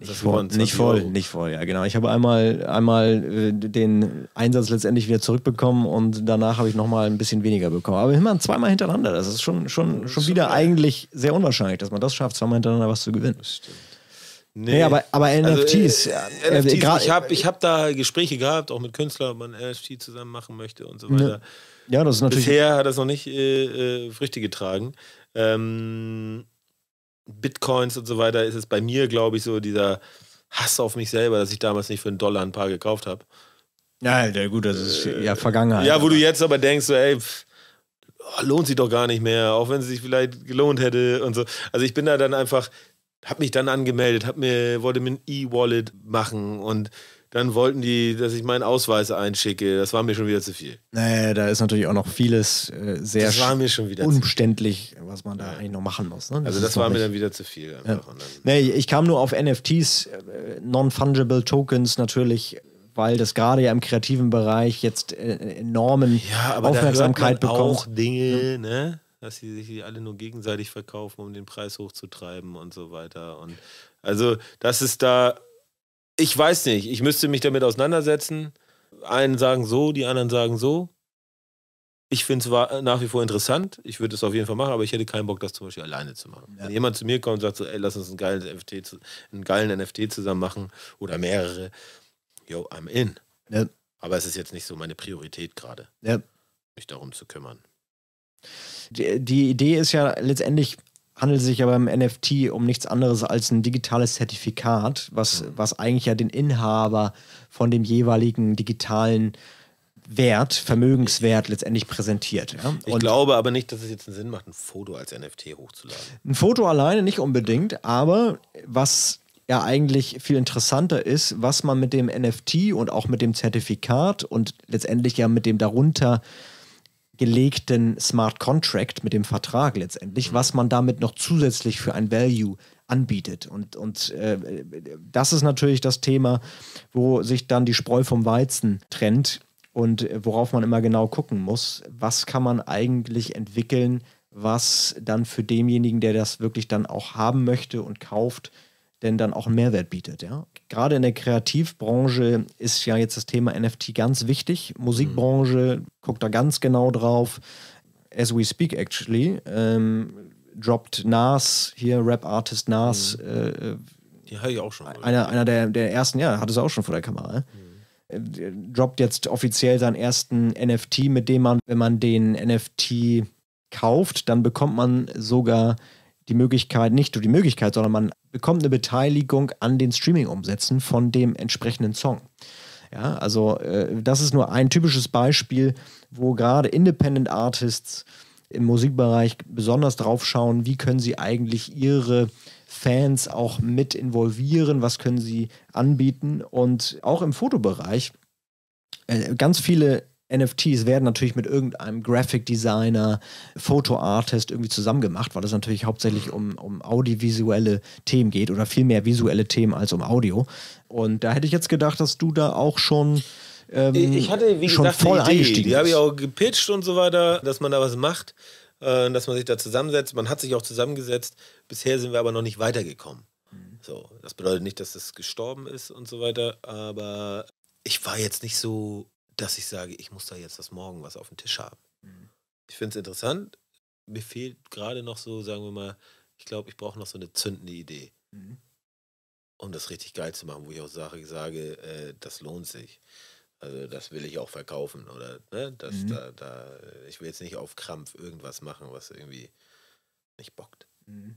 Nicht voll, nicht voll, nicht voll, ja genau. Ich habe einmal, einmal äh, den Einsatz letztendlich wieder zurückbekommen und danach habe ich nochmal ein bisschen weniger bekommen. Aber immerhin zweimal hintereinander. Das ist schon, schon, schon wieder super. eigentlich sehr unwahrscheinlich, dass man das schafft, zweimal hintereinander was zu gewinnen. stimmt. Nee, nee, aber, aber also, NFTs. äh, NFTs ja, äh, ich habe ich hab da Gespräche gehabt, auch mit Künstlern, ob man NFT zusammen machen möchte und so weiter. Ja, das ist natürlich. Bisher hat das noch nicht äh, äh Früchte getragen. Ähm, Bitcoins und so weiter ist es bei mir, glaube ich, so dieser Hass auf mich selber, dass ich damals nicht für einen Dollar ein paar gekauft habe. Ja, Alter, gut, das ist äh, ja Vergangenheit. Ja, wo aber. du jetzt aber denkst, so, ey, pff, oh, lohnt sich doch gar nicht mehr, auch wenn es sich vielleicht gelohnt hätte und so. Also ich bin da dann einfach, hab mich dann angemeldet, hab mir, wollte mir ein E-Wallet machen und dann wollten die, dass ich meinen Ausweis einschicke. Das war mir schon wieder zu viel. Naja, da ist natürlich auch noch vieles äh, sehr das war mir schon wieder umständlich, was man da ja. eigentlich noch machen muss. Ne? Das also das war mir dann wieder zu viel. Ja. Nee, ich kam nur auf NFTs, äh, Non-Fungible Tokens natürlich weil das gerade ja im kreativen Bereich jetzt äh, enormen ja, aber Aufmerksamkeit da hört man bekommt. Auch Dinge, ne? dass sie sich alle nur gegenseitig verkaufen, um den Preis hochzutreiben und so weiter. Und also, das ist da ich weiß nicht. Ich müsste mich damit auseinandersetzen. Einen sagen so, die anderen sagen so. Ich finde es nach wie vor interessant. Ich würde es auf jeden Fall machen, aber ich hätte keinen Bock, das zum Beispiel alleine zu machen. Ja. Wenn jemand zu mir kommt und sagt so, ey, lass uns einen geilen NFT, einen geilen NFT zusammen machen oder mehrere, yo, I'm in. Ja. Aber es ist jetzt nicht so meine Priorität gerade, ja. mich darum zu kümmern. Die, die Idee ist ja letztendlich handelt es sich aber im NFT um nichts anderes als ein digitales Zertifikat, was, was eigentlich ja den Inhaber von dem jeweiligen digitalen Wert, Vermögenswert letztendlich präsentiert. Ja? Ich glaube aber nicht, dass es jetzt einen Sinn macht, ein Foto als NFT hochzuladen. Ein Foto alleine nicht unbedingt, aber was ja eigentlich viel interessanter ist, was man mit dem NFT und auch mit dem Zertifikat und letztendlich ja mit dem darunter äh, gelegten Smart Contract, mit dem Vertrag letztendlich, mhm. was man damit noch zusätzlich für ein Value anbietet. Und, und äh, das ist natürlich das Thema, wo sich dann die Spreu vom Weizen trennt und äh, worauf man immer genau gucken muss, was kann man eigentlich entwickeln, was dann für denjenigen, der das wirklich dann auch haben möchte und kauft, denn dann auch einen Mehrwert bietet. Ja? Gerade in der Kreativbranche ist ja jetzt das Thema NFT ganz wichtig. Musikbranche mhm. guckt da ganz genau drauf. As we speak, actually, ähm, droppt Nas, hier Rap-Artist Nas. Mhm. Äh, Die habe ich auch schon. Einer, einer der, der ersten, ja, hat es auch schon vor der Kamera. Mhm. Äh, droppt jetzt offiziell seinen ersten NFT, mit dem man, wenn man den NFT kauft, dann bekommt man sogar die Möglichkeit, nicht nur die Möglichkeit, sondern man bekommt eine Beteiligung an den Streaming-Umsätzen von dem entsprechenden Song. Ja, also äh, das ist nur ein typisches Beispiel, wo gerade Independent Artists im Musikbereich besonders drauf schauen, wie können sie eigentlich ihre Fans auch mit involvieren, was können sie anbieten und auch im Fotobereich. Äh, ganz viele NFTs werden natürlich mit irgendeinem Graphic Designer, Fotoartist irgendwie zusammen gemacht, weil es natürlich hauptsächlich um, um audiovisuelle Themen geht oder viel mehr visuelle Themen als um Audio. Und da hätte ich jetzt gedacht, dass du da auch schon ähm, ich hatte, wie schon gesagt, voll die Idee. Die habe ich auch gepitcht und so weiter, dass man da was macht, äh, dass man sich da zusammensetzt. Man hat sich auch zusammengesetzt. Bisher sind wir aber noch nicht weitergekommen. Mhm. So, das bedeutet nicht, dass es gestorben ist und so weiter, aber ich war jetzt nicht so dass ich sage, ich muss da jetzt das morgen was auf dem Tisch haben. Mhm. Ich finde es interessant. Mir fehlt gerade noch so, sagen wir mal, ich glaube, ich brauche noch so eine zündende Idee, mhm. um das richtig geil zu machen, wo ich auch sage, sage äh, das lohnt sich. Also das will ich auch verkaufen oder ne, das mhm. da, da, ich will jetzt nicht auf Krampf irgendwas machen, was irgendwie nicht bockt. Mhm.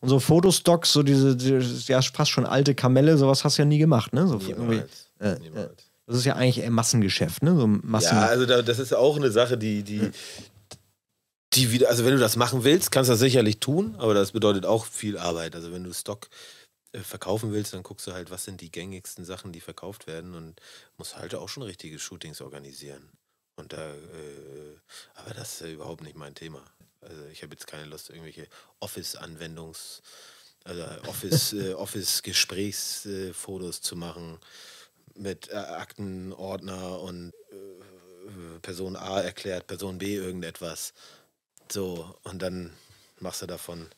Und so Fotostocks, so diese, die, ja fast schon alte Kamelle, sowas hast du ja nie gemacht, ne? So Niemals. Äh, äh, Niemals. Äh. Das ist ja eigentlich ein Massengeschäft, ne? So Massen ja, also da, das ist auch eine Sache, die, die, hm. die wieder, also wenn du das machen willst, kannst du das sicherlich tun, aber das bedeutet auch viel Arbeit. Also wenn du Stock äh, verkaufen willst, dann guckst du halt, was sind die gängigsten Sachen, die verkauft werden und musst halt auch schon richtige Shootings organisieren. Und da, äh, aber das ist ja überhaupt nicht mein Thema. Also ich habe jetzt keine Lust, irgendwelche Office-Anwendungs- also Office, äh, Office-Gesprächsfotos äh, zu machen mit äh, Aktenordner und äh, Person A erklärt Person B irgendetwas. So, und dann machst du davon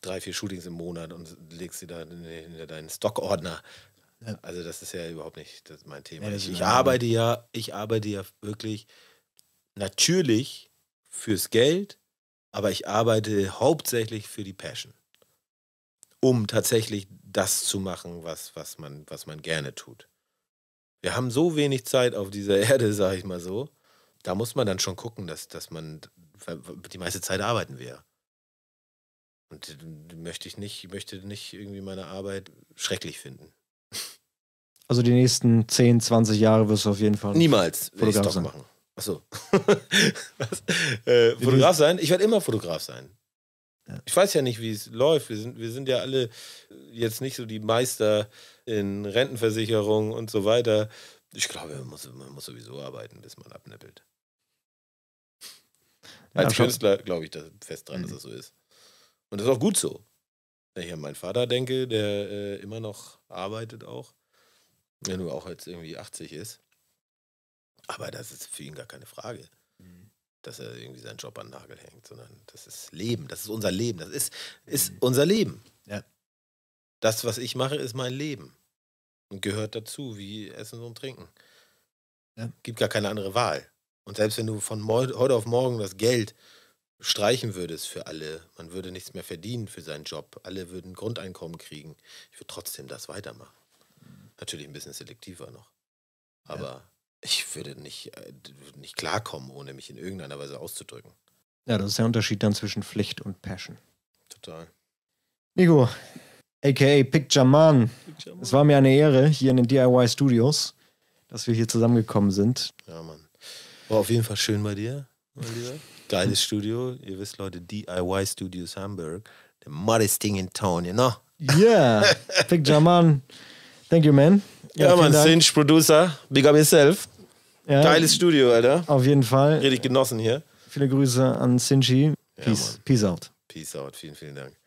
drei, vier Shootings im Monat und legst sie da in, deinen Stockordner. Ja. Also das ist ja überhaupt nicht mein Thema. Ja, ich, ich arbeite ja, ich arbeite ja wirklich natürlich fürs Geld, aber ich arbeite hauptsächlich für die Passion. Um tatsächlich das zu machen, was, was, man, was man gerne tut. Wir haben so wenig Zeit auf dieser Erde, sage ich mal so. Da muss man dann schon gucken, dass, dass man, die meiste Zeit arbeiten wir. Und möchte ich nicht, möchte nicht irgendwie meine Arbeit schrecklich finden. Also die nächsten 10, 20 Jahre wirst du auf jeden Fall. Niemals Fotograf ich machen. Achso. äh, Fotograf sein? Ich werde immer Fotograf sein. Ich weiß ja nicht, wie es läuft. Wir sind, wir sind ja alle jetzt nicht so die Meister in Rentenversicherung und so weiter. Ich glaube, man muss, man muss sowieso arbeiten, bis man abnippelt. Als Künstler glaube ich da fest dran, mhm. dass das so ist. Und das ist auch gut so. Wenn ich an meinen Vater denke, der äh, immer noch arbeitet auch, wenn ja, nur auch jetzt irgendwie 80 ist. Aber das ist für ihn gar keine Frage dass er irgendwie seinen Job an den Nagel hängt, sondern das ist Leben, das ist unser Leben, das ist, ist unser Leben. Ja. Das, was ich mache, ist mein Leben und gehört dazu, wie Essen und Trinken. Ja. Gibt gar keine andere Wahl. Und selbst wenn du von heute auf morgen das Geld streichen würdest für alle, man würde nichts mehr verdienen für seinen Job, alle würden Grundeinkommen kriegen, ich würde trotzdem das weitermachen. Natürlich ein bisschen selektiver noch. Aber ja ich würde nicht, äh, nicht klarkommen, ohne mich in irgendeiner Weise auszudrücken. Ja, das ist der Unterschied dann zwischen Pflicht und Passion. Total. Nico, aka Picture Man. Es war mir eine Ehre hier in den DIY Studios, dass wir hier zusammengekommen sind. Ja, Mann. War auf jeden Fall schön bei dir, mein Lieber. Geiles Studio. Ihr wisst, Leute, DIY Studios Hamburg. The modest thing in town, you know? Yeah. Picture Man. Thank you, man. Ja, ja man, Cinch, Producer, big up yourself. Ja, Geiles Studio, Alter. Auf jeden Fall. Richtig genossen hier. Viele Grüße an Sinji. Peace, ja, peace out. Peace out, vielen, vielen Dank.